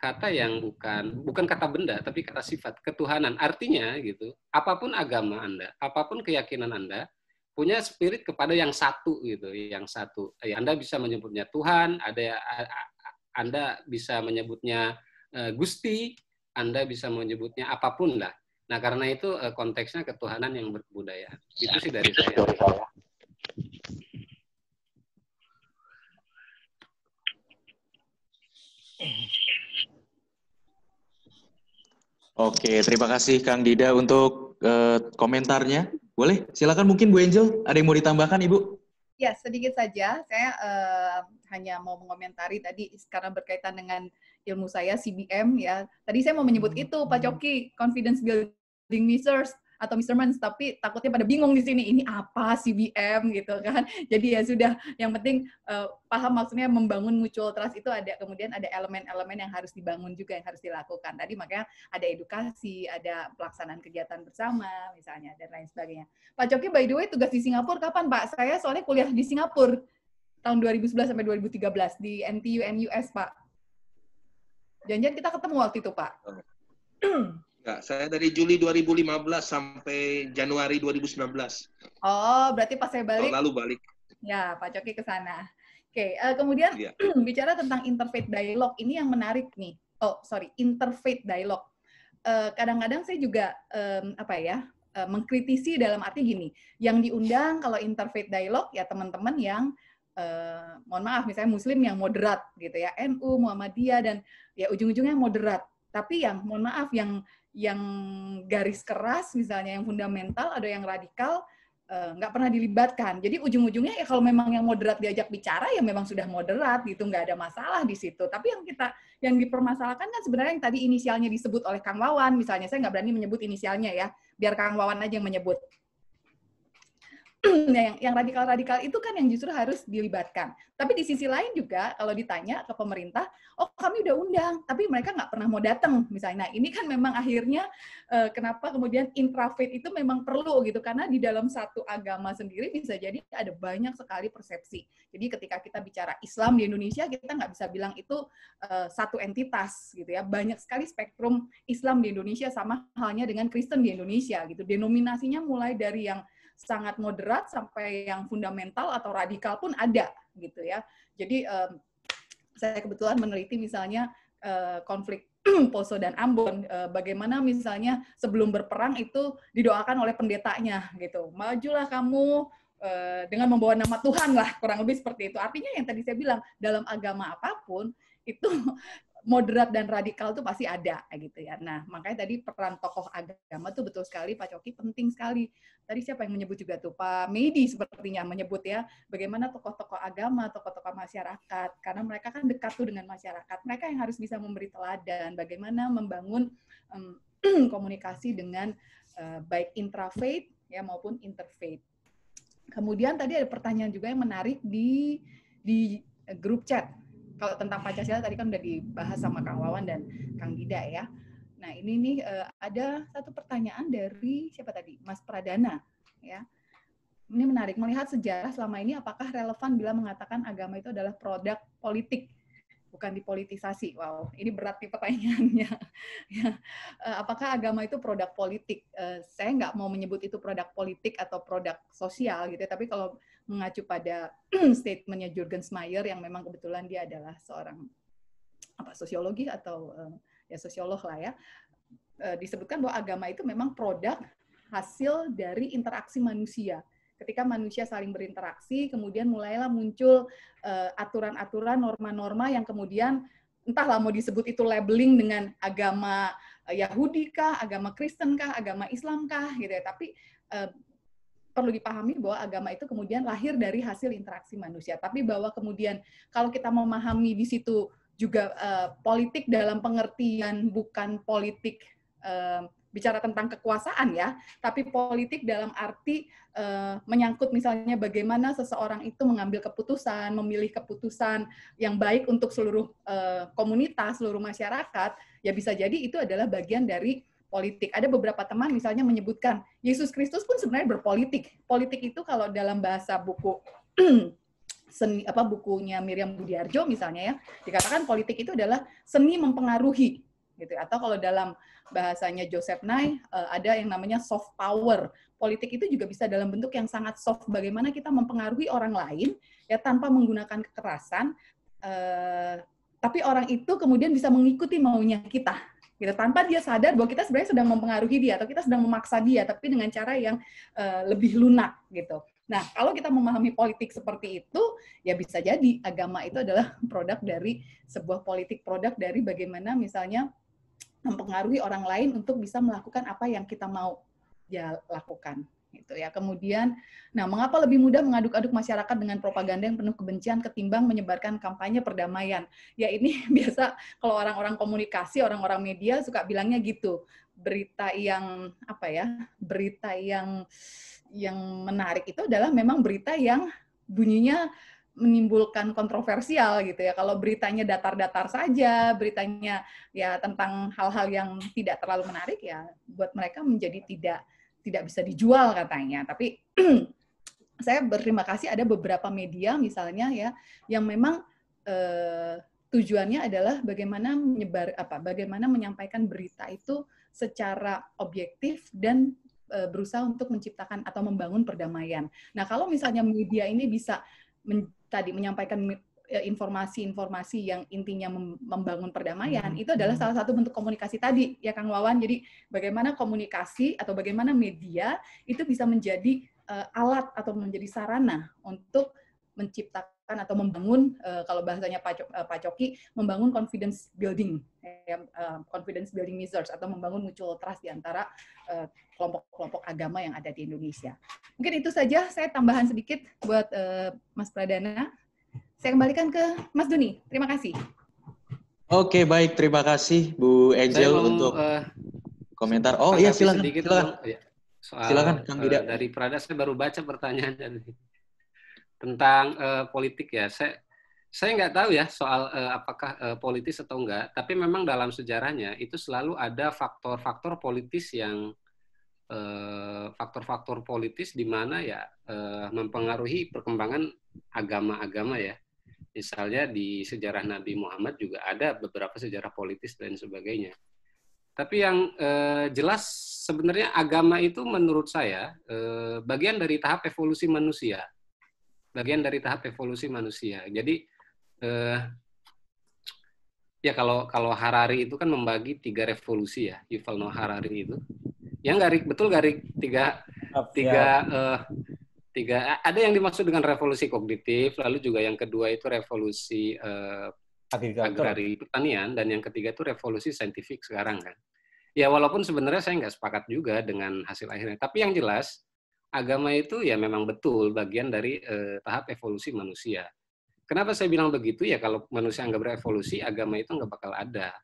kata yang bukan bukan kata benda tapi kata sifat ketuhanan artinya gitu apapun agama anda apapun keyakinan anda punya spirit kepada yang satu gitu yang satu ya, anda bisa menyebutnya Tuhan ada anda bisa menyebutnya eh, Gusti anda bisa menyebutnya apapun lah nah karena itu eh, konteksnya ketuhanan yang berbudaya itu sih dari saya Oke, terima kasih Kang Dida untuk uh, komentarnya. Boleh, silakan mungkin Bu Angel, ada yang mau ditambahkan Ibu? Ya, sedikit saja. Saya uh, hanya mau mengomentari tadi karena berkaitan dengan ilmu saya CBM ya. Tadi saya mau menyebut hmm. itu Pak Coki, confidence building measures atau Mr. Mans tapi takutnya pada bingung di sini ini apa CBM gitu kan jadi ya sudah yang penting uh, paham maksudnya membangun mutual trust itu ada kemudian ada elemen-elemen yang harus dibangun juga yang harus dilakukan tadi makanya ada edukasi ada pelaksanaan kegiatan bersama misalnya dan lain sebagainya Pak Coki by the way tugas di Singapura kapan Pak saya soalnya kuliah di Singapura tahun 2011 sampai 2013 di NTU NUS Pak Janjian kita ketemu waktu itu Pak Enggak, saya dari Juli 2015 sampai Januari 2019. Oh, berarti pas saya balik. Lalu balik. Ya, Pak Coki ke sana. Oke, okay. uh, eh, kemudian ya. bicara tentang interfaith dialog ini yang menarik nih. Oh, sorry, interfaith dialog. Eh, kadang-kadang uh, saya juga um, apa ya uh, mengkritisi dalam arti gini, yang diundang kalau interfaith dialog ya teman-teman yang uh, mohon maaf misalnya Muslim yang moderat gitu ya, NU, Muhammadiyah dan ya ujung-ujungnya moderat tapi yang mohon maaf yang yang garis keras misalnya yang fundamental ada yang radikal eh, nggak uh, pernah dilibatkan jadi ujung-ujungnya ya kalau memang yang moderat diajak bicara ya memang sudah moderat gitu nggak ada masalah di situ tapi yang kita yang dipermasalahkan kan sebenarnya yang tadi inisialnya disebut oleh Kang Wawan misalnya saya nggak berani menyebut inisialnya ya biar Kang Wawan aja yang menyebut Nah, yang yang radikal-radikal itu kan yang justru harus dilibatkan. Tapi di sisi lain juga kalau ditanya ke pemerintah, oh kami udah undang, tapi mereka nggak pernah mau datang misalnya. Nah, ini kan memang akhirnya uh, kenapa kemudian intrafaith itu memang perlu gitu karena di dalam satu agama sendiri bisa jadi ada banyak sekali persepsi. Jadi ketika kita bicara Islam di Indonesia kita nggak bisa bilang itu uh, satu entitas gitu ya. Banyak sekali spektrum Islam di Indonesia sama halnya dengan Kristen di Indonesia gitu. Denominasinya mulai dari yang sangat moderat sampai yang fundamental atau radikal pun ada gitu ya. Jadi um, saya kebetulan meneliti misalnya uh, konflik Poso dan Ambon, eh, bagaimana misalnya sebelum berperang itu didoakan oleh pendetanya gitu, majulah kamu eh, dengan membawa nama Tuhan lah kurang lebih seperti itu. Artinya yang tadi saya bilang dalam agama apapun itu moderat dan radikal tuh pasti ada gitu ya. Nah, makanya tadi peran tokoh agama tuh betul sekali Pak Coki penting sekali. Tadi siapa yang menyebut juga tuh Pak Medi sepertinya menyebut ya bagaimana tokoh-tokoh agama, tokoh-tokoh masyarakat karena mereka kan dekat tuh dengan masyarakat. Mereka yang harus bisa memberi teladan bagaimana membangun um, komunikasi dengan uh, baik intrafaith ya maupun interfaith. Kemudian tadi ada pertanyaan juga yang menarik di di grup chat kalau tentang Pancasila tadi kan udah dibahas sama Kang Wawan dan Kang Dida ya. Nah, ini nih eh, ada satu pertanyaan dari siapa tadi? Mas Pradana ya. Ini menarik melihat sejarah selama ini apakah relevan bila mengatakan agama itu adalah produk politik bukan dipolitisasi. Wow, ini berat nih pertanyaannya. Ya. Eh, apakah agama itu produk politik? Eh, saya nggak mau menyebut itu produk politik atau produk sosial gitu, ya, tapi kalau mengacu pada statementnya Jurgen Smeyer yang memang kebetulan dia adalah seorang apa sosiologi atau ya sosiolog lah ya e, disebutkan bahwa agama itu memang produk hasil dari interaksi manusia ketika manusia saling berinteraksi kemudian mulailah muncul e, aturan-aturan norma-norma yang kemudian entahlah mau disebut itu labeling dengan agama Yahudi kah, agama Kristen kah, agama Islam kah gitu ya. Tapi e, perlu dipahami bahwa agama itu kemudian lahir dari hasil interaksi manusia. Tapi bahwa kemudian kalau kita memahami di situ juga uh, politik dalam pengertian bukan politik uh, bicara tentang kekuasaan ya, tapi politik dalam arti uh, menyangkut misalnya bagaimana seseorang itu mengambil keputusan, memilih keputusan yang baik untuk seluruh uh, komunitas, seluruh masyarakat, ya bisa jadi itu adalah bagian dari politik. Ada beberapa teman misalnya menyebutkan Yesus Kristus pun sebenarnya berpolitik. Politik itu kalau dalam bahasa buku seni apa bukunya Miriam Budiarjo misalnya ya, dikatakan politik itu adalah seni mempengaruhi gitu atau kalau dalam bahasanya Joseph Nye eh, ada yang namanya soft power. Politik itu juga bisa dalam bentuk yang sangat soft bagaimana kita mempengaruhi orang lain ya tanpa menggunakan kekerasan eh, tapi orang itu kemudian bisa mengikuti maunya kita gitu tanpa dia sadar bahwa kita sebenarnya sedang mempengaruhi dia atau kita sedang memaksa dia tapi dengan cara yang uh, lebih lunak gitu. Nah, kalau kita memahami politik seperti itu, ya bisa jadi agama itu adalah produk dari sebuah politik produk dari bagaimana misalnya mempengaruhi orang lain untuk bisa melakukan apa yang kita mau ya lakukan gitu ya. Kemudian, nah mengapa lebih mudah mengaduk-aduk masyarakat dengan propaganda yang penuh kebencian ketimbang menyebarkan kampanye perdamaian? Ya ini biasa kalau orang-orang komunikasi, orang-orang media suka bilangnya gitu. Berita yang apa ya? Berita yang yang menarik itu adalah memang berita yang bunyinya menimbulkan kontroversial gitu ya. Kalau beritanya datar-datar saja, beritanya ya tentang hal-hal yang tidak terlalu menarik ya buat mereka menjadi tidak tidak bisa dijual katanya. Tapi saya berterima kasih ada beberapa media misalnya ya yang memang eh, tujuannya adalah bagaimana menyebar apa bagaimana menyampaikan berita itu secara objektif dan eh, berusaha untuk menciptakan atau membangun perdamaian. Nah, kalau misalnya media ini bisa men, tadi menyampaikan Eh, informasi-informasi yang intinya membangun perdamaian hmm. itu adalah hmm. salah satu bentuk komunikasi tadi ya Kang Wawan. Jadi bagaimana komunikasi atau bagaimana media itu bisa menjadi uh, alat atau menjadi sarana untuk menciptakan atau membangun uh, kalau bahasanya Pak, Coki membangun confidence building ya, uh, confidence building measures atau membangun mutual trust di antara kelompok kelompok-kelompok agama yang ada di Indonesia. Mungkin itu saja saya tambahan sedikit buat uh, Mas Pradana saya kembalikan ke Mas Duni. Terima kasih. Oke, baik. Terima kasih Bu Angel mau, untuk uh, komentar. Oh iya, silakan. Sedikit, silakan. Ya. Soal, silakan Kang Uh, dari Prada saya baru baca pertanyaan dari tentang uh, politik ya. Saya saya nggak tahu ya soal uh, apakah uh, politis atau enggak, tapi memang dalam sejarahnya itu selalu ada faktor-faktor politis yang faktor-faktor uh, politis di mana ya uh, mempengaruhi perkembangan agama-agama ya Misalnya di sejarah Nabi Muhammad juga ada beberapa sejarah politis dan sebagainya. Tapi yang eh, jelas sebenarnya agama itu menurut saya eh, bagian dari tahap evolusi manusia. Bagian dari tahap evolusi manusia. Jadi eh, ya kalau kalau Harari itu kan membagi tiga revolusi ya, Yuval Noah Harari itu. Yang garik betul garik tiga iya. tiga eh, tiga ada yang dimaksud dengan revolusi kognitif lalu juga yang kedua itu revolusi uh, eh, agrari pertanian dan yang ketiga itu revolusi saintifik sekarang kan ya walaupun sebenarnya saya nggak sepakat juga dengan hasil akhirnya tapi yang jelas agama itu ya memang betul bagian dari uh, tahap evolusi manusia kenapa saya bilang begitu ya kalau manusia nggak berevolusi agama itu nggak bakal ada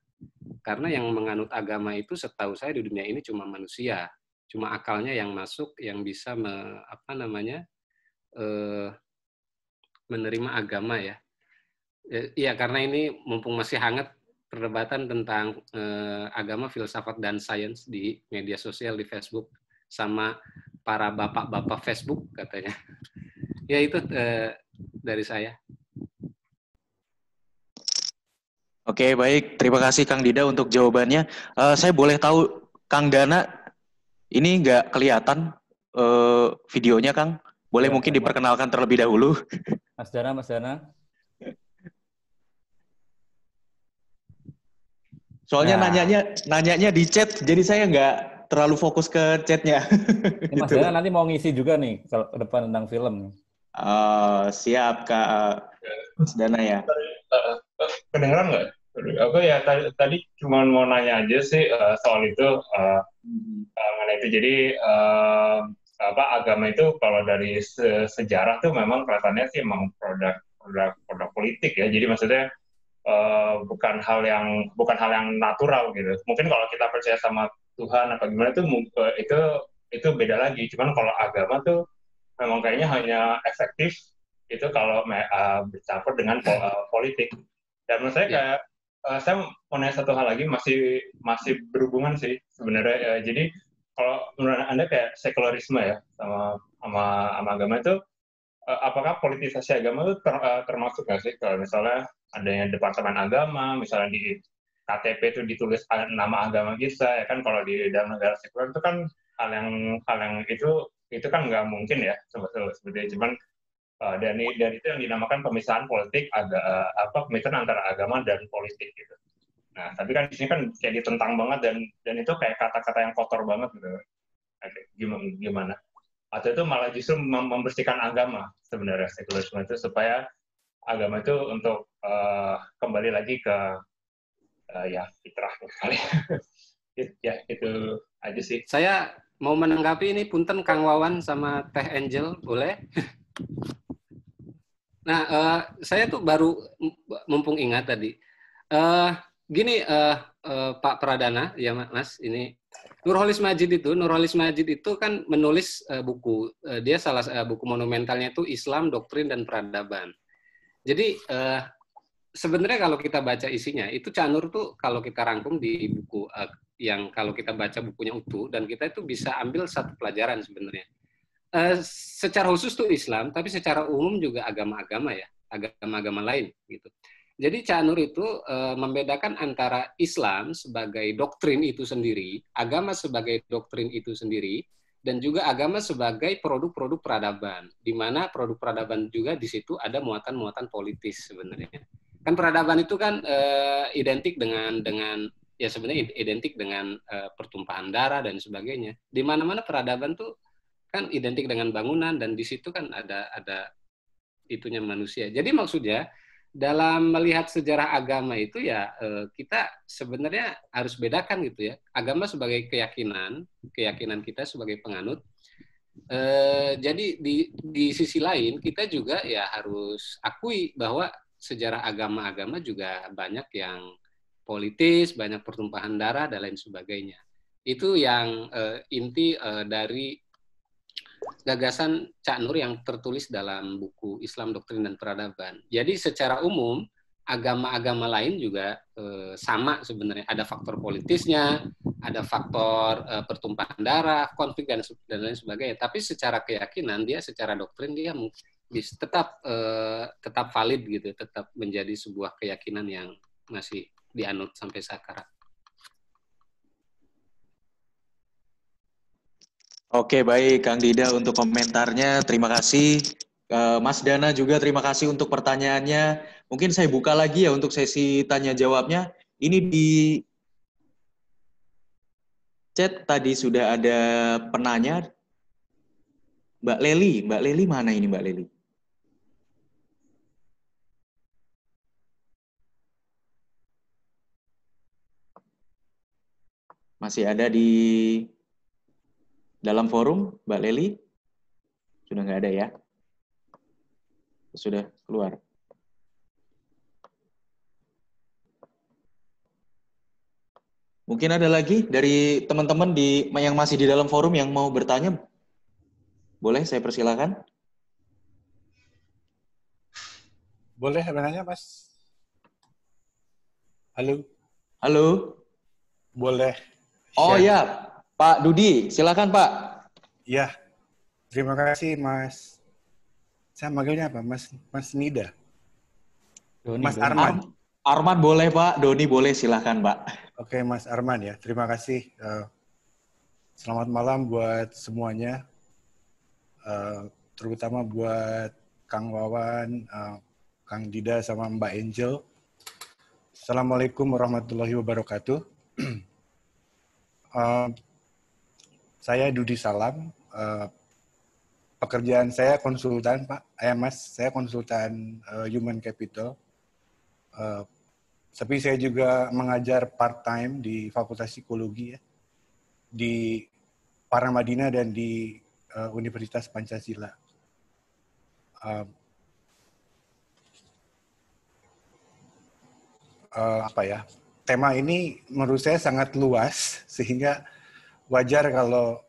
karena yang menganut agama itu setahu saya di dunia ini cuma manusia cuma akalnya yang masuk yang bisa me, apa namanya eh, menerima agama ya eh, Iya karena ini mumpung masih hangat perdebatan tentang eh, agama filsafat dan sains di media sosial di Facebook sama para bapak-bapak Facebook katanya ya itu eh, dari saya Oke baik terima kasih Kang Dida untuk jawabannya uh, saya boleh tahu Kang Dana ini nggak kelihatan uh, videonya, Kang. Boleh ya, mungkin sama. diperkenalkan terlebih dahulu. Mas Dana, Mas Dana. Soalnya nah. nanyanya nanyanya di chat, jadi saya nggak terlalu fokus ke chatnya. Mas gitu. Dana nanti mau ngisi juga nih ke depan tentang film. Uh, siap Kak Mas Dana ya. Kedengeran nggak? Oke ya tadi, tadi cuma mau nanya aja sih uh, soal itu uh, mengenai itu. Jadi uh, apa agama itu kalau dari se sejarah tuh memang kelihatannya sih emang produk produk produk politik ya. Jadi maksudnya uh, bukan hal yang bukan hal yang natural gitu. Mungkin kalau kita percaya sama Tuhan apa gimana itu itu itu beda lagi. Cuman kalau agama tuh memang kayaknya hanya efektif itu kalau uh, bercampur dengan politik. Dan menurut saya iya. kayak uh, saya mau nanya satu hal lagi masih masih berhubungan sih sebenarnya. Uh, jadi kalau menurut anda kayak sekularisme ya sama sama, sama agama itu eh, apakah politisasi agama itu ter, uh, termasuk nggak sih kalau misalnya adanya departemen agama misalnya di KTP itu ditulis nama agama bisa ya kan kalau di dalam negara sekuler itu kan hal yang hal yang itu itu kan nggak mungkin ya sebetulnya cuman Eh, dan, dan itu yang dinamakan pemisahan politik ada eh, apa pemisahan antara agama dan politik gitu. Nah, tapi kan di sini kan kayak ditentang banget dan dan itu kayak kata-kata yang kotor banget gitu. Gimana gimana? Atau itu malah justru membersihkan agama sebenarnya sekularisme itu supaya agama itu untuk uh, kembali lagi ke uh, ya fitrah gitu kali. ya itu aja sih. Saya mau menanggapi ini punten Kang Wawan sama Teh Angel boleh? Nah, uh, saya tuh baru mumpung ingat tadi. Uh, gini, uh, uh, Pak Pradana, ya Mas, ini Nurholis Majid itu, Nurholis Majid itu kan menulis uh, buku. Uh, dia salah uh, buku monumentalnya itu Islam, Doktrin dan Peradaban. Jadi uh, sebenarnya kalau kita baca isinya, itu Canur tuh kalau kita rangkum di buku uh, yang kalau kita baca bukunya utuh dan kita itu bisa ambil satu pelajaran sebenarnya. Eh, secara khusus tuh Islam, tapi secara umum juga agama-agama ya, agama-agama lain gitu. Jadi Canur itu e, membedakan antara Islam sebagai doktrin itu sendiri, agama sebagai doktrin itu sendiri, dan juga agama sebagai produk-produk peradaban, di mana produk peradaban juga di situ ada muatan-muatan politis sebenarnya. Kan peradaban itu kan e, identik dengan dengan ya sebenarnya identik dengan e, pertumpahan darah dan sebagainya. Di mana-mana peradaban tuh kan identik dengan bangunan dan di situ kan ada ada itunya manusia. Jadi maksudnya dalam melihat sejarah agama itu ya eh, kita sebenarnya harus bedakan gitu ya. Agama sebagai keyakinan, keyakinan kita sebagai penganut. Eh, jadi di di sisi lain kita juga ya harus akui bahwa sejarah agama-agama juga banyak yang politis, banyak pertumpahan darah dan lain sebagainya. Itu yang eh, inti dari gagasan Cak Nur yang tertulis dalam buku Islam Doktrin dan Peradaban. Jadi secara umum agama-agama lain juga eh, sama sebenarnya ada faktor politisnya, ada faktor eh, pertumpahan darah, konflik dan dan lain sebagainya. Tapi secara keyakinan dia secara doktrin dia tetap eh, tetap valid gitu, tetap menjadi sebuah keyakinan yang masih dianut sampai sekarang. Oke, baik Kang Dida untuk komentarnya. Terima kasih. Eh, Mas Dana juga terima kasih untuk pertanyaannya. Mungkin saya buka lagi ya untuk sesi tanya jawabnya. Ini di chat tadi sudah ada penanya. Mbak Leli, Mbak Leli mana ini Mbak Leli? Masih ada di dalam forum, Mbak Leli? Sudah nggak ada ya? Sudah keluar. Mungkin ada lagi dari teman-teman di yang masih di dalam forum yang mau bertanya? Boleh saya persilakan? Boleh bertanya, Mas. Halo. Halo. Boleh. Oh ya, Pak Dudi, silakan Pak. Ya, terima kasih Mas. Saya manggilnya apa? Mas Mas Nida. Doni, Mas Arman. Ar Arman boleh Pak, Doni boleh silakan Pak. Oke Mas Arman ya, terima kasih. Uh, selamat malam buat semuanya, uh, terutama buat Kang Wawan, uh, Kang Dida sama Mbak Angel. Assalamualaikum warahmatullahi wabarakatuh. uh, Saya Dudi Salam, uh, pekerjaan saya konsultan Pak, eh Mas, saya konsultan uh, human capital. Uh, tapi saya juga mengajar part time di Fakultas Psikologi ya, di Paramadina dan di uh, Universitas Pancasila. Uh, uh, apa ya? Tema ini menurut saya sangat luas sehingga wajar kalau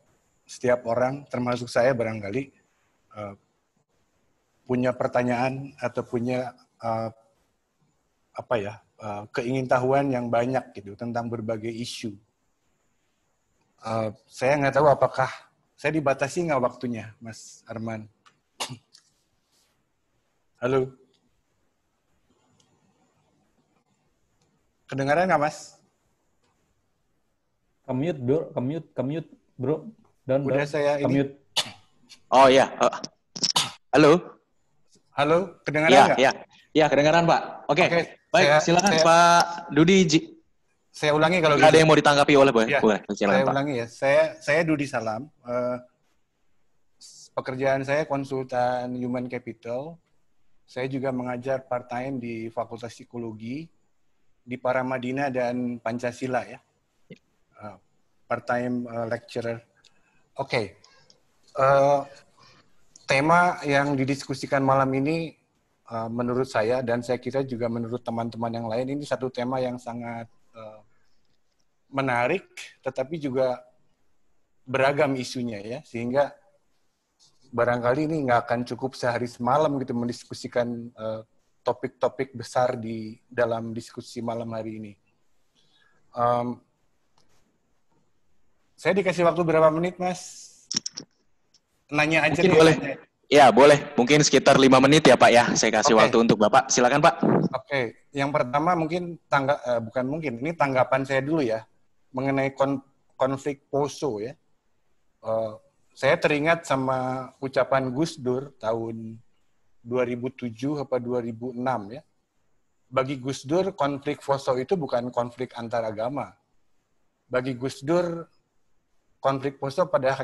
setiap orang, termasuk saya barangkali, eh, punya pertanyaan atau punya eh, apa ya eh, keingintahuan yang banyak gitu tentang berbagai isu. saya nggak tahu apakah saya dibatasi nggak waktunya, Mas Arman. Halo. Kedengaran nggak, Mas? Commute, bro. Commute, commute, bro. Dan udah down. saya commute. ini. Oh ya. Uh, halo. Halo, kedengaran ya, Iya, Ya, ya, kedengaran Pak. Oke, okay. okay, baik. Saya, silakan saya, Pak Dudi. Saya ulangi kalau ada gitu. yang mau ditanggapi oleh iya, Pak. Ya, saya ulangi ya. Saya, saya Dudi Salam. Uh, pekerjaan saya konsultan human capital. Saya juga mengajar part time di Fakultas Psikologi di Paramadina dan Pancasila ya part-time uh, lecturer. Oke, okay. uh, tema yang didiskusikan malam ini uh, menurut saya dan saya kira juga menurut teman-teman yang lain ini satu tema yang sangat uh, menarik, tetapi juga beragam isunya ya, sehingga barangkali ini nggak akan cukup sehari semalam gitu mendiskusikan topik uh, topik-topik besar di dalam diskusi malam hari ini. Um, saya dikasih waktu berapa menit, Mas? Nanya aja. Mungkin nih, boleh. Nanya. Ya, boleh. Mungkin sekitar lima menit ya, Pak ya. Saya kasih okay. waktu untuk Bapak. Silakan, Pak. Oke. Okay. Yang pertama mungkin tangga uh, bukan mungkin. Ini tanggapan saya dulu ya mengenai kon konflik Poso ya. Uh, saya teringat sama ucapan Gus Dur tahun 2007 atau 2006 ya. Bagi Gus Dur konflik Poso itu bukan konflik antar agama. Bagi Gus Dur konflik poso pada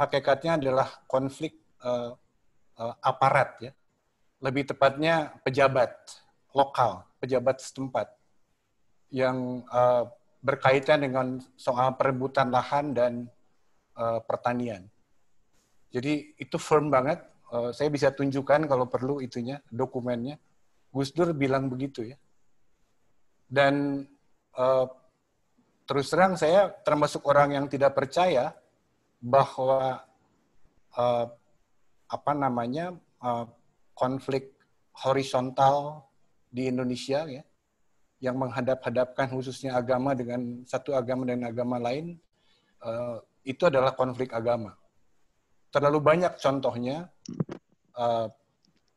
hakikatnya adalah konflik uh, uh, aparat ya. Lebih tepatnya pejabat lokal, pejabat setempat yang uh, berkaitan dengan soal perebutan lahan dan uh, pertanian. Jadi itu firm banget. Uh, saya bisa tunjukkan kalau perlu itunya dokumennya. Gus Dur bilang begitu ya. Dan uh, terus terang saya termasuk orang yang tidak percaya bahwa uh, apa namanya uh, konflik horizontal di Indonesia ya yang menghadap-hadapkan khususnya agama dengan satu agama dan agama lain uh, itu adalah konflik agama. Terlalu banyak contohnya uh,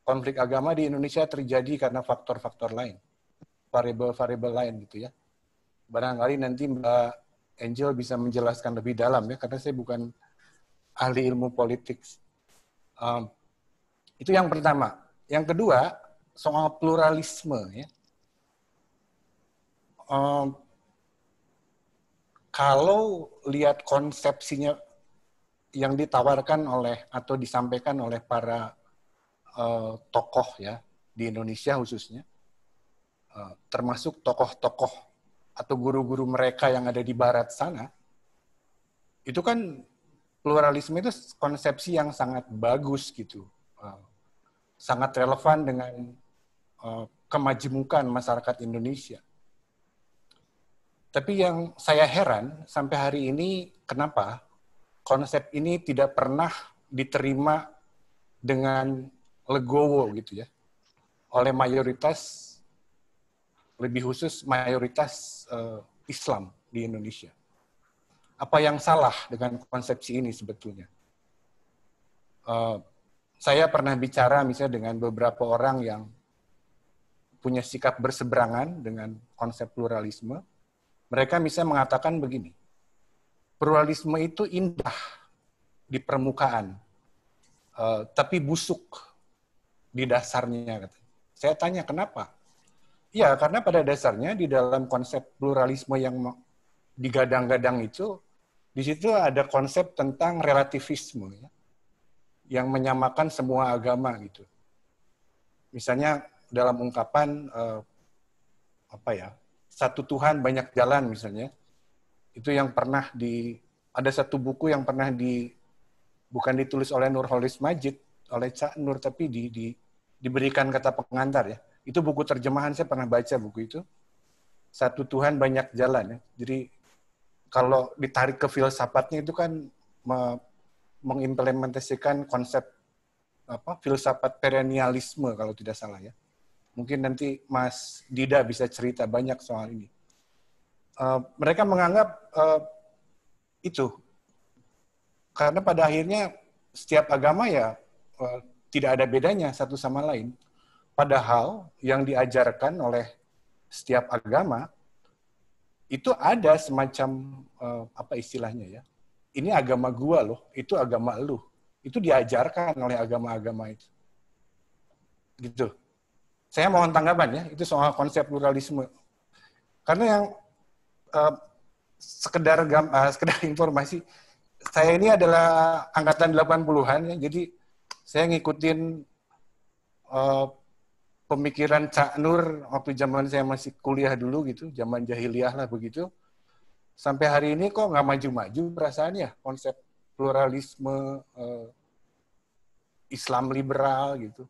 konflik agama di Indonesia terjadi karena faktor-faktor lain, variabel-variabel lain gitu ya barangkali nanti Mbak Angel bisa menjelaskan lebih dalam ya, karena saya bukan ahli ilmu politik. Um, itu yang pertama. Yang kedua, soal pluralisme ya. Um, kalau lihat konsepsinya yang ditawarkan oleh atau disampaikan oleh para uh, tokoh ya di Indonesia khususnya, uh, termasuk tokoh-tokoh atau guru-guru mereka yang ada di barat sana, itu kan pluralisme itu konsepsi yang sangat bagus gitu. Eh, sangat relevan dengan eh, kemajemukan masyarakat Indonesia. Tapi yang saya heran sampai hari ini kenapa konsep ini tidak pernah diterima dengan legowo gitu ya oleh mayoritas lebih khusus mayoritas uh, Islam di Indonesia. Apa yang salah dengan konsepsi ini sebetulnya? Uh, saya pernah bicara misalnya dengan beberapa orang yang punya sikap berseberangan dengan konsep pluralisme. Mereka misalnya mengatakan begini, pluralisme itu indah di permukaan, uh, tapi busuk di dasarnya. Saya tanya kenapa? Iya, karena pada dasarnya di dalam konsep pluralisme yang digadang-gadang itu, di situ ada konsep tentang relativisme ya, yang menyamakan semua agama gitu. Misalnya dalam ungkapan eh, apa ya satu Tuhan banyak jalan misalnya, itu yang pernah di ada satu buku yang pernah di bukan ditulis oleh Nurholis Majid oleh Cak Nur tapi di, di diberikan kata pengantar ya itu buku terjemahan saya pernah baca buku itu. Satu Tuhan banyak jalan ya. Jadi kalau ditarik ke filsafatnya itu kan me mengimplementasikan konsep apa filsafat perennialisme kalau tidak salah ya. Mungkin nanti Mas Dida bisa cerita banyak soal ini. Uh, mereka menganggap uh, itu karena pada akhirnya setiap agama ya uh, tidak ada bedanya satu sama lain. Padahal yang diajarkan oleh setiap agama itu ada semacam eh, apa istilahnya ya. Ini agama gua loh, itu agama lu. Itu diajarkan oleh agama-agama itu. Gitu. Saya mohon tanggapan ya, itu soal konsep pluralisme. Karena yang eh, sekedar eh, sekedar informasi, saya ini adalah angkatan 80-an ya, jadi saya ngikutin uh, pemikiran Cak Nur waktu zaman saya masih kuliah dulu gitu, zaman jahiliyah lah begitu. Sampai hari ini kok nggak maju-maju perasaannya ya, konsep pluralisme eh, Islam liberal gitu.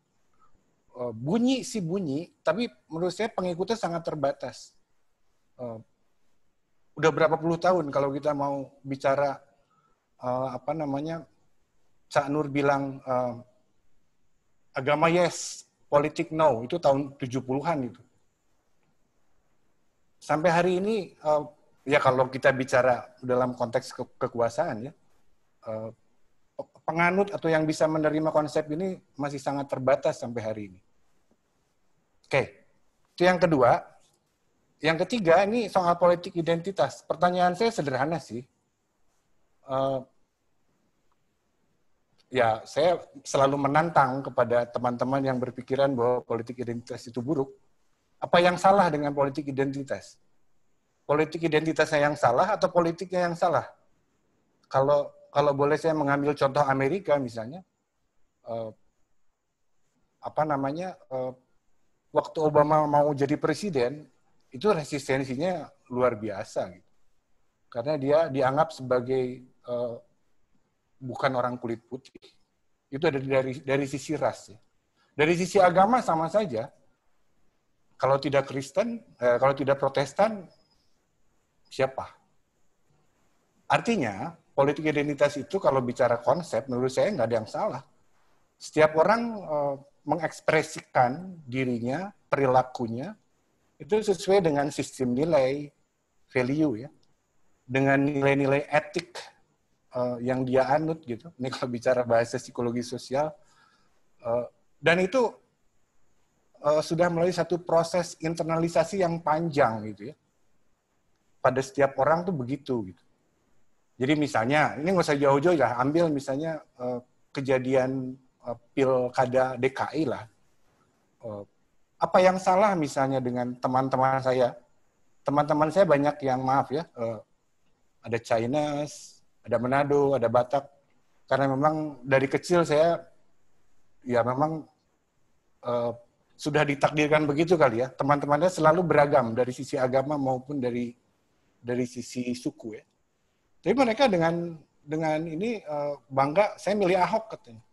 Eh, bunyi sih bunyi, tapi menurut saya pengikutnya sangat terbatas. Eh, udah berapa puluh tahun kalau kita mau bicara eh, apa namanya Cak Nur bilang eh, agama yes, politik no itu tahun 70-an itu. Sampai hari ini uh, ya kalau kita bicara dalam konteks ke kekuasaan ya uh, penganut atau yang bisa menerima konsep ini masih sangat terbatas sampai hari ini. Oke, itu yang kedua. Yang ketiga ini soal politik identitas. Pertanyaan saya sederhana sih. Uh, ya saya selalu menantang kepada teman-teman yang berpikiran bahwa politik identitas itu buruk. Apa yang salah dengan politik identitas? Politik identitasnya yang salah atau politiknya yang salah? Kalau kalau boleh saya mengambil contoh Amerika misalnya, eh, apa namanya? Eh, waktu Obama mau jadi presiden itu resistensinya luar biasa gitu. Karena dia dianggap sebagai eh, bukan orang kulit putih. Itu ada dari dari sisi ras ya. Dari sisi agama sama saja. Kalau tidak Kristen, eh, kalau tidak Protestan, siapa? Artinya politik identitas itu kalau bicara konsep, menurut saya nggak ada yang salah. Setiap orang eh, mengekspresikan dirinya, perilakunya itu sesuai dengan sistem nilai, value ya, dengan nilai-nilai etik uh, yang dia anut gitu. Ini kalau bicara bahasa psikologi sosial uh, dan itu uh, sudah melalui satu proses internalisasi yang panjang gitu ya. Pada setiap orang tuh begitu gitu. Jadi misalnya ini nggak usah jauh-jauh ya, ambil misalnya uh, kejadian uh, pilkada DKI lah. Uh, apa yang salah misalnya dengan teman-teman saya? Teman-teman saya banyak yang maaf ya, uh, ada Chinese, ada Manado, ada Batak. Karena memang dari kecil saya ya memang uh, sudah ditakdirkan begitu kali ya. Teman-temannya selalu beragam dari sisi agama maupun dari dari sisi suku ya. Tapi mereka dengan dengan ini uh, bangga saya milih Ahok katanya.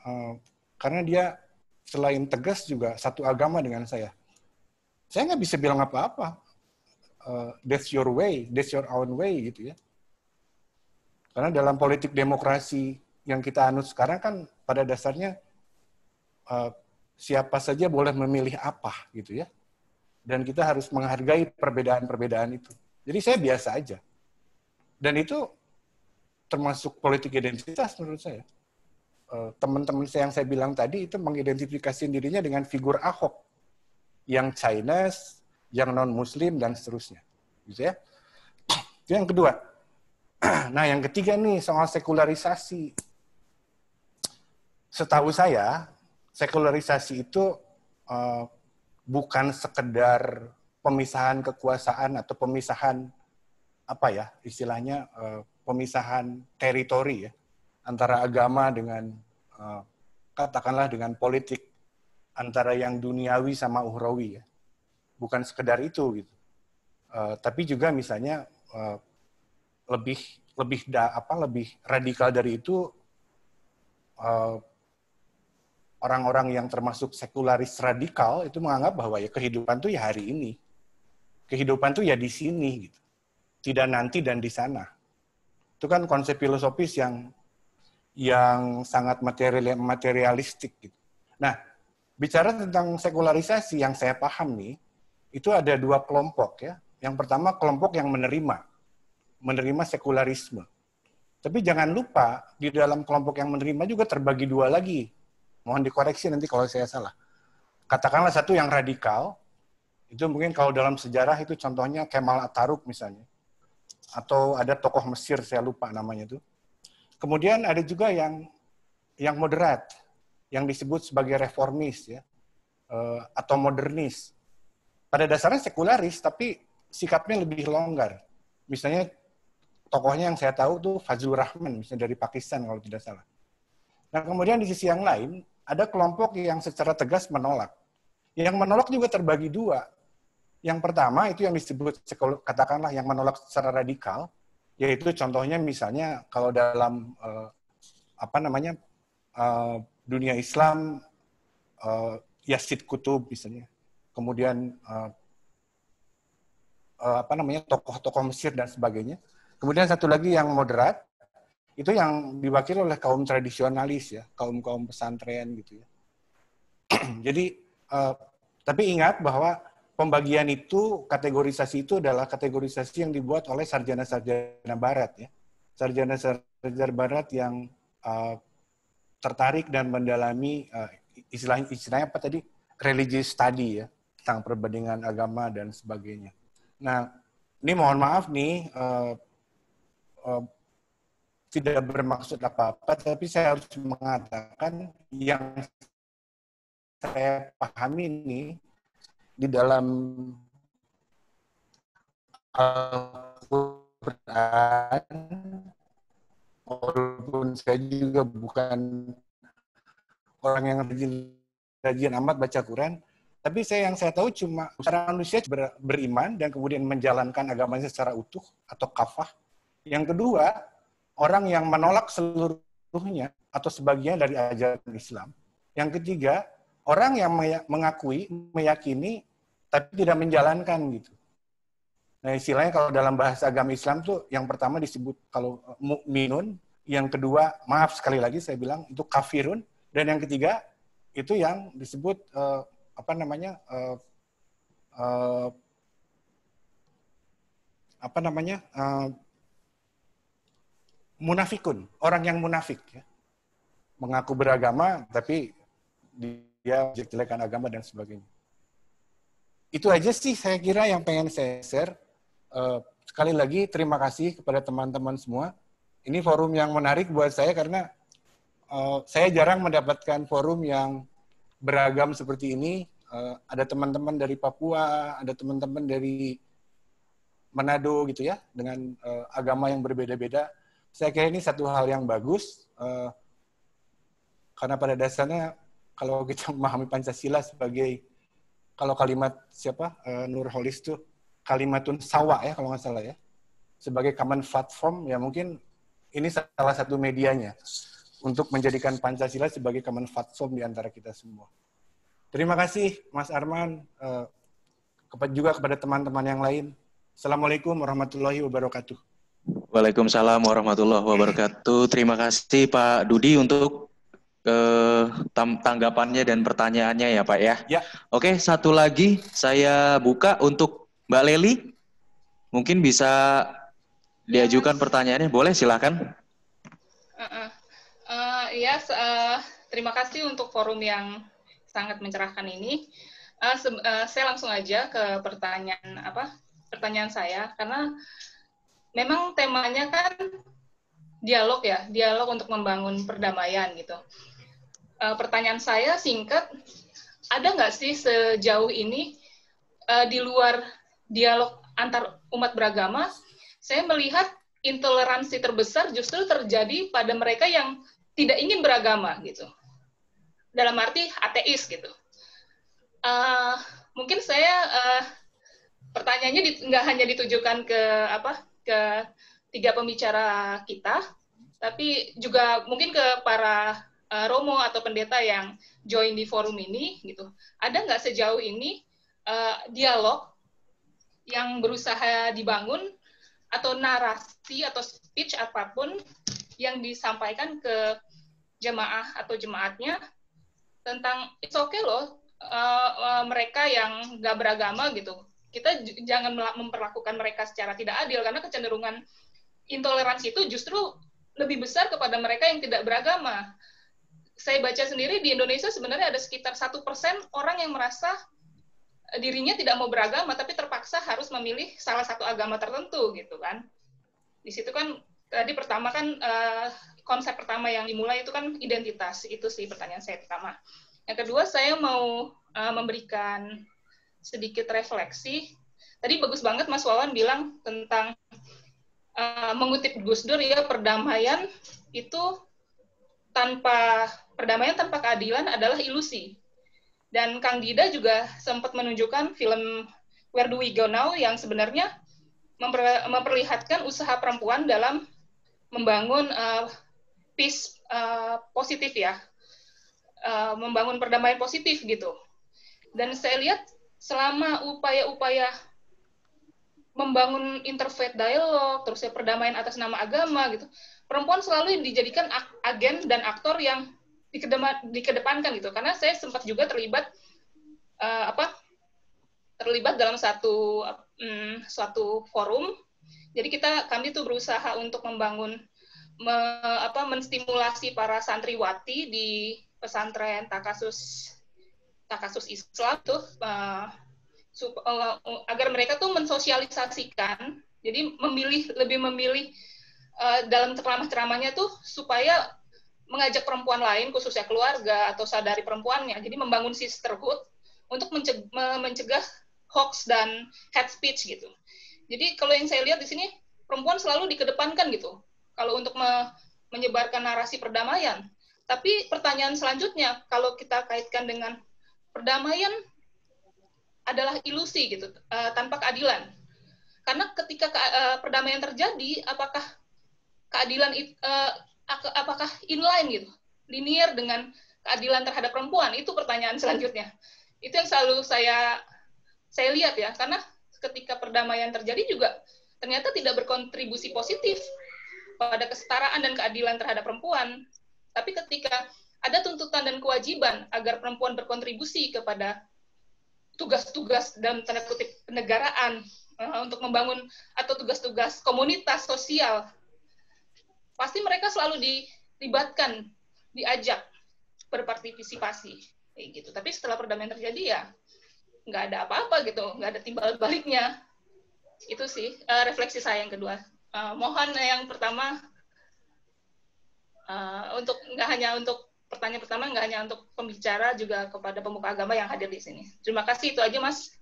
Uh, karena dia selain tegas juga satu agama dengan saya. Saya nggak bisa bilang apa-apa. Uh, that's your way, that's your own way gitu ya karena dalam politik demokrasi yang kita anut sekarang kan pada dasarnya eh, siapa saja boleh memilih apa gitu ya. Dan kita harus menghargai perbedaan-perbedaan itu. Jadi saya biasa aja. Dan itu termasuk politik identitas menurut saya. Eh, teman-teman saya yang saya bilang tadi itu mengidentifikasi dirinya dengan figur Ahok yang Chinese, yang non Muslim dan seterusnya, gitu ya. yang kedua. Nah, yang ketiga nih soal sekularisasi. Setahu saya, sekularisasi itu uh, bukan sekedar pemisahan kekuasaan atau pemisahan apa ya istilahnya uh, pemisahan teritori ya antara agama dengan uh, katakanlah dengan politik antara yang duniawi sama uhrawi ya bukan sekedar itu gitu uh, tapi juga misalnya uh, lebih lebih da, apa lebih radikal dari itu orang eh, orang-orang yang termasuk sekularis radikal itu menganggap bahwa ya kehidupan tuh ya hari ini kehidupan tuh ya di sini gitu tidak nanti dan di sana itu kan konsep filosofis yang yang sangat material materialistik gitu. Nah, bicara tentang sekularisasi yang saya paham nih, itu ada dua kelompok ya. Yang pertama kelompok yang menerima menerima sekularisme. Tapi jangan lupa di dalam kelompok yang menerima juga terbagi dua lagi. Mohon dikoreksi nanti kalau saya salah. Katakanlah satu yang radikal, itu mungkin kalau dalam sejarah itu contohnya Kemal Ataruk misalnya. Atau ada tokoh Mesir, saya lupa namanya itu. Kemudian ada juga yang yang moderat, yang disebut sebagai reformis ya, eh, atau modernis. Pada dasarnya sekularis, tapi sikapnya lebih longgar. Misalnya tokohnya yang saya tahu tuh Fazlur Rahman, misalnya dari Pakistan kalau tidak salah. Nah kemudian di sisi yang lain, ada kelompok yang secara tegas menolak. Yang menolak juga terbagi dua. Yang pertama itu yang disebut, katakanlah yang menolak secara radikal, yaitu contohnya misalnya kalau dalam uh, apa namanya uh, dunia Islam uh, Yasid Kutub misalnya, kemudian uh, apa namanya tokoh-tokoh Mesir dan sebagainya Kemudian satu lagi yang moderat, itu yang diwakili oleh kaum tradisionalis ya, kaum-kaum pesantren gitu ya. Jadi, uh, tapi ingat bahwa pembagian itu, kategorisasi itu adalah kategorisasi yang dibuat oleh sarjana-sarjana barat ya. Sarjana-sarjana barat yang uh, tertarik dan mendalami uh, eh, istilah istilahnya apa tadi? religious study ya, tentang perbandingan agama dan sebagainya. Nah, ini mohon maaf nih, uh, Eh, tidak bermaksud apa-apa, tapi saya harus mengatakan yang saya pahami ini di dalam Al-Quran, walaupun saya juga bukan orang yang rajin-rajin amat baca Quran, tapi saya yang saya tahu cuma orang manusia ber, beriman dan kemudian menjalankan agamanya secara utuh atau kafah yang kedua, orang yang menolak seluruhnya atau sebagian dari ajaran Islam. Yang ketiga, orang yang mengakui, meyakini, tapi tidak menjalankan gitu. Nah istilahnya kalau dalam bahasa agama Islam tuh yang pertama disebut kalau e, mukminun, yang kedua maaf sekali lagi saya bilang itu kafirun, dan yang ketiga itu yang disebut uh, apa namanya uh, uh, apa namanya uh, munafikun, orang yang munafik. Ya. Mengaku beragama, tapi dia jelek-jelekan agama dan sebagainya. Itu aja sih saya kira yang pengen saya share. Eh, sekali lagi terima kasih kepada teman-teman semua. Ini forum yang menarik buat saya karena eh, saya jarang mendapatkan forum yang beragam seperti ini. Eh, ada teman-teman dari Papua, ada teman-teman dari Manado gitu ya, dengan agama yang berbeda-beda saya kira ini satu hal yang bagus uh, karena pada dasarnya kalau kita memahami Pancasila sebagai kalau kalimat siapa uh, Holis itu kalimatun sawa ya kalau nggak salah ya sebagai common platform ya mungkin ini salah satu medianya untuk menjadikan Pancasila sebagai common platform di antara kita semua. Terima kasih Mas Arman uh, juga kepada teman-teman yang lain. Assalamualaikum warahmatullahi wabarakatuh. Waalaikumsalam warahmatullahi wabarakatuh. Terima kasih Pak Dudi untuk eh, tanggapannya dan pertanyaannya ya Pak ya. ya. Oke, satu lagi saya buka untuk Mbak Leli. Mungkin bisa diajukan pertanyaannya. Boleh silakan. Uh, uh, uh, yes, uh, terima kasih untuk forum yang sangat mencerahkan ini. Uh, uh, saya langsung aja ke pertanyaan apa pertanyaan saya karena memang temanya kan dialog ya, dialog untuk membangun perdamaian gitu. E, pertanyaan saya singkat, ada nggak sih sejauh ini e, di luar dialog antar umat beragama, saya melihat intoleransi terbesar justru terjadi pada mereka yang tidak ingin beragama gitu. Dalam arti ateis gitu. E, mungkin saya pertanyaannya nggak hanya ditujukan ke apa ke tiga pembicara kita, tapi juga mungkin ke para uh, romo atau pendeta yang join di forum ini gitu. Ada nggak sejauh ini uh, dialog yang berusaha dibangun atau narasi atau speech apapun yang disampaikan ke jemaah atau jemaatnya tentang it's okay loh uh, uh, mereka yang nggak beragama gitu kita jangan memperlakukan mereka secara tidak adil karena kecenderungan intoleransi itu justru lebih besar kepada mereka yang tidak beragama. Saya baca sendiri di Indonesia sebenarnya ada sekitar satu persen orang yang merasa eh, dirinya tidak mau beragama tapi terpaksa harus memilih salah satu agama tertentu gitu kan. Di situ kan tadi pertama kan eh, konsep pertama yang dimulai itu kan identitas itu sih pertanyaan saya pertama. Yang kedua saya mau eh, memberikan sedikit refleksi. Tadi bagus banget Mas Wawan bilang tentang uh, mengutip Gus Dur ya perdamaian itu tanpa perdamaian tanpa keadilan adalah ilusi. Dan Kang Dida juga sempat menunjukkan film Where Do We Go Now yang sebenarnya memper, memperlihatkan usaha perempuan dalam membangun uh, peace uh, positif ya, uh, membangun perdamaian positif gitu. Dan saya lihat selama upaya-upaya membangun interfaith dialog, terus ya perdamaian atas nama agama gitu, perempuan selalu dijadikan agen dan aktor yang dikedepankan gitu. Karena saya sempat juga terlibat uh, apa terlibat dalam satu um, suatu forum. Jadi kita kami tuh berusaha untuk membangun me, apa menstimulasi para santriwati di pesantren Takasus kasus Islam tuh uh, agar mereka tuh mensosialisasikan jadi memilih lebih memilih uh, dalam ceramah-ceramahnya tuh supaya mengajak perempuan lain khususnya keluarga atau sadari perempuannya jadi membangun sisterhood untuk mencegah, mencegah hoax dan hate speech gitu jadi kalau yang saya lihat di sini perempuan selalu dikedepankan gitu kalau untuk me menyebarkan narasi perdamaian tapi pertanyaan selanjutnya kalau kita kaitkan dengan perdamaian adalah ilusi gitu uh, tanpa keadilan karena ketika ke, uh, perdamaian terjadi apakah keadilan uh, apakah inline gitu linear dengan keadilan terhadap perempuan itu pertanyaan selanjutnya itu yang selalu saya saya lihat ya karena ketika perdamaian terjadi juga ternyata tidak berkontribusi positif pada kesetaraan dan keadilan terhadap perempuan tapi ketika ada tuntutan dan kewajiban agar perempuan berkontribusi kepada tugas-tugas dalam tanda kutip kenegaraan eh, untuk membangun atau tugas-tugas komunitas sosial pasti mereka selalu dilibatkan diajak berpartisipasi kayak gitu tapi setelah perdamaian terjadi ya nggak ada apa-apa gitu nggak ada timbal baliknya itu sih eh, refleksi saya yang kedua eh, mohon yang pertama untuk nggak hanya untuk pertanyaan pertama nggak hanya untuk pembicara juga kepada pemuka agama yang hadir di sini. Terima kasih itu aja Mas.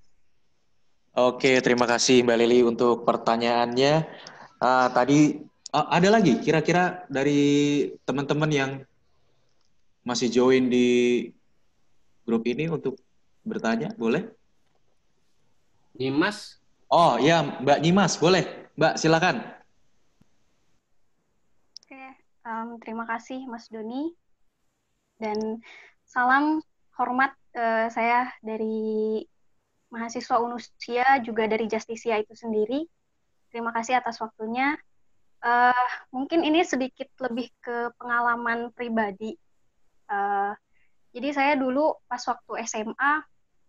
Oke, terima kasih Mbak Lili untuk pertanyaannya. Uh, tadi uh, ada lagi kira-kira dari teman-teman yang masih join di grup ini untuk bertanya, boleh? Nyimas? Oh ya, Mbak Nyimas, boleh. Mbak, silakan. Oke, um, terima kasih Mas Doni dan salam hormat uh, saya dari mahasiswa Unusia juga dari Justisia itu sendiri. Terima kasih atas waktunya. Uh, mungkin ini sedikit lebih ke pengalaman pribadi. Uh, jadi saya dulu pas waktu SMA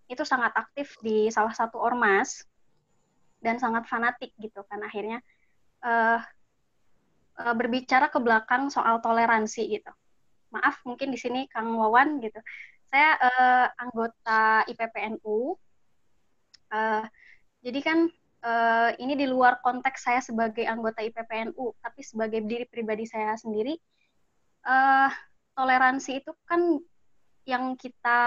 itu sangat aktif di salah satu ormas dan sangat fanatik gitu kan akhirnya uh, uh, berbicara ke belakang soal toleransi gitu maaf mungkin di sini Kang Wawan gitu. Saya uh, anggota IPPNU. Uh, eh, jadi kan uh, ini di luar konteks saya sebagai anggota IPPNU, tapi sebagai diri pribadi saya sendiri, uh, toleransi itu kan yang kita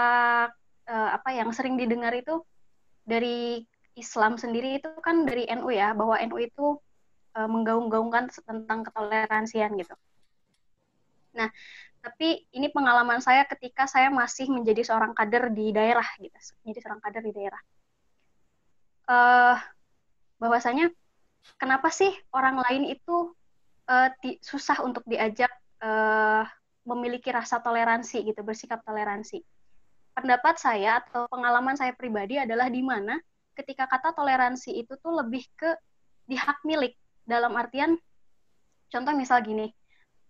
uh, apa yang sering didengar itu dari Islam sendiri itu kan dari NU ya, bahwa NU itu uh, menggaung-gaungkan tentang ketoleransian gitu. Nah, tapi ini pengalaman saya ketika saya masih menjadi seorang kader di daerah gitu menjadi seorang kader di daerah uh, bahwasanya kenapa sih orang lain itu uh, eh, di, susah untuk diajak uh, memiliki rasa toleransi gitu bersikap toleransi pendapat saya atau pengalaman saya pribadi adalah di mana ketika kata toleransi itu tuh lebih ke di hak milik dalam artian contoh misal gini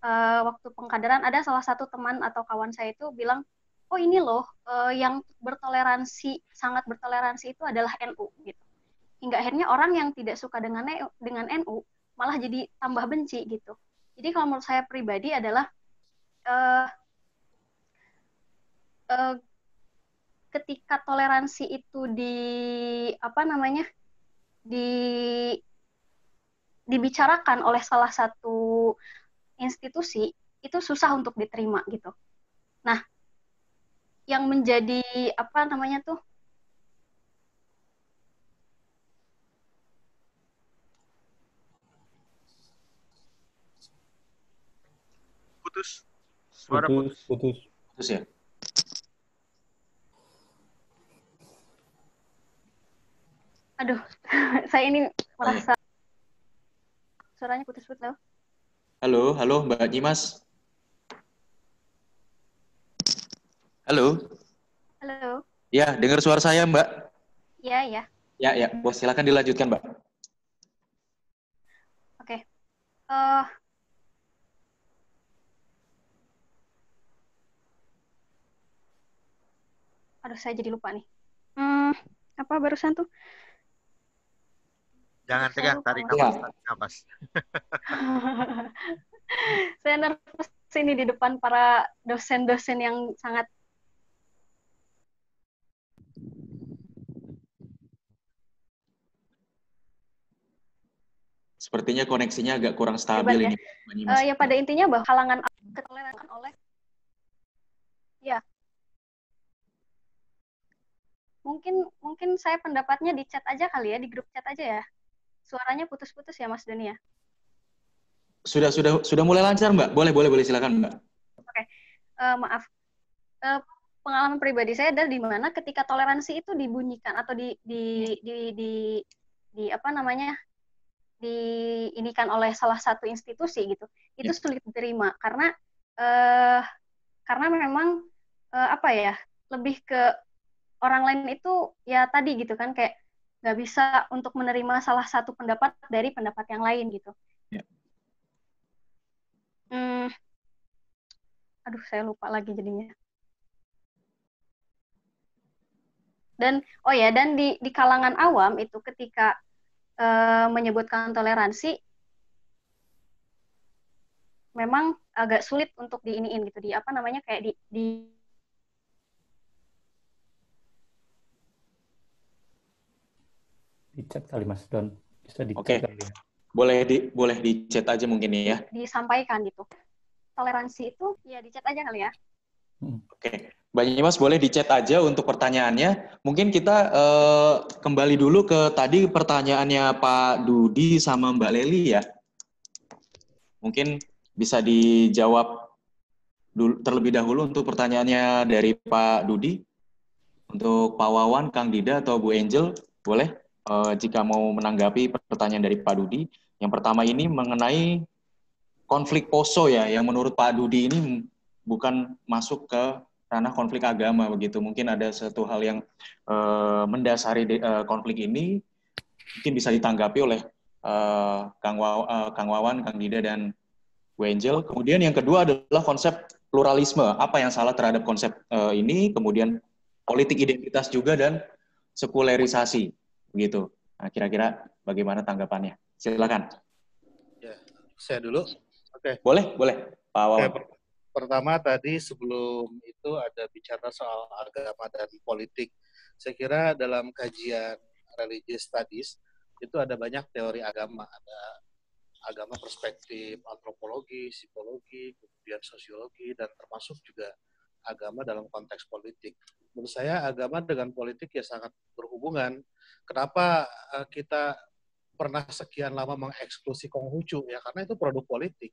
uh, waktu pengkaderan ada salah satu teman atau kawan saya itu bilang, oh ini loh uh, yang bertoleransi sangat bertoleransi itu adalah NU gitu. Hingga akhirnya orang yang tidak suka dengan e dengan NU malah jadi tambah benci gitu. Jadi kalau menurut saya pribadi adalah uh, uh, ketika toleransi itu di apa namanya di dibicarakan oleh salah satu institusi itu susah untuk diterima gitu. Nah, yang menjadi apa namanya tuh putus suara putus putus putus ya aduh saya ini merasa iya. suaranya putus-putus loh Halo, halo Mbak Nyimas. Halo. Halo. Ya, dengar suara saya Mbak? Ya, ya. Ya, ya. Boleh silakan dilanjutkan Mbak. Oke. Okay. Uh, eh, aduh saya jadi lupa nih. Hmm, apa barusan tuh? Jangan tegang, iya, tarik nafas, tarik nafas. saya nervous ini di depan para dosen-dosen yang sangat Sepertinya koneksinya agak kurang stabil ya. ini. Uh, ya pada intinya bahwa halangan ketoleransi oleh ya mungkin mungkin saya pendapatnya di chat aja kali ya di grup chat aja ya. Suaranya putus-putus ya Mas Doni ya? Sudah sudah sudah mulai lancar Mbak. Boleh boleh boleh silakan Mbak. Oke okay. uh, eh, maaf. Uh, pengalaman pribadi saya adalah di mana ketika toleransi itu dibunyikan atau di di di di, di apa namanya diinikan oleh salah satu institusi gitu itu yeah. sulit diterima karena uh, karena memang uh, apa ya lebih ke orang lain itu ya tadi gitu kan kayak nggak bisa untuk menerima salah satu pendapat dari pendapat yang lain gitu. Yeah. Hmm, aduh saya lupa lagi jadinya. Dan oh ya dan di di kalangan awam itu ketika uh, menyebutkan toleransi memang agak sulit untuk diiniin gitu di apa namanya kayak di, di di kali Mas Don. Bisa di okay. kali. Ya. Boleh di boleh di chat aja mungkin ya. Disampaikan gitu. Toleransi itu ya di chat aja kali ya. Hmm. Oke. Okay. mas Mas boleh di chat aja untuk pertanyaannya. Mungkin kita uh, kembali dulu ke tadi pertanyaannya Pak Dudi sama Mbak Leli ya. Mungkin bisa dijawab dulu, terlebih dahulu untuk pertanyaannya dari Pak Dudi. Untuk Pak Wawan, Kang Dida, atau Bu Angel, boleh? uh, jika mau menanggapi pertanyaan dari Pak Dudi. Yang pertama ini mengenai konflik poso ya, yang menurut Pak Dudi ini bukan masuk ke ranah konflik agama begitu. Mungkin ada satu hal yang uh, mendasari de, uh, konflik ini mungkin bisa ditanggapi oleh uh, Kang, Waw, uh, Kang Wawan, Kang Dida dan Gue Angel. Kemudian yang kedua adalah konsep pluralisme. Apa yang salah terhadap konsep uh, ini? Kemudian politik identitas juga dan sekulerisasi. Begitu. Nah, kira-kira bagaimana tanggapannya? Silakan. Ya, saya dulu. Oke. Okay. Boleh, boleh. Pak Wawan. Okay. Pertama tadi sebelum itu ada bicara soal agama dan politik. Saya kira dalam kajian religious studies itu ada banyak teori agama. Ada agama perspektif antropologi, psikologi, kemudian sosiologi, dan termasuk juga agama dalam konteks politik. Menurut saya agama dengan politik ya sangat berhubungan. Kenapa e, kita pernah sekian lama mengeksklusi Konghucu ya karena itu produk politik.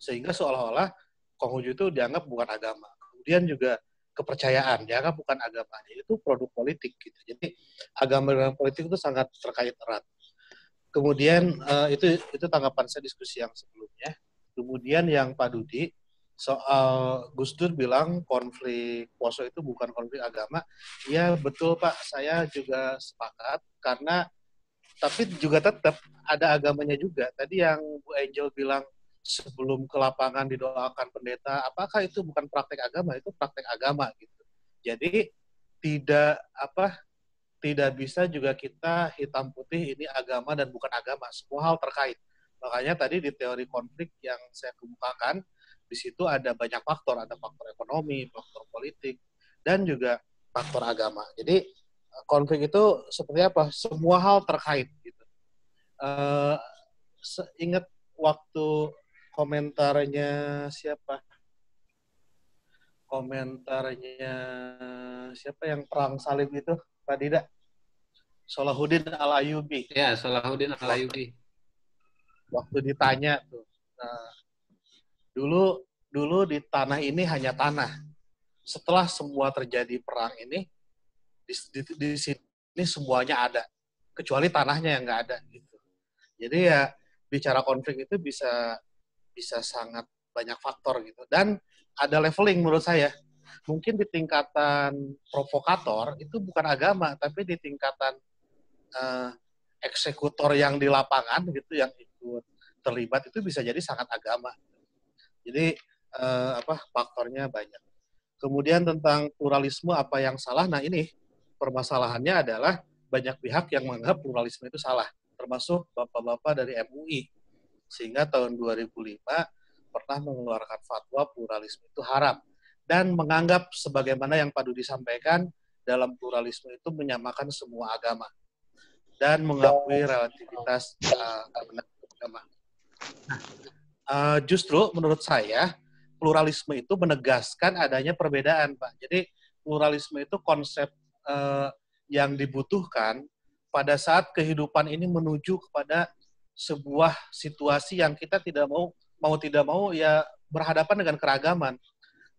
Sehingga seolah-olah Konghucu itu dianggap bukan agama. Kemudian juga kepercayaan dianggap bukan agama. Ya, itu produk politik gitu. Jadi agama dengan politik itu sangat terkait erat. Kemudian e, itu itu tanggapan saya diskusi yang sebelumnya. Kemudian yang Pak Dudi soal Gus Dur bilang konflik poso itu bukan konflik agama. Ya betul Pak, saya juga sepakat karena tapi juga tetap ada agamanya juga. Tadi yang Bu Angel bilang sebelum ke lapangan didoakan pendeta, apakah itu bukan praktek agama? Itu praktek agama gitu. Jadi tidak apa tidak bisa juga kita hitam putih ini agama dan bukan agama. Semua hal terkait. Makanya tadi di teori konflik yang saya kemukakan, di situ ada banyak faktor, ada faktor ekonomi, faktor politik, dan juga faktor agama. Jadi eh, konflik itu seperti apa? Semua hal terkait. Gitu. Uh, ingat waktu komentarnya siapa? Komentarnya siapa yang perang salib itu? Pak Dida. Salahuddin Al Ayubi. Ya, Salahuddin Al Ayubi. Waktu ditanya tuh. Nah, Dulu dulu di tanah ini hanya tanah. Setelah semua terjadi perang ini di, di, di sini semuanya ada kecuali tanahnya yang nggak ada gitu. Jadi ya bicara konflik itu bisa bisa sangat banyak faktor gitu dan ada leveling menurut saya. Mungkin di tingkatan provokator itu bukan agama tapi di tingkatan uh, eksekutor yang di lapangan gitu yang ikut terlibat itu bisa jadi sangat agama jadi uh, apa faktornya banyak. Kemudian tentang pluralisme apa yang salah? Nah, ini permasalahannya adalah banyak pihak yang menganggap pluralisme itu salah, termasuk bapak-bapak dari MUI. Sehingga tahun 2005 pernah mengeluarkan fatwa pluralisme itu haram dan menganggap sebagaimana yang Pak Dudi sampaikan dalam pluralisme itu menyamakan semua agama dan mengakui relativitas uh, agama. Nah, Uh, justru menurut saya pluralisme itu menegaskan adanya perbedaan, Pak. Jadi pluralisme itu konsep uh, yang dibutuhkan pada saat kehidupan ini menuju kepada sebuah situasi yang kita tidak mau mau tidak mau ya berhadapan dengan keragaman.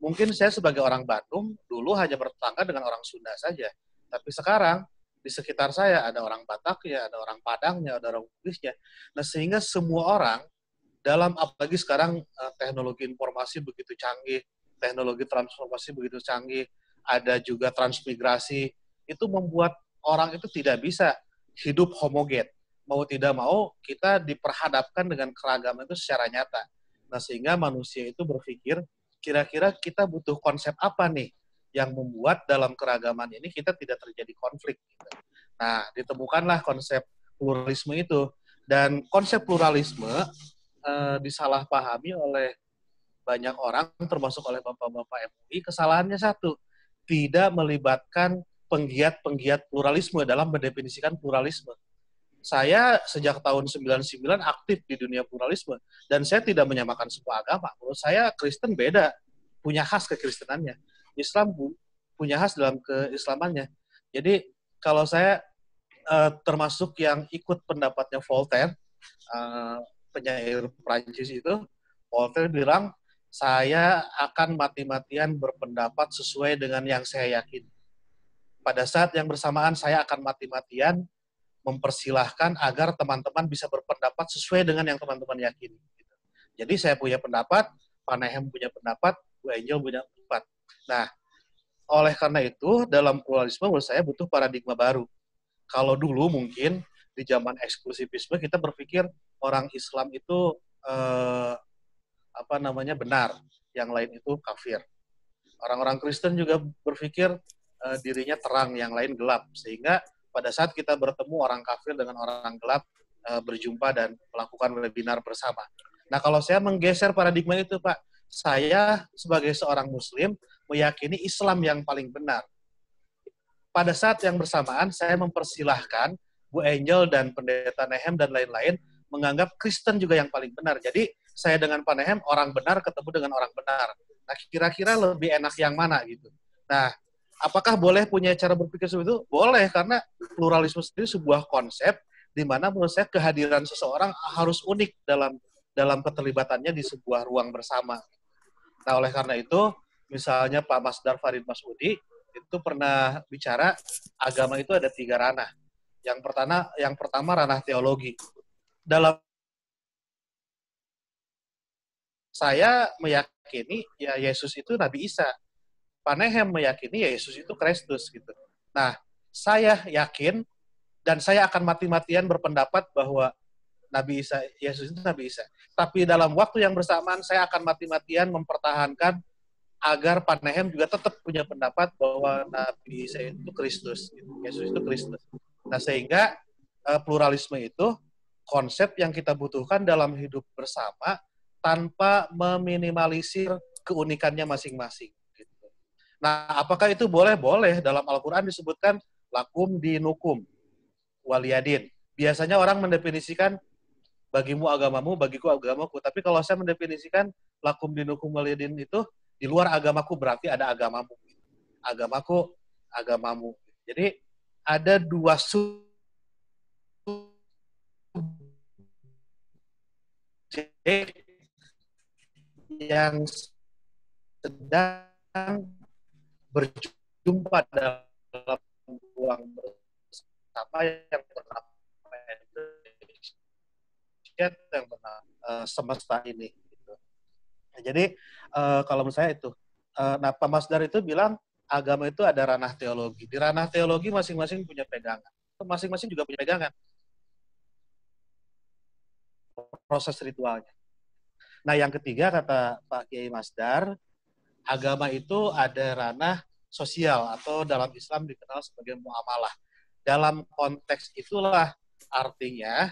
Mungkin saya sebagai orang Bandung dulu hanya bertangga dengan orang Sunda saja. Tapi sekarang di sekitar saya ada orang Batak ya, ada orang Padangnya, ada orang Bugisnya. Nah, sehingga semua orang dalam apalagi sekarang uh, teknologi informasi begitu canggih, teknologi transformasi begitu canggih, ada juga transmigrasi, itu membuat orang itu tidak bisa hidup homogen. Mau tidak mau, kita diperhadapkan dengan keragaman itu secara nyata. Nah, sehingga manusia itu berpikir, kira-kira kita butuh konsep apa nih yang membuat dalam keragaman ini kita tidak terjadi konflik. Gitu. Nah, ditemukanlah konsep pluralisme itu. Dan konsep pluralisme uh, disalahpahami oleh banyak orang, termasuk oleh bapak-bapak MUI, kesalahannya satu, tidak melibatkan penggiat-penggiat pluralisme dalam mendefinisikan pluralisme. Saya sejak tahun 99 aktif di dunia pluralisme, dan saya tidak menyamakan semua agama. Menurut saya Kristen beda, punya khas kekristenannya. Islam punya khas dalam keislamannya. Jadi kalau saya eh, termasuk yang ikut pendapatnya Voltaire, eh, penyair Prancis itu Voltaire bilang saya akan mati-matian berpendapat sesuai dengan yang saya yakin. Pada saat yang bersamaan saya akan mati-matian mempersilahkan agar teman-teman bisa berpendapat sesuai dengan yang teman-teman yakin. Jadi saya punya pendapat, Panahem punya pendapat, Bu Angel punya pendapat. Nah, oleh karena itu dalam pluralisme menurut saya butuh paradigma baru. Kalau dulu mungkin di zaman eksklusivisme kita berpikir orang Islam itu eh, apa namanya benar, yang lain itu kafir. Orang-orang Kristen juga berpikir eh, dirinya terang, yang lain gelap, sehingga pada saat kita bertemu orang kafir dengan orang gelap eh, berjumpa dan melakukan webinar bersama. Nah kalau saya menggeser paradigma itu Pak, saya sebagai seorang Muslim meyakini Islam yang paling benar. Pada saat yang bersamaan, saya mempersilahkan Bu Angel dan Pendeta Nehem dan lain-lain menganggap Kristen juga yang paling benar. Jadi saya dengan Pak Nehem orang benar ketemu dengan orang benar. Nah kira-kira lebih enak yang mana gitu. Nah apakah boleh punya cara berpikir seperti itu? Boleh karena pluralisme sendiri sebuah konsep di mana menurut saya kehadiran seseorang harus unik dalam dalam keterlibatannya di sebuah ruang bersama. Nah oleh karena itu misalnya Pak Mas Darfarid Mas itu pernah bicara agama itu ada tiga ranah yang pertama, yang pertama ranah teologi. Dalam saya meyakini ya Yesus itu Nabi Isa. Panehem meyakini ya Yesus itu Kristus gitu. Nah, saya yakin dan saya akan mati-matian berpendapat bahwa Nabi Isa, Yesus itu Nabi Isa. Tapi dalam waktu yang bersamaan saya akan mati-matian mempertahankan agar Panehem juga tetap punya pendapat bahwa Nabi Isa itu Kristus, gitu. Yesus itu Kristus. Nah, sehingga uh, pluralisme itu konsep yang kita butuhkan dalam hidup bersama tanpa meminimalisir keunikannya masing-masing. Gitu. Nah, apakah itu boleh? Boleh. Dalam Al-Quran disebutkan lakum dinukum waliyadin. Biasanya orang mendefinisikan bagimu agamamu, bagiku agamaku. Tapi kalau saya mendefinisikan lakum dinukum waliyadin itu di luar agamaku berarti ada agamamu. Gitu. Agamaku, agamamu. Jadi ada dua subjek yang sedang berjumpa dalam ruang bersama yang bernama Indonesia yang bernama uh, semesta ini. Gitu. Nah, jadi uh, kalau menurut saya itu, uh, nah Pak Masdar itu bilang agama itu ada ranah teologi. Di ranah teologi masing-masing punya pegangan. Masing-masing juga punya pegangan. Proses ritualnya. Nah, yang ketiga kata Pak Kiai Masdar, agama itu ada ranah sosial atau dalam Islam dikenal sebagai muamalah. Dalam konteks itulah artinya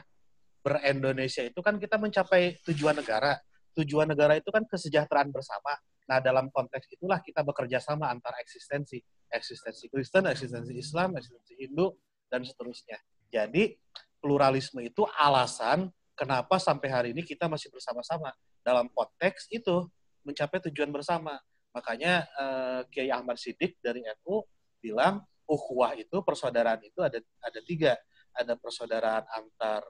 berindonesia itu kan kita mencapai tujuan negara. Tujuan negara itu kan kesejahteraan bersama. Nah, dalam konteks itulah kita bekerja sama antar eksistensi, eksistensi Kristen, eksistensi Islam, eksistensi Hindu, dan seterusnya. Jadi, pluralisme itu alasan kenapa sampai hari ini kita masih bersama-sama dalam konteks itu mencapai tujuan bersama. Makanya eh, Kiai Ahmad Siddiq dari NU bilang ukhuwah itu persaudaraan itu ada ada tiga, ada persaudaraan antar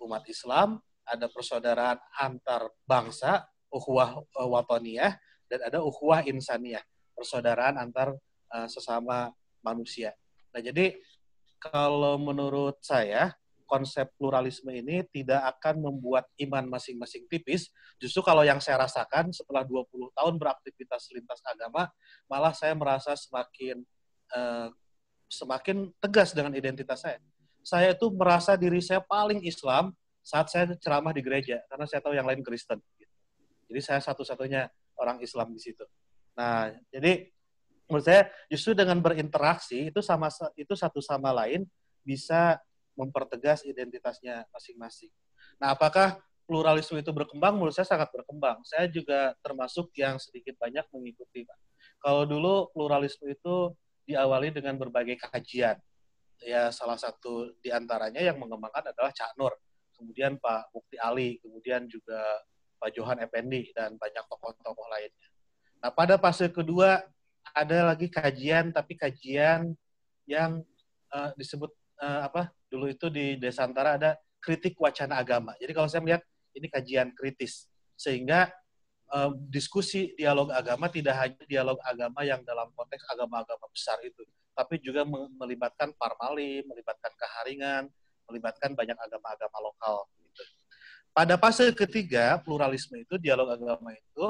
umat Islam, ada persaudaraan antar bangsa, ukhuwah eh, watoniyah, dan ada ukhuwah insaniyah, persaudaraan antar uh, sesama manusia. Nah, jadi kalau menurut saya konsep pluralisme ini tidak akan membuat iman masing-masing tipis. Justru kalau yang saya rasakan setelah 20 tahun beraktivitas lintas agama, malah saya merasa semakin uh, semakin tegas dengan identitas saya. Saya itu merasa diri saya paling Islam saat saya ceramah di gereja, karena saya tahu yang lain Kristen. Gitu. Jadi saya satu-satunya orang Islam di situ. Nah, jadi menurut saya justru dengan berinteraksi itu sama itu satu sama lain bisa mempertegas identitasnya masing-masing. Nah, apakah pluralisme itu berkembang? Menurut saya sangat berkembang. Saya juga termasuk yang sedikit banyak mengikuti, Pak. Kalau dulu pluralisme itu diawali dengan berbagai kajian. Ya, salah satu diantaranya yang mengembangkan adalah Cak Nur, kemudian Pak Bukti Ali, kemudian juga Pak Johan Effendi dan banyak tokoh-tokoh lainnya. Nah, pada fase kedua ada lagi kajian tapi kajian yang uh, disebut uh, apa? Dulu itu di Desantara ada kritik wacana agama. Jadi kalau saya melihat ini kajian kritis sehingga uh, diskusi dialog agama tidak hanya dialog agama yang dalam konteks agama-agama besar itu, tapi juga melibatkan parmali, melibatkan keharingan, melibatkan banyak agama-agama lokal gitu. Pada fase ketiga, pluralisme itu, dialog agama itu,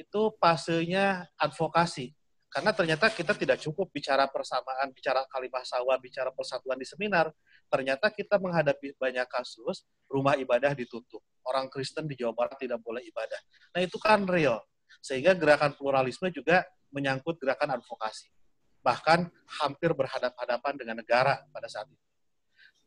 itu fasenya advokasi. Karena ternyata kita tidak cukup bicara persamaan, bicara kalimah sawah, bicara persatuan di seminar. Ternyata kita menghadapi banyak kasus, rumah ibadah ditutup. Orang Kristen di Jawa Barat tidak boleh ibadah. Nah itu kan real. Sehingga gerakan pluralisme juga menyangkut gerakan advokasi. Bahkan hampir berhadapan-hadapan dengan negara pada saat itu.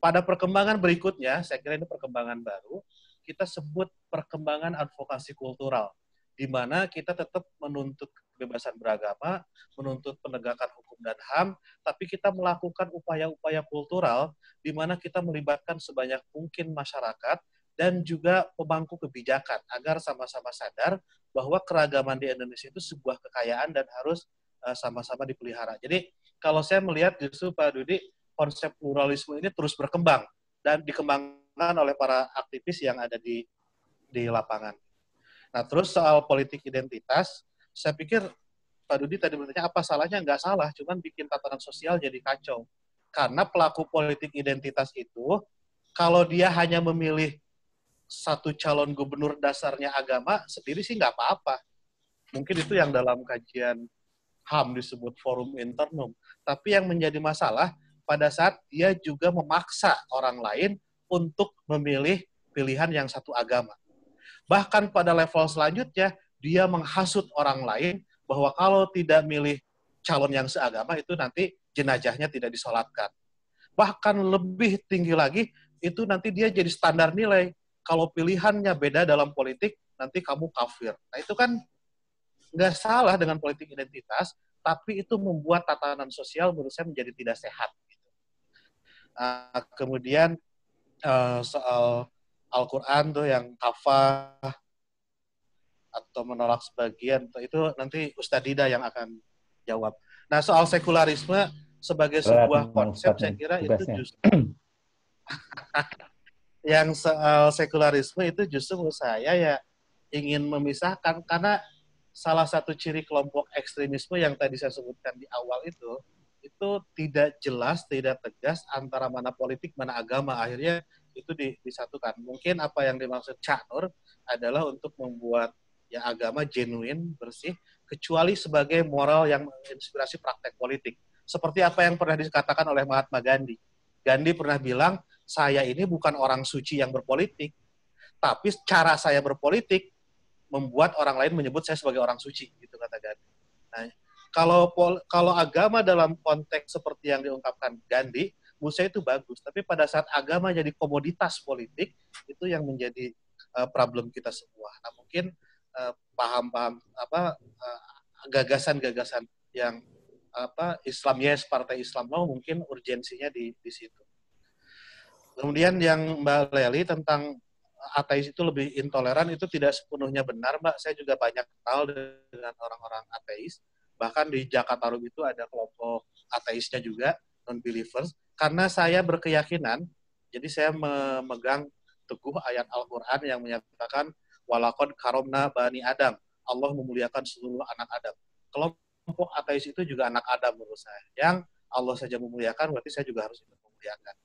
Pada perkembangan berikutnya, saya kira ini perkembangan baru, kita sebut perkembangan advokasi kultural, di mana kita tetap menuntut kebebasan beragama, menuntut penegakan hukum dan HAM, tapi kita melakukan upaya-upaya kultural di mana kita melibatkan sebanyak mungkin masyarakat dan juga pemangku kebijakan agar sama-sama sadar bahwa keragaman di Indonesia itu sebuah kekayaan dan harus eh, sama-sama dipelihara. Jadi kalau saya melihat justru Pak Dudi konsep pluralisme ini terus berkembang dan dikembangkan dilakukan oleh para aktivis yang ada di di lapangan. Nah, terus soal politik identitas, saya pikir Pak Dudi tadi bertanya apa salahnya? Nggak salah, cuman bikin tatanan sosial jadi kacau. Karena pelaku politik identitas itu, kalau dia hanya memilih satu calon gubernur dasarnya agama, sendiri sih nggak apa-apa. Mungkin itu yang dalam kajian HAM disebut forum internum. Tapi yang menjadi masalah, pada saat dia juga memaksa orang lain untuk memilih pilihan yang satu agama. Bahkan pada level selanjutnya, dia menghasut orang lain bahwa kalau tidak milih calon yang seagama itu nanti jenajahnya tidak disolatkan. Bahkan lebih tinggi lagi, itu nanti dia jadi standar nilai. Kalau pilihannya beda dalam politik, nanti kamu kafir. Nah itu kan nggak salah dengan politik identitas, tapi itu membuat tatanan sosial menurut saya menjadi tidak sehat. Nah, kemudian Eh, soal Al-Quran tuh yang kafah atau menolak sebagian itu nanti Ustadz Dida yang akan jawab. Nah soal sekularisme sebagai sebuah konsep saya kira itu justru yang soal sekularisme itu justru saya ya ingin memisahkan karena salah satu ciri kelompok ekstremisme yang tadi saya sebutkan di awal itu itu tidak jelas, tidak tegas antara mana politik, mana agama. Akhirnya itu di, disatukan. Mungkin apa yang dimaksud Cak Nur adalah untuk membuat ya agama genuine, bersih, kecuali sebagai moral yang menginspirasi praktek politik. Seperti apa yang pernah dikatakan oleh Mahatma Gandhi. Gandhi pernah bilang, saya ini bukan orang suci yang berpolitik, tapi cara saya berpolitik membuat orang lain menyebut saya sebagai orang suci, gitu kata Gandhi. Nah, kalau kalau agama dalam konteks seperti yang diungkapkan Gandhi, Musa itu bagus. Tapi pada saat agama jadi komoditas politik, itu yang menjadi uh, problem kita semua. Nah, mungkin eh, paham-paham uh, apa eh, gagasan-gagasan uh, yang apa Islam yes, partai Islam mau mungkin urgensinya di di situ. Kemudian yang Mbak Leli tentang ateis itu lebih intoleran itu tidak sepenuhnya benar, Mbak. Saya juga banyak kenal dengan orang-orang ateis bahkan di Jakarta Room itu ada kelompok ateisnya juga non believers karena saya berkeyakinan jadi saya memegang teguh ayat Al-Qur'an yang menyatakan walakon karomna bani Adam Allah memuliakan seluruh anak Adam kelompok ateis itu juga anak Adam menurut saya yang Allah saja memuliakan berarti saya juga harus ikut memuliakan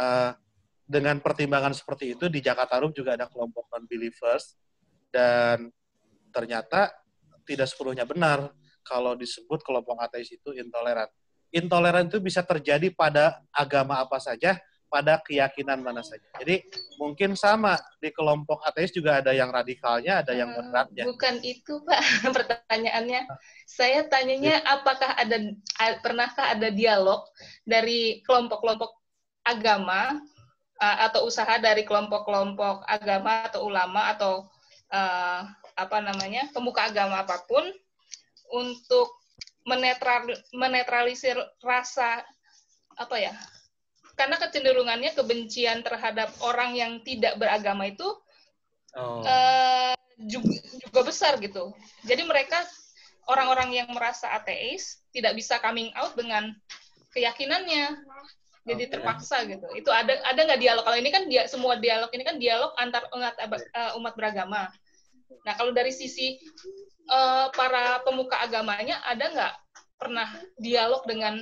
uh, dengan pertimbangan seperti itu di Jakarta Room juga ada kelompok non believers dan ternyata tidak sepenuhnya benar kalau disebut kelompok ateis itu intoleran. Intoleran itu bisa terjadi pada agama apa saja, pada keyakinan mana saja. Jadi mungkin sama di kelompok ateis juga ada yang radikalnya, ada yang beratnya. Eh, bukan itu pak pertanyaannya. Saya tanyanya iya. apakah ada pernahkah ada dialog dari kelompok-kelompok agama atau usaha dari kelompok-kelompok agama atau ulama atau eh, apa namanya pemuka agama apapun untuk menetral, menetralisir rasa apa ya karena kecenderungannya kebencian terhadap orang yang tidak beragama itu oh. uh, eh, juga, juga besar gitu. Jadi mereka orang-orang yang merasa ateis tidak bisa coming out dengan keyakinannya jadi okay. terpaksa gitu. Itu ada ada nggak dialog? Kalau ini kan dia semua dialog ini kan dialog antar umat eh, umat beragama. Nah kalau dari sisi uh, para pemuka agamanya ada nggak pernah dialog dengan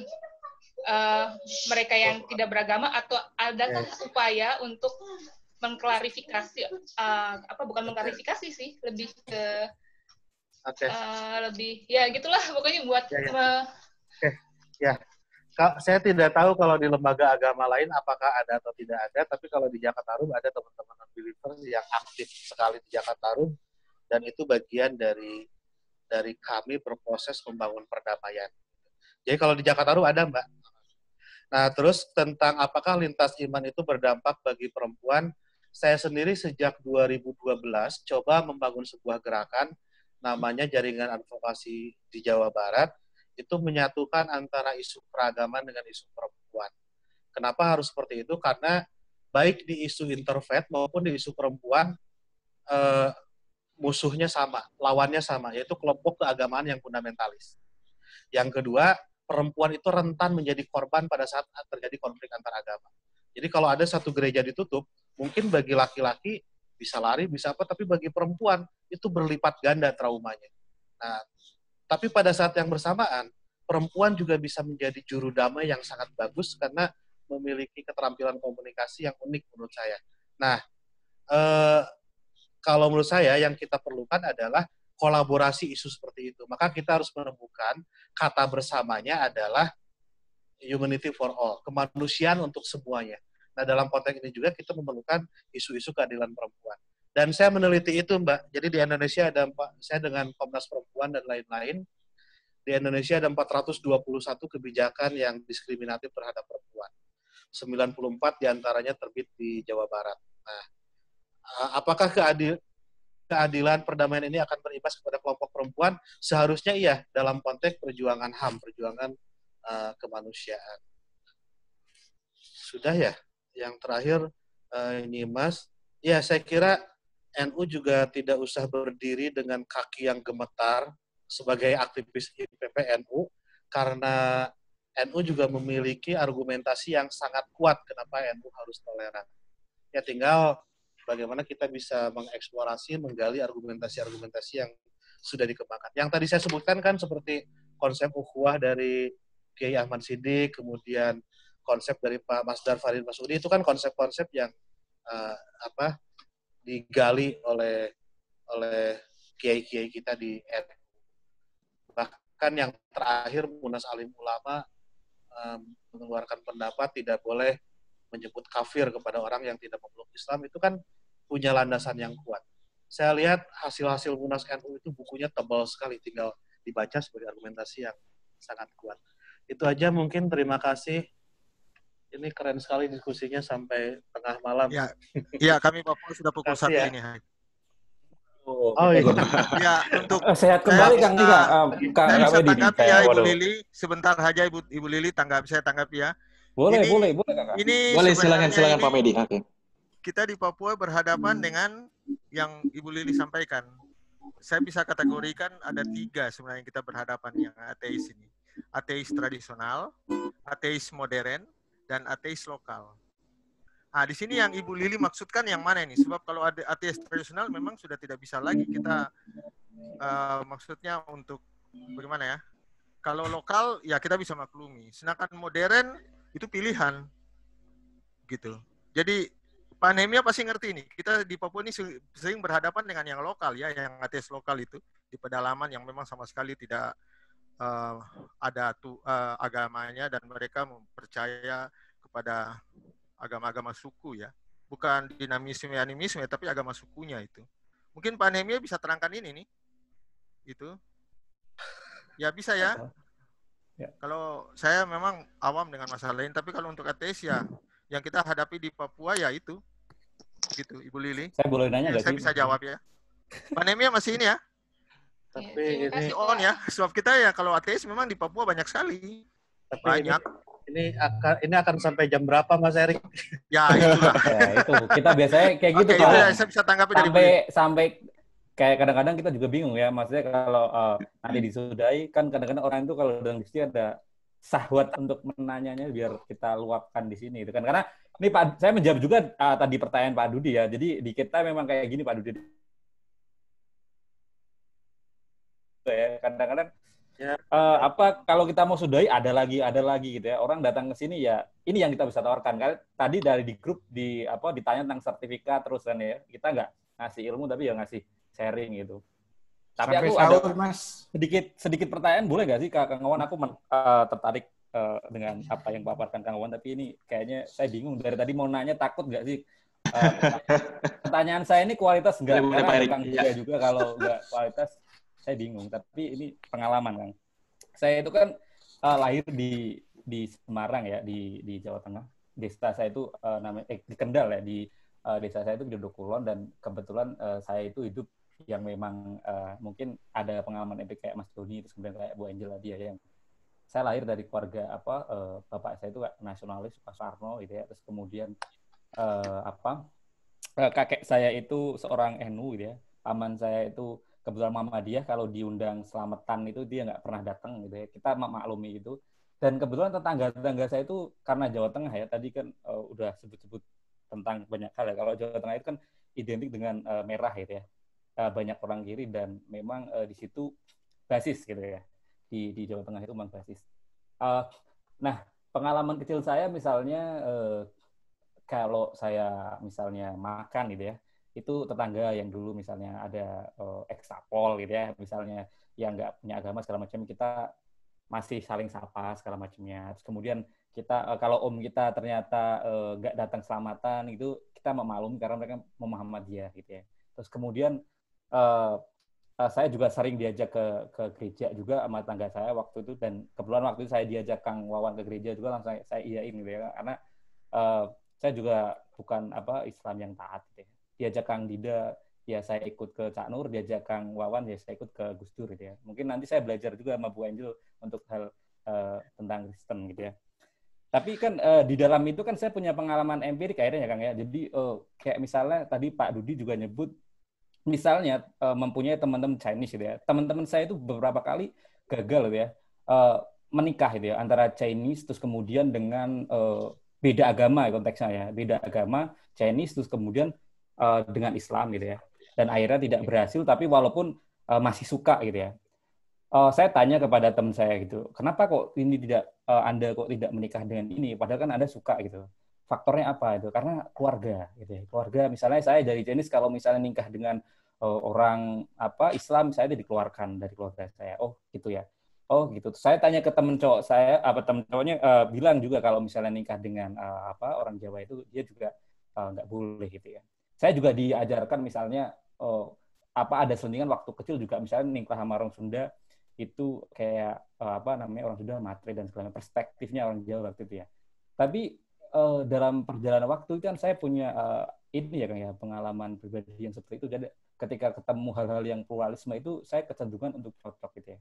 uh, mereka yang tidak beragama atau adakah yes. upaya untuk mengklarifikasi uh, apa bukan mengklarifikasi sih lebih ke okay. uh, lebih ya gitulah pokoknya buat ya, ya. Okay. ya saya tidak tahu kalau di lembaga agama lain apakah ada atau tidak ada tapi kalau di Jakarta Rum ada teman-teman believers yang aktif sekali di Jakarta Rum dan itu bagian dari dari kami berproses membangun perdamaian. Jadi kalau di Jakarta ruh ada Mbak. Nah terus tentang apakah lintas iman itu berdampak bagi perempuan, saya sendiri sejak 2012 coba membangun sebuah gerakan namanya Jaringan Advokasi di Jawa Barat, itu menyatukan antara isu keragaman dengan isu perempuan. Kenapa harus seperti itu? Karena baik di isu interfaith maupun di isu perempuan, eh, musuhnya sama, lawannya sama, yaitu kelompok keagamaan yang fundamentalis. Yang kedua, perempuan itu rentan menjadi korban pada saat terjadi konflik antar agama. Jadi kalau ada satu gereja ditutup, mungkin bagi laki-laki bisa lari, bisa apa, tapi bagi perempuan itu berlipat ganda traumanya. Nah, tapi pada saat yang bersamaan, perempuan juga bisa menjadi juru damai yang sangat bagus karena memiliki keterampilan komunikasi yang unik menurut saya. Nah, eh, kalau menurut saya yang kita perlukan adalah kolaborasi isu seperti itu. Maka kita harus menemukan kata bersamanya adalah humanity for all, kemanusiaan untuk semuanya. Nah, dalam konteks ini juga kita memerlukan isu-isu keadilan perempuan. Dan saya meneliti itu, Mbak. Jadi di Indonesia ada saya dengan Komnas Perempuan dan lain-lain. Di Indonesia ada 421 kebijakan yang diskriminatif terhadap perempuan. 94 diantaranya terbit di Jawa Barat. Nah, Eh, apakah keadil, keadilan perdamaian ini akan berimbas kepada kelompok perempuan? Seharusnya iya dalam konteks perjuangan HAM, perjuangan uh, kemanusiaan. Sudah ya. Yang terakhir uh, ini Mas, ya saya kira NU juga tidak usah berdiri dengan kaki yang gemetar sebagai aktivis NU karena NU juga memiliki argumentasi yang sangat kuat kenapa NU harus toleran. Ya tinggal bagaimana kita bisa mengeksplorasi, menggali argumentasi-argumentasi yang sudah dikembangkan. Yang tadi saya sebutkan kan seperti konsep ukhuwah dari Kiai Ahmad Sidik, kemudian konsep dari Pak Masdar Farid Masudi itu kan konsep-konsep yang uh, apa digali oleh oleh kiai-kiai kita di NU. Bahkan yang terakhir Munas Alim Ulama um, mengeluarkan pendapat tidak boleh menyebut kafir kepada orang yang tidak memeluk Islam itu kan punya landasan yang kuat. Saya lihat hasil-hasil Munas NU itu bukunya tebal sekali, tinggal dibaca sebagai argumentasi yang sangat kuat. Itu aja mungkin terima kasih. Ini keren sekali diskusinya sampai tengah malam. Ya, ya kami Bapak sudah pukul satu ya. ini. Oh, oh iya. ya, untuk eh, sehat kembali eh, saya, Kang Dika. Uh, Kang saya bisa tanggapi ya Ibu Lili, sebentar saja Ibu Ibu Lili tanggap saya tanggapi ya. Boleh, ini, boleh, boleh Ini boleh silakan silakan Pak Medi. Oke. Okay kita di Papua berhadapan hmm. dengan yang Ibu Lili sampaikan. Saya bisa kategorikan ada tiga sebenarnya yang kita berhadapan yang ateis ini. Ateis tradisional, ateis modern, dan ateis lokal. Nah, di sini yang Ibu Lili maksudkan yang mana ini? Sebab kalau ada ateis tradisional memang sudah tidak bisa lagi kita uh, maksudnya untuk bagaimana ya? Kalau lokal ya kita bisa maklumi. Sedangkan modern itu pilihan gitu. Jadi Pak Nehemia pasti ngerti ini. Kita di Papua ini sering berhadapan dengan yang lokal ya, yang ateis lokal itu di pedalaman yang memang sama sekali tidak uh, ada tu, uh, agamanya dan mereka percaya kepada agama-agama suku ya. Bukan dinamisme animisme tapi agama sukunya itu. Mungkin Pak Nehemia bisa terangkan ini nih. Itu. Ya bisa ya. Ya. Kalau saya memang awam dengan masalah lain, tapi kalau untuk ateis ya yang kita hadapi di Papua ya itu. Gitu, Ibu Lili. Saya boleh nanya ya, Saya sih? bisa jawab ya. pandemia masih ini ya. Tapi iya, masih ini... on ya. Sebab kita ya kalau ateis memang di Papua banyak sekali. Tapi banyak. Ini ini akan ini akan sampai jam berapa Mas Erik? Ya ya, itu kita biasanya kayak gitu okay, kalau Ya, saya bisa tanggapi sampai, dari sampai kayak kadang-kadang kita juga bingung ya maksudnya kalau uh, eh, nanti disudahi kan kadang-kadang orang itu kalau dalam diskusi ada sahwat untuk menanyanya biar kita luapkan di sini itu kan karena ini Pak saya menjawab juga uh, tadi pertanyaan Pak Dudi ya jadi di kita memang kayak gini Pak Dudi ya kadang-kadang ya. uh, apa kalau kita mau sudahi ada lagi ada lagi gitu ya orang datang ke sini ya ini yang kita bisa tawarkan kan tadi dari di grup di apa ditanya tentang sertifikat terus kan ya kita nggak ngasih ilmu tapi ya ngasih sharing gitu tapi Sampai aku sahur, ada mas. sedikit sedikit pertanyaan boleh gak sih Kang Wawan? Hmm. Aku men, uh, tertarik uh, dengan apa yang paparkan Kang Wawan, tapi ini kayaknya saya bingung dari tadi mau nanya takut gak sih? Uh, pertanyaan saya ini kualitas nggak? Karena Kang iya. juga juga kalau nggak kualitas saya bingung. Tapi ini pengalaman Kang. Saya itu kan uh, lahir di di Semarang ya di di Jawa Tengah. Desa saya itu uh, namanya eh, di Kendal ya di uh, desa saya itu di Dokulon dan kebetulan uh, saya itu hidup yang memang uh, mungkin ada pengalaman epic kayak Mas Doni terus kemudian kayak Bu Angela dia yang saya lahir dari keluarga apa uh, bapak saya itu kayak nasionalis Pak Sarno gitu ya terus kemudian uh, apa uh, kakek saya itu seorang NU gitu ya paman saya itu kebetulan mama dia kalau diundang selamatan itu dia nggak pernah datang gitu ya kita maklumi itu dan kebetulan tetangga-tetangga saya itu karena Jawa Tengah ya tadi kan uh, udah sebut-sebut tentang banyak hal ya. kalau Jawa Tengah itu kan identik dengan uh, merah gitu ya uh, banyak orang kiri dan memang uh, di situ basis gitu ya di di Jawa Tengah itu memang basis. Uh, nah pengalaman kecil saya misalnya uh, kalau saya misalnya makan gitu ya itu tetangga yang dulu misalnya ada uh, ekstapol gitu ya misalnya yang nggak punya agama segala macam kita masih saling sapa segala macamnya terus kemudian kita uh, kalau om kita ternyata nggak uh, datang selamatan itu kita memaklumi karena mereka memahami dia gitu ya terus kemudian uh, uh, saya juga sering diajak ke ke gereja juga sama tangga saya waktu itu dan kebetulan waktu itu saya diajak Kang Wawan ke gereja juga langsung saya, saya iyain gitu ya karena uh, saya juga bukan apa Islam yang taat gitu ya. Diajak Kang Dida ya saya ikut ke Cak Nur, diajak Kang Wawan ya saya ikut ke Gus Dur gitu ya. Mungkin nanti saya belajar juga sama Bu Angel untuk hal uh, tentang Kristen gitu ya. Tapi kan uh, di dalam itu kan saya punya pengalaman empirik akhirnya ya Kang ya. Jadi uh, kayak misalnya tadi Pak Dudi juga nyebut misalnya uh, mempunyai teman-teman Chinese gitu ya. Teman-teman saya itu beberapa kali gagal gitu ya. Uh, menikah gitu ya antara Chinese terus kemudian dengan uh, beda agama ya konteksnya ya beda agama Chinese terus kemudian uh, dengan Islam gitu ya dan akhirnya tidak berhasil tapi walaupun uh, masih suka gitu ya uh, saya tanya kepada teman saya gitu kenapa kok ini tidak uh, anda kok tidak menikah dengan ini padahal kan anda suka gitu faktornya apa itu karena keluarga gitu ya keluarga misalnya saya dari jenis kalau misalnya nikah dengan uh, orang apa Islam saya dikeluarkan dari keluarga saya oh gitu ya oh gitu saya tanya ke temen cowok saya apa temen cowoknya uh, bilang juga kalau misalnya nikah dengan uh, apa orang Jawa itu dia juga uh, nggak boleh gitu ya saya juga diajarkan misalnya oh, apa ada selingan waktu kecil juga misalnya nikah sama orang Sunda itu kayak uh, apa namanya orang Sunda matre dan segala perspektifnya orang Jawa waktu itu ya tapi uh, dalam perjalanan waktu itu kan saya punya uh, ini ya kang ya pengalaman pribadi yang seperti itu. Jadi ketika ketemu hal-hal yang pluralisme itu saya kecenderungan untuk cocok gitu ya.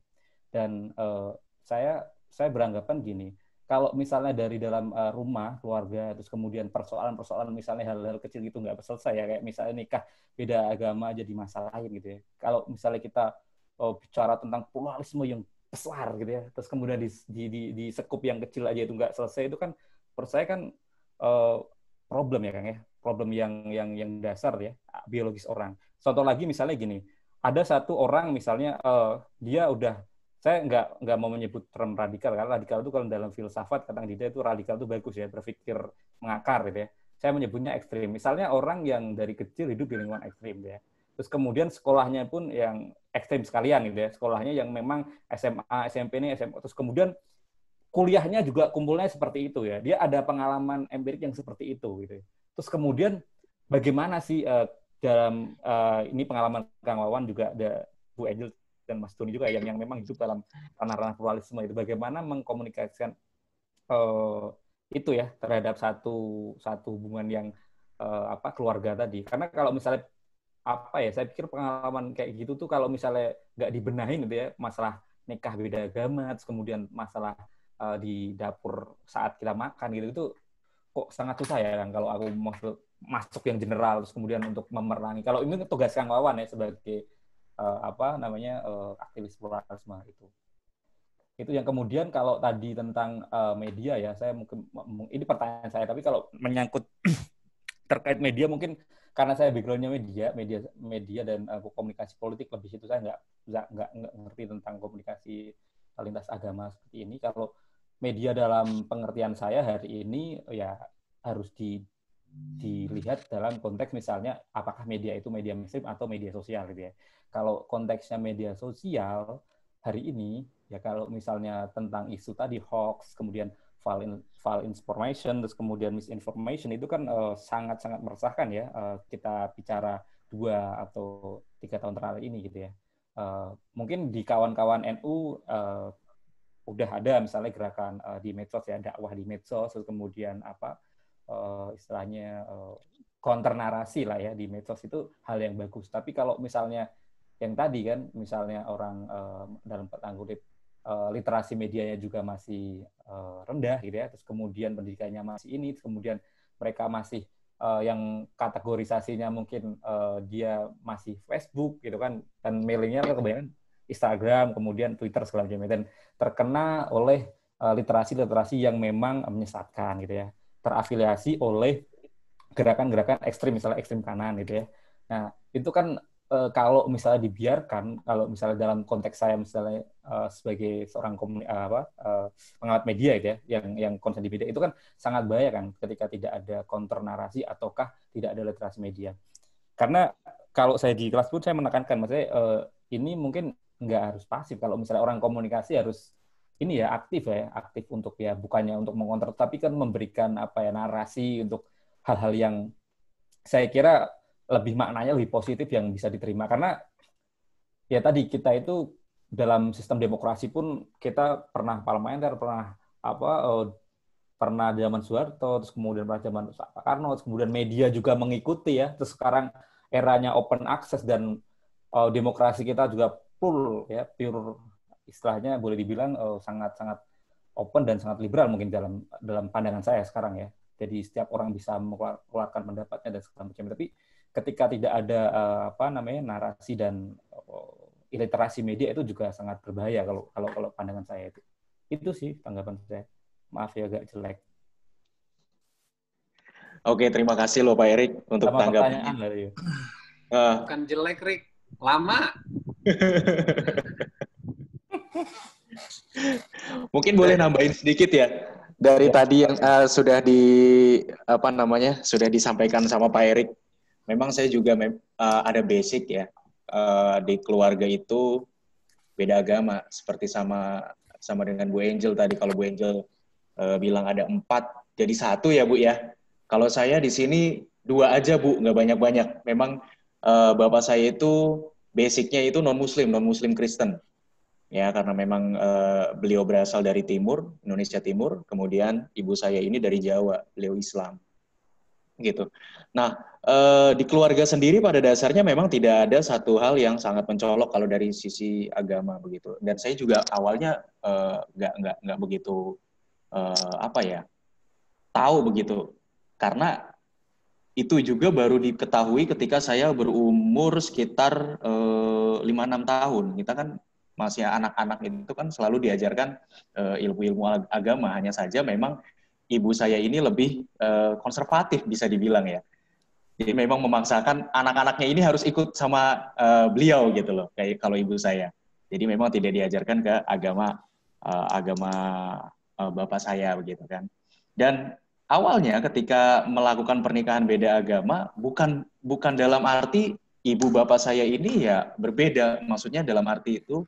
Dan uh, saya saya beranggapan gini, kalau misalnya dari dalam uh, rumah keluarga terus kemudian persoalan-persoalan misalnya hal-hal kecil gitu nggak selesai ya kayak misalnya nikah beda agama jadi lain gitu ya kalau misalnya kita uh, bicara tentang pluralisme yang besar gitu ya terus kemudian di di di, di sekup yang kecil aja itu nggak selesai itu kan menurut saya kan uh, problem ya Kang ya, problem yang yang yang dasar ya biologis orang. Contoh lagi misalnya gini, ada satu orang misalnya uh, dia udah saya nggak nggak mau menyebut term radikal karena radikal itu kalau dalam filsafat kadang dia itu radikal itu bagus ya berpikir mengakar gitu ya saya menyebutnya ekstrim misalnya orang yang dari kecil hidup di lingkungan ekstrim gitu ya terus kemudian sekolahnya pun yang ekstrim sekalian gitu ya sekolahnya yang memang SMA SMP ini SMA terus kemudian kuliahnya juga kumpulnya seperti itu ya. Dia ada pengalaman empirik yang seperti itu gitu. Ya. Terus kemudian bagaimana sih uh, dalam uh, ini pengalaman Kang Wawan juga ada Bu Angel dan Mas Tony juga yang yang memang hidup dalam ranah-ranah pluralisme itu bagaimana mengkomunikasikan uh, itu ya terhadap satu satu hubungan yang uh, apa keluarga tadi karena kalau misalnya apa ya saya pikir pengalaman kayak gitu tuh kalau misalnya nggak dibenahin gitu ya masalah nikah beda agama terus kemudian masalah uh, di dapur saat kita makan gitu itu kok sangat susah ya kan kalau aku masuk masuk yang general terus kemudian untuk memerangi kalau ini tugas Kang Wawan ya sebagai uh, apa namanya uh, aktivis pluralisme itu itu yang kemudian kalau tadi tentang uh, media ya saya mungkin ini pertanyaan saya tapi kalau menyangkut terkait media mungkin karena saya backgroundnya media media media dan uh, komunikasi politik lebih situ saya nggak nggak nggak ngerti tentang komunikasi lintas agama seperti ini kalau media dalam pengertian saya hari ini ya harus di dilihat dalam konteks misalnya apakah media itu media mainstream atau media sosial gitu ya. Kalau konteksnya media sosial hari ini ya kalau misalnya tentang isu tadi hoax kemudian file in, information terus kemudian misinformation itu kan uh, sangat-sangat meresahkan ya uh, kita bicara dua atau tiga tahun terakhir ini gitu ya. Uh, mungkin di kawan-kawan NU uh, udah ada misalnya gerakan uh, di medsos ya dakwah di medsos terus kemudian apa uh, istilahnya uh, counter narasi lah ya di medsos itu hal yang bagus tapi kalau misalnya yang tadi kan misalnya orang uh, dalam tanda uh, literasi medianya juga masih uh, rendah gitu ya terus kemudian pendidikannya masih ini terus kemudian mereka masih uh, yang kategorisasinya mungkin uh, dia masih Facebook gitu kan dan mailingnya kan kebanyakan Instagram, kemudian Twitter segala macam dan terkena oleh eh, literasi-literasi yang memang menyesatkan gitu ya, terafiliasi oleh gerakan-gerakan ekstrim misalnya ekstrim kanan gitu ya. Nah itu kan eh, kalau misalnya dibiarkan, kalau misalnya dalam konteks saya misalnya eh, sebagai seorang komuni, apa e, pengawat media gitu ya, yang yang konsen di media itu kan sangat bahaya kan ketika tidak ada konter narasi ataukah tidak ada literasi media. Karena kalau saya di kelas pun saya menekankan, maksudnya ini mungkin nggak harus pasif. Kalau misalnya orang komunikasi harus ini ya aktif ya, aktif untuk ya bukannya untuk mengontrol, tapi kan memberikan apa ya narasi untuk hal-hal yang saya kira lebih maknanya lebih positif yang bisa diterima karena ya tadi kita itu dalam sistem demokrasi pun kita pernah parlementer pernah apa oh pernah zaman Soeharto terus kemudian pernah zaman Pak Karno terus kemudian media juga mengikuti ya terus sekarang eranya open access dan oh, demokrasi kita juga full ya pure istilahnya boleh dibilang eh, sangat-sangat uh, open dan sangat liberal mungkin dalam dalam pandangan saya sekarang ya. Jadi setiap orang bisa mengeluarkan pendapatnya dan segala macam. Tapi ketika tidak ada uh, apa namanya narasi dan uh, eh, literasi media itu juga sangat berbahaya kalau kalau kalau pandangan saya itu. Itu sih tanggapan saya. Maaf ya agak jelek. Oke, terima kasih loh Pak Erik untuk tanggapan. Uh. Iya. Bukan jelek, Rik. Lama. Mungkin boleh nambahin sedikit ya dari ya. tadi yang uh, sudah di apa namanya sudah disampaikan sama Pak Erik. Memang saya juga uh, ada basic ya uh, di keluarga itu beda agama seperti sama sama dengan Bu Angel tadi kalau Bu Angel uh, bilang ada empat jadi satu ya Bu ya. Kalau saya di sini dua aja Bu nggak banyak banyak. Memang uh, bapak saya itu basicnya itu non muslim non muslim Kristen ya karena memang uh, beliau berasal dari timur Indonesia Timur kemudian ibu saya ini dari Jawa beliau Islam gitu nah uh, di keluarga sendiri pada dasarnya memang tidak ada satu hal yang sangat mencolok kalau dari sisi agama begitu dan saya juga awalnya eh, nggak uh, nggak nggak begitu uh, apa ya tahu begitu karena itu juga baru diketahui ketika saya berumur sekitar eh, lima 5 enam tahun. Kita kan masih anak-anak itu kan selalu diajarkan eh, ilmu-ilmu agama. Hanya saja memang ibu saya ini lebih uh, konservatif bisa dibilang ya. Jadi memang memaksakan anak-anaknya ini harus ikut sama beliau gitu loh. Kayak kalau ibu saya. Jadi memang tidak diajarkan ke agama agama bapak saya begitu kan. Dan awalnya ketika melakukan pernikahan beda agama bukan bukan dalam arti ibu bapak saya ini ya berbeda maksudnya dalam arti itu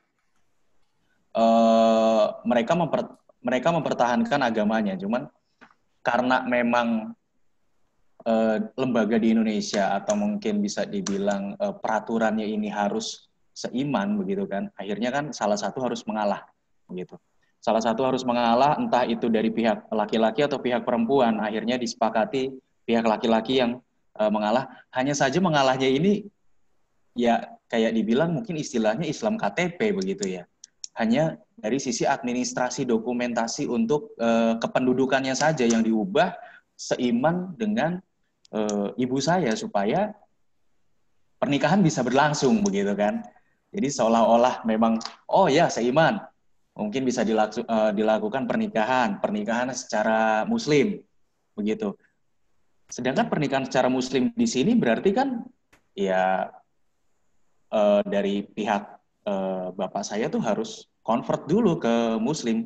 uh, mereka memper, mereka mempertahankan agamanya cuman karena memang uh, lembaga di Indonesia atau mungkin bisa dibilang uh, peraturannya ini harus seiman begitu kan akhirnya kan salah satu harus mengalah begitu salah satu harus mengalah entah itu dari pihak laki-laki atau pihak perempuan. Akhirnya disepakati pihak laki-laki yang e, mengalah. Hanya saja mengalahnya ini ya kayak dibilang mungkin istilahnya Islam KTP begitu ya. Hanya dari sisi administrasi dokumentasi untuk e, kependudukannya saja yang diubah seiman dengan e, ibu saya supaya pernikahan bisa berlangsung begitu kan. Jadi seolah-olah memang oh ya seiman mungkin bisa dilaku, uh, eh, dilakukan pernikahan, pernikahan secara muslim, begitu. Sedangkan pernikahan secara muslim di sini berarti kan ya uh, dari pihak uh, bapak saya tuh harus convert dulu ke muslim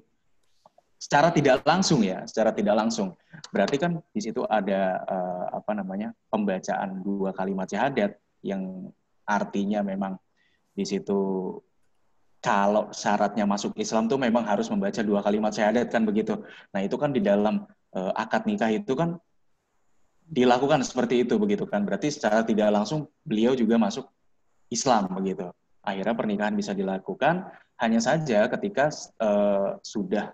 secara tidak langsung ya, secara tidak langsung. Berarti kan di situ ada uh, apa namanya? pembacaan dua kalimat syahadat yang artinya memang di situ kalau syaratnya masuk Islam tuh memang harus membaca dua kalimat syahadat kan begitu. Nah itu kan di dalam uh, akad nikah itu kan dilakukan seperti itu begitu kan. Berarti secara tidak langsung beliau juga masuk Islam begitu. Akhirnya pernikahan bisa dilakukan hanya saja ketika uh, sudah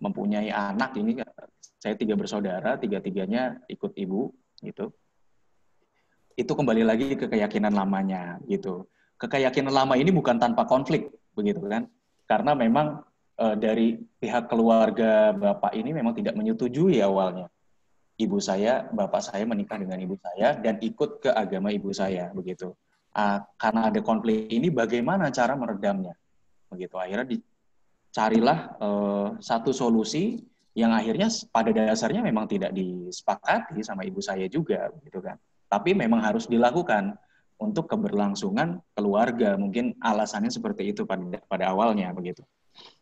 mempunyai anak ini saya tiga bersaudara tiga tiganya ikut ibu gitu itu kembali lagi ke keyakinan lamanya gitu kekeyakinan lama ini bukan tanpa konflik begitu kan karena memang e, dari pihak keluarga bapak ini memang tidak menyetujui awalnya ibu saya bapak saya menikah dengan ibu saya dan ikut ke agama ibu saya begitu E, karena ada konflik ini bagaimana cara meredamnya begitu akhirnya dicarilah e, satu solusi yang akhirnya pada dasarnya memang tidak disepakati sama ibu saya juga begitu kan tapi memang harus dilakukan untuk keberlangsungan keluarga. Mungkin alasannya seperti itu pada pada awalnya begitu.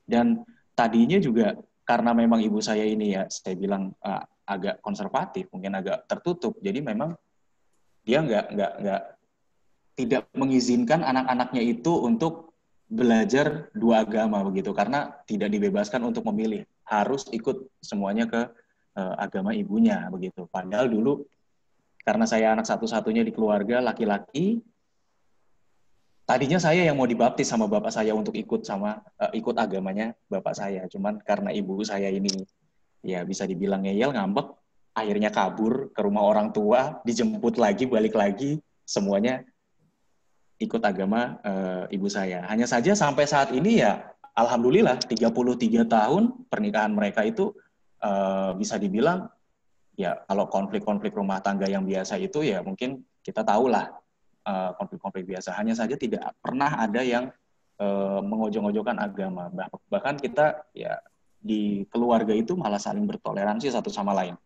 Dan tadinya juga karena memang ibu saya ini ya saya bilang uh, agak konservatif, mungkin agak tertutup. Jadi memang dia nggak nggak nggak tidak mengizinkan anak-anaknya itu untuk belajar dua agama begitu karena tidak dibebaskan untuk memilih harus ikut semuanya ke uh, agama ibunya begitu padahal dulu karena saya anak satu-satunya di keluarga laki-laki. Tadinya saya yang mau dibaptis sama bapak saya untuk ikut sama uh, ikut agamanya bapak saya, cuman karena ibu saya ini ya bisa dibilang ngeyel ngambek, akhirnya kabur ke rumah orang tua, dijemput lagi balik lagi, semuanya ikut agama uh, ibu saya. Hanya saja sampai saat ini ya alhamdulillah 33 tahun pernikahan mereka itu uh, bisa dibilang ya kalau konflik-konflik rumah tangga yang biasa itu ya mungkin kita tahulah eh, konflik-konflik biasa. Hanya saja tidak pernah ada yang uh, eh, mengojong ojokkan agama. Bahkan kita ya di keluarga itu malah saling bertoleransi satu sama lain.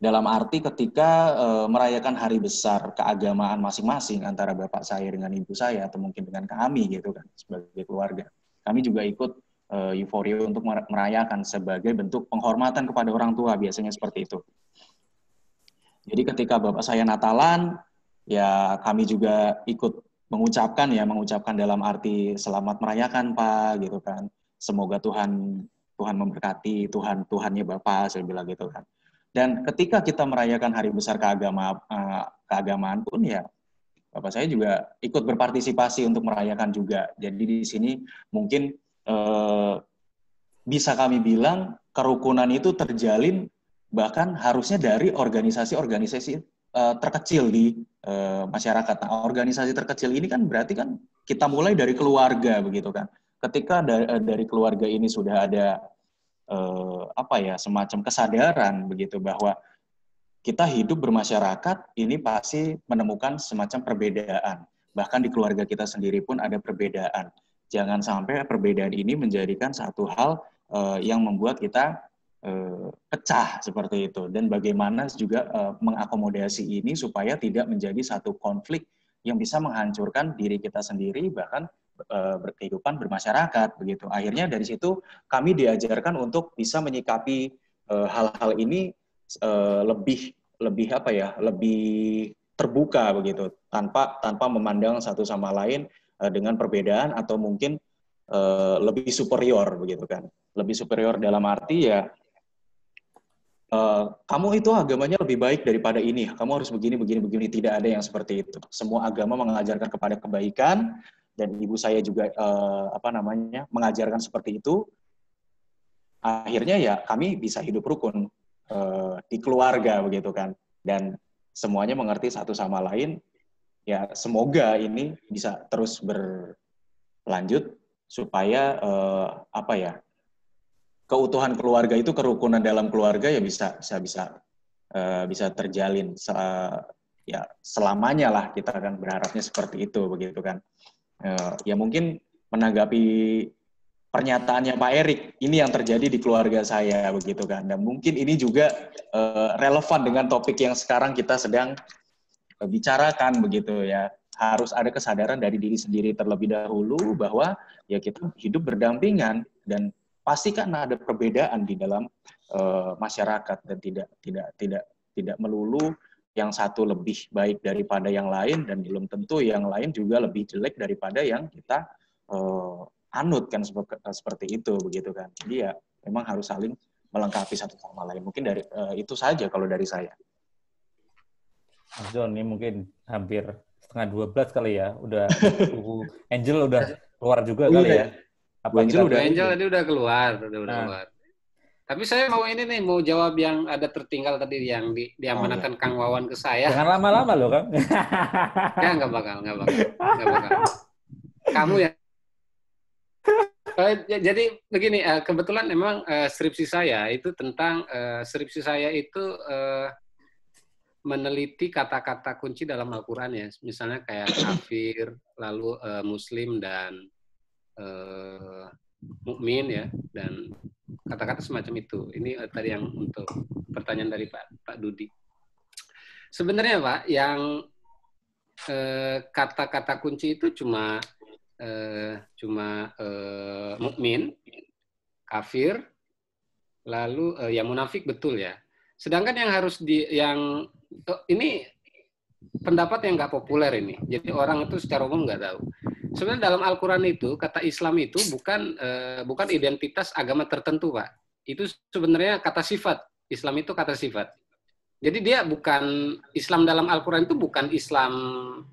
Dalam arti ketika eh, merayakan hari besar keagamaan masing-masing antara bapak saya dengan ibu saya atau mungkin dengan kami gitu kan sebagai keluarga. Kami juga ikut Eh, euforia untuk merayakan sebagai bentuk penghormatan kepada orang tua biasanya seperti itu. Jadi ketika bapak saya Natalan, ya kami juga ikut mengucapkan ya mengucapkan dalam arti selamat merayakan pak gitu kan. Semoga Tuhan Tuhan memberkati Tuhan Tuhannya bapak saya bilang gitu kan. Dan ketika kita merayakan hari besar keagama eh, keagamaan pun ya bapak saya juga ikut berpartisipasi untuk merayakan juga. Jadi di sini mungkin Eh, bisa kami bilang kerukunan itu terjalin bahkan harusnya dari organisasi-organisasi eh, terkecil di eh, masyarakat. Nah, organisasi terkecil ini kan berarti kan kita mulai dari keluarga begitu kan. Ketika dari, keluarga ini sudah ada apa ya semacam kesadaran begitu bahwa kita hidup bermasyarakat ini pasti menemukan semacam perbedaan. Bahkan di keluarga kita sendiri pun ada perbedaan jangan sampai perbedaan ini menjadikan satu hal uh, yang membuat kita uh, pecah seperti itu dan bagaimana juga uh, mengakomodasi ini supaya tidak menjadi satu konflik yang bisa menghancurkan diri kita sendiri bahkan berkehidupan bermasyarakat begitu akhirnya dari situ kami diajarkan untuk bisa menyikapi hal-hal uh, ini uh, lebih lebih apa ya lebih terbuka begitu tanpa tanpa memandang satu sama lain Eh, dengan perbedaan atau mungkin uh, lebih superior begitu kan. Lebih superior dalam arti ya Uh, kamu itu agamanya lebih baik daripada ini. Kamu harus begini, begini, begini. Tidak ada yang seperti itu. Semua agama mengajarkan kepada kebaikan, dan ibu saya juga uh, apa namanya mengajarkan seperti itu. Akhirnya ya kami bisa hidup rukun uh, di keluarga begitu kan, dan semuanya mengerti satu sama lain ya semoga ini bisa terus berlanjut supaya uh, apa ya keutuhan keluarga itu kerukunan dalam keluarga ya bisa bisa bisa uh, bisa terjalin se ya selamanya lah kita akan berharapnya seperti itu begitu kan uh, ya mungkin menanggapi pernyataannya Pak Erik ini yang terjadi di keluarga saya begitu kan dan mungkin ini juga uh, relevan dengan topik yang sekarang kita sedang bicarakan begitu ya harus ada kesadaran dari diri sendiri terlebih dahulu bahwa ya kita hidup berdampingan dan pasti kan ada perbedaan di dalam uh, masyarakat dan tidak tidak tidak tidak melulu yang satu lebih baik daripada yang lain dan belum tentu yang lain juga lebih jelek daripada yang kita uh, anut kan seperti, itu begitu kan jadi ya memang harus saling melengkapi satu sama lain mungkin dari uh, itu saja kalau dari saya Mas John ini mungkin hampir setengah dua belas kali ya. Udah Angel udah keluar juga udah. kali ya. ya. Apa Angel udah Angel tadi udah keluar, udah, nah. keluar. Tapi saya mau ini nih, mau jawab yang ada tertinggal tadi yang di, diamanatkan oh, iya. Kang Wawan ke saya. Jangan lama-lama loh, Kang. ya, nggak bakal, nggak bakal, nggak bakal. Kamu ya. Eh, jadi begini, eh, kebetulan memang eh, skripsi saya itu tentang skripsi saya itu meneliti kata-kata kunci dalam Al-Quran ya, misalnya kayak kafir, lalu uh, Muslim dan uh, mukmin ya, dan kata-kata semacam itu. Ini uh, tadi yang untuk pertanyaan dari Pak Pak Dudi. Sebenarnya Pak, yang kata-kata uh, kunci itu cuma uh, cuma uh, mukmin, kafir, lalu uh, ya munafik betul ya. Sedangkan yang harus di yang Oh, ini pendapat yang nggak populer ini. Jadi orang itu secara umum nggak tahu. Sebenarnya dalam Al-Quran itu kata Islam itu bukan uh, bukan identitas agama tertentu, Pak. Itu sebenarnya kata sifat. Islam itu kata sifat. Jadi dia bukan Islam dalam Al-Quran itu bukan Islam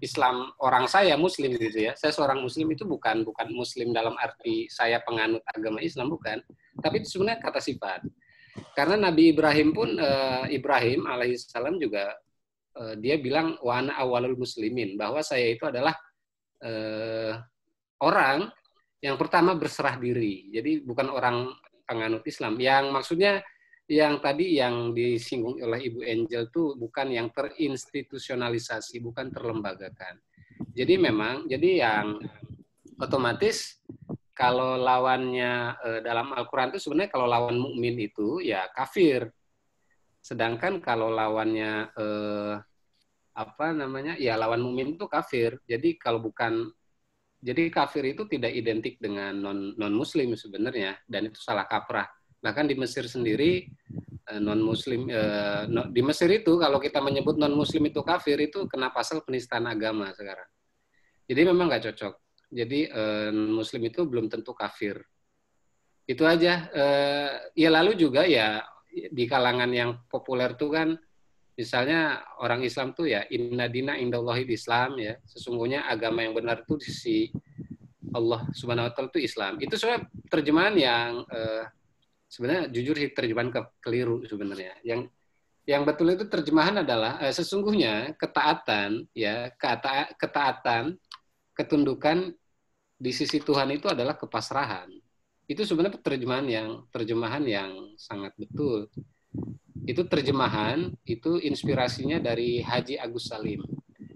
Islam orang saya Muslim gitu ya. Saya seorang Muslim itu bukan bukan Muslim dalam arti saya penganut agama Islam bukan. Tapi itu sebenarnya kata sifat. Karena Nabi Ibrahim pun uh, Ibrahim alaihissalam juga uh, dia bilang wana awalul muslimin bahwa saya itu adalah uh, orang yang pertama berserah diri. Jadi bukan orang penganut Islam. Yang maksudnya yang tadi yang disinggung oleh Ibu Angel tuh bukan yang terinstitusionalisasi, bukan terlembagakan. Jadi memang jadi yang otomatis kalau lawannya uh, dalam Al-Qur'an itu sebenarnya kalau lawan mukmin itu ya kafir. Sedangkan kalau lawannya uh, apa namanya? ya lawan mukmin itu kafir. Jadi kalau bukan jadi kafir itu tidak identik dengan non non muslim sebenarnya dan itu salah kaprah. Bahkan di Mesir sendiri eh, non muslim di Mesir itu kalau kita menyebut non muslim itu kafir itu kena pasal penistaan agama sekarang jadi memang nggak cocok jadi eh, Muslim itu belum tentu kafir. Itu aja. Eh, ya lalu juga ya di kalangan yang populer tuh kan misalnya orang Islam tuh ya inna dina indallahi Islam ya sesungguhnya agama yang benar tuh di sisi Allah Subhanahu wa taala itu Islam. Itu sebenarnya terjemahan yang eh, sebenarnya jujur sih terjemahan ke, keliru sebenarnya. Yang yang betul itu terjemahan adalah eh, sesungguhnya ketaatan ya keta, ketaatan ketundukan di sisi Tuhan itu adalah kepasrahan. Itu sebenarnya terjemahan yang terjemahan yang sangat betul. Itu terjemahan itu inspirasinya dari Haji Agus Salim.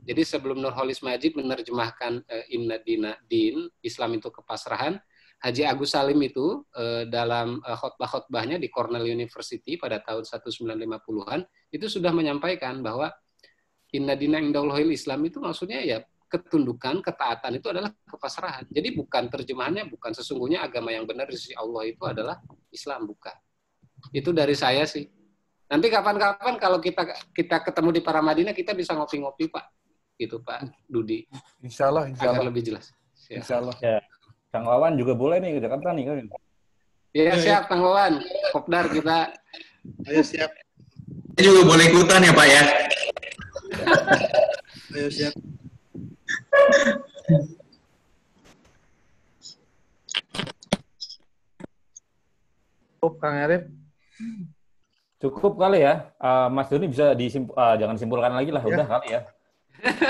Jadi sebelum Nurholis Majid menerjemahkan e, Inna Dina Din, Islam itu kepasrahan, Haji Agus Salim itu e, dalam e, khotbah-khotbahnya di Cornell University pada tahun 1950-an itu sudah menyampaikan bahwa Inna Dina Indaullahil Islam itu maksudnya ya ketundukan, ketaatan itu adalah kepasrahan. Jadi bukan terjemahannya, bukan sesungguhnya agama yang benar di sisi Allah itu adalah Islam, bukan. Itu dari saya sih. Nanti kapan-kapan kalau kita kita ketemu di para Madinah, kita bisa ngopi-ngopi Pak, gitu Pak Dudi. Insya Allah, insya Allah. lebih jelas. Siap. Insya Allah. Ya. Kang Wawan juga boleh nih ke Jakarta nih kan. Ya, siap Kang Wawan. Kopdar kita. Ayo siap. Ini juga boleh ikutan ya Pak ya. Ayo siap. Cukup Kang Arif. Cukup kali ya. Uh, Mas Doni bisa disimpul, uh, jangan simpulkan lagi lah, ya. udah kali ya.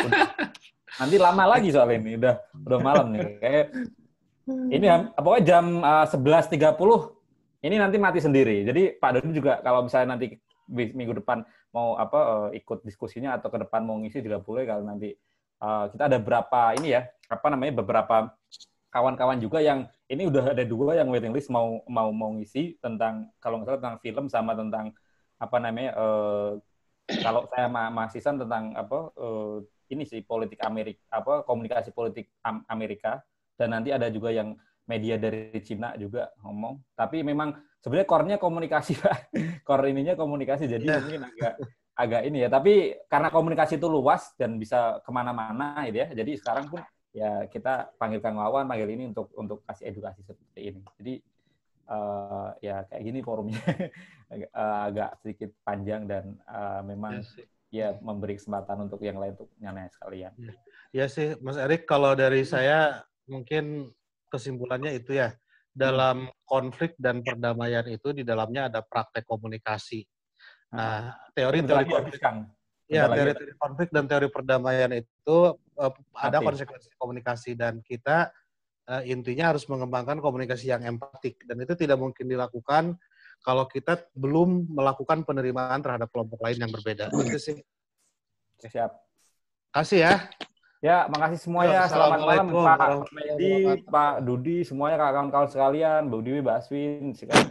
Udah. Nanti lama lagi soal ini, udah udah malam nih. Kayak ini pokoknya jam eh, uh, 11.30 ini nanti mati sendiri. Jadi Pak Doni juga kalau misalnya nanti minggu depan mau apa uh, ikut diskusinya atau ke depan mau ngisi juga boleh kalau nanti uh, kita ada berapa ini ya apa namanya beberapa kawan-kawan juga yang ini udah ada dua yang waiting list mau mau mau ngisi tentang kalau nggak salah tentang film sama tentang apa namanya uh, kalau saya ma mahasiswa tentang apa uh, ini sih politik Amerika apa komunikasi politik Amerika dan nanti ada juga yang media dari Cina juga ngomong tapi memang sebenarnya core komunikasi pak core ininya komunikasi jadi yeah. mungkin agak agak ini ya. Tapi karena komunikasi itu luas dan bisa kemana-mana gitu ya. Jadi sekarang pun ya kita panggil Kang Wawan, panggil ini untuk untuk kasih edukasi seperti ini. Jadi uh, ya kayak gini forumnya agak, eh, agak sedikit panjang dan uh, memang yes. Iya ya memberi kesempatan untuk yang lain untuk nyanyi sekalian. Ya sih, Mas Erik, kalau dari iya. saya mungkin kesimpulannya itu ya dalam konflik dan perdamaian itu di dalamnya ada praktek komunikasi. Nah, ah, teori-teori konflik. Ya, teori-teori konflik dan teori perdamaian itu uh, ada konsekuensi komunikasi dan kita uh, intinya harus mengembangkan komunikasi yang empatik dan itu tidak mungkin dilakukan kalau kita belum melakukan penerimaan terhadap kelompok lain yang berbeda. Itu sih. Siap. Kasih ya. Ya, makasih semuanya. Selamat malam Pak Medi, Pak Dudi, semuanya kawan-kawan sekalian, Bu Dewi, Mbak Aswin, Sikap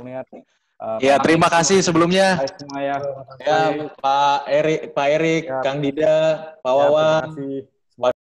Uh, ya, Pak terima kasih sebelumnya. Semua ya. ya, Pak Erik, Pak Erik, ya. Kang Dida, Pak ya, Wawan. Terima kasih.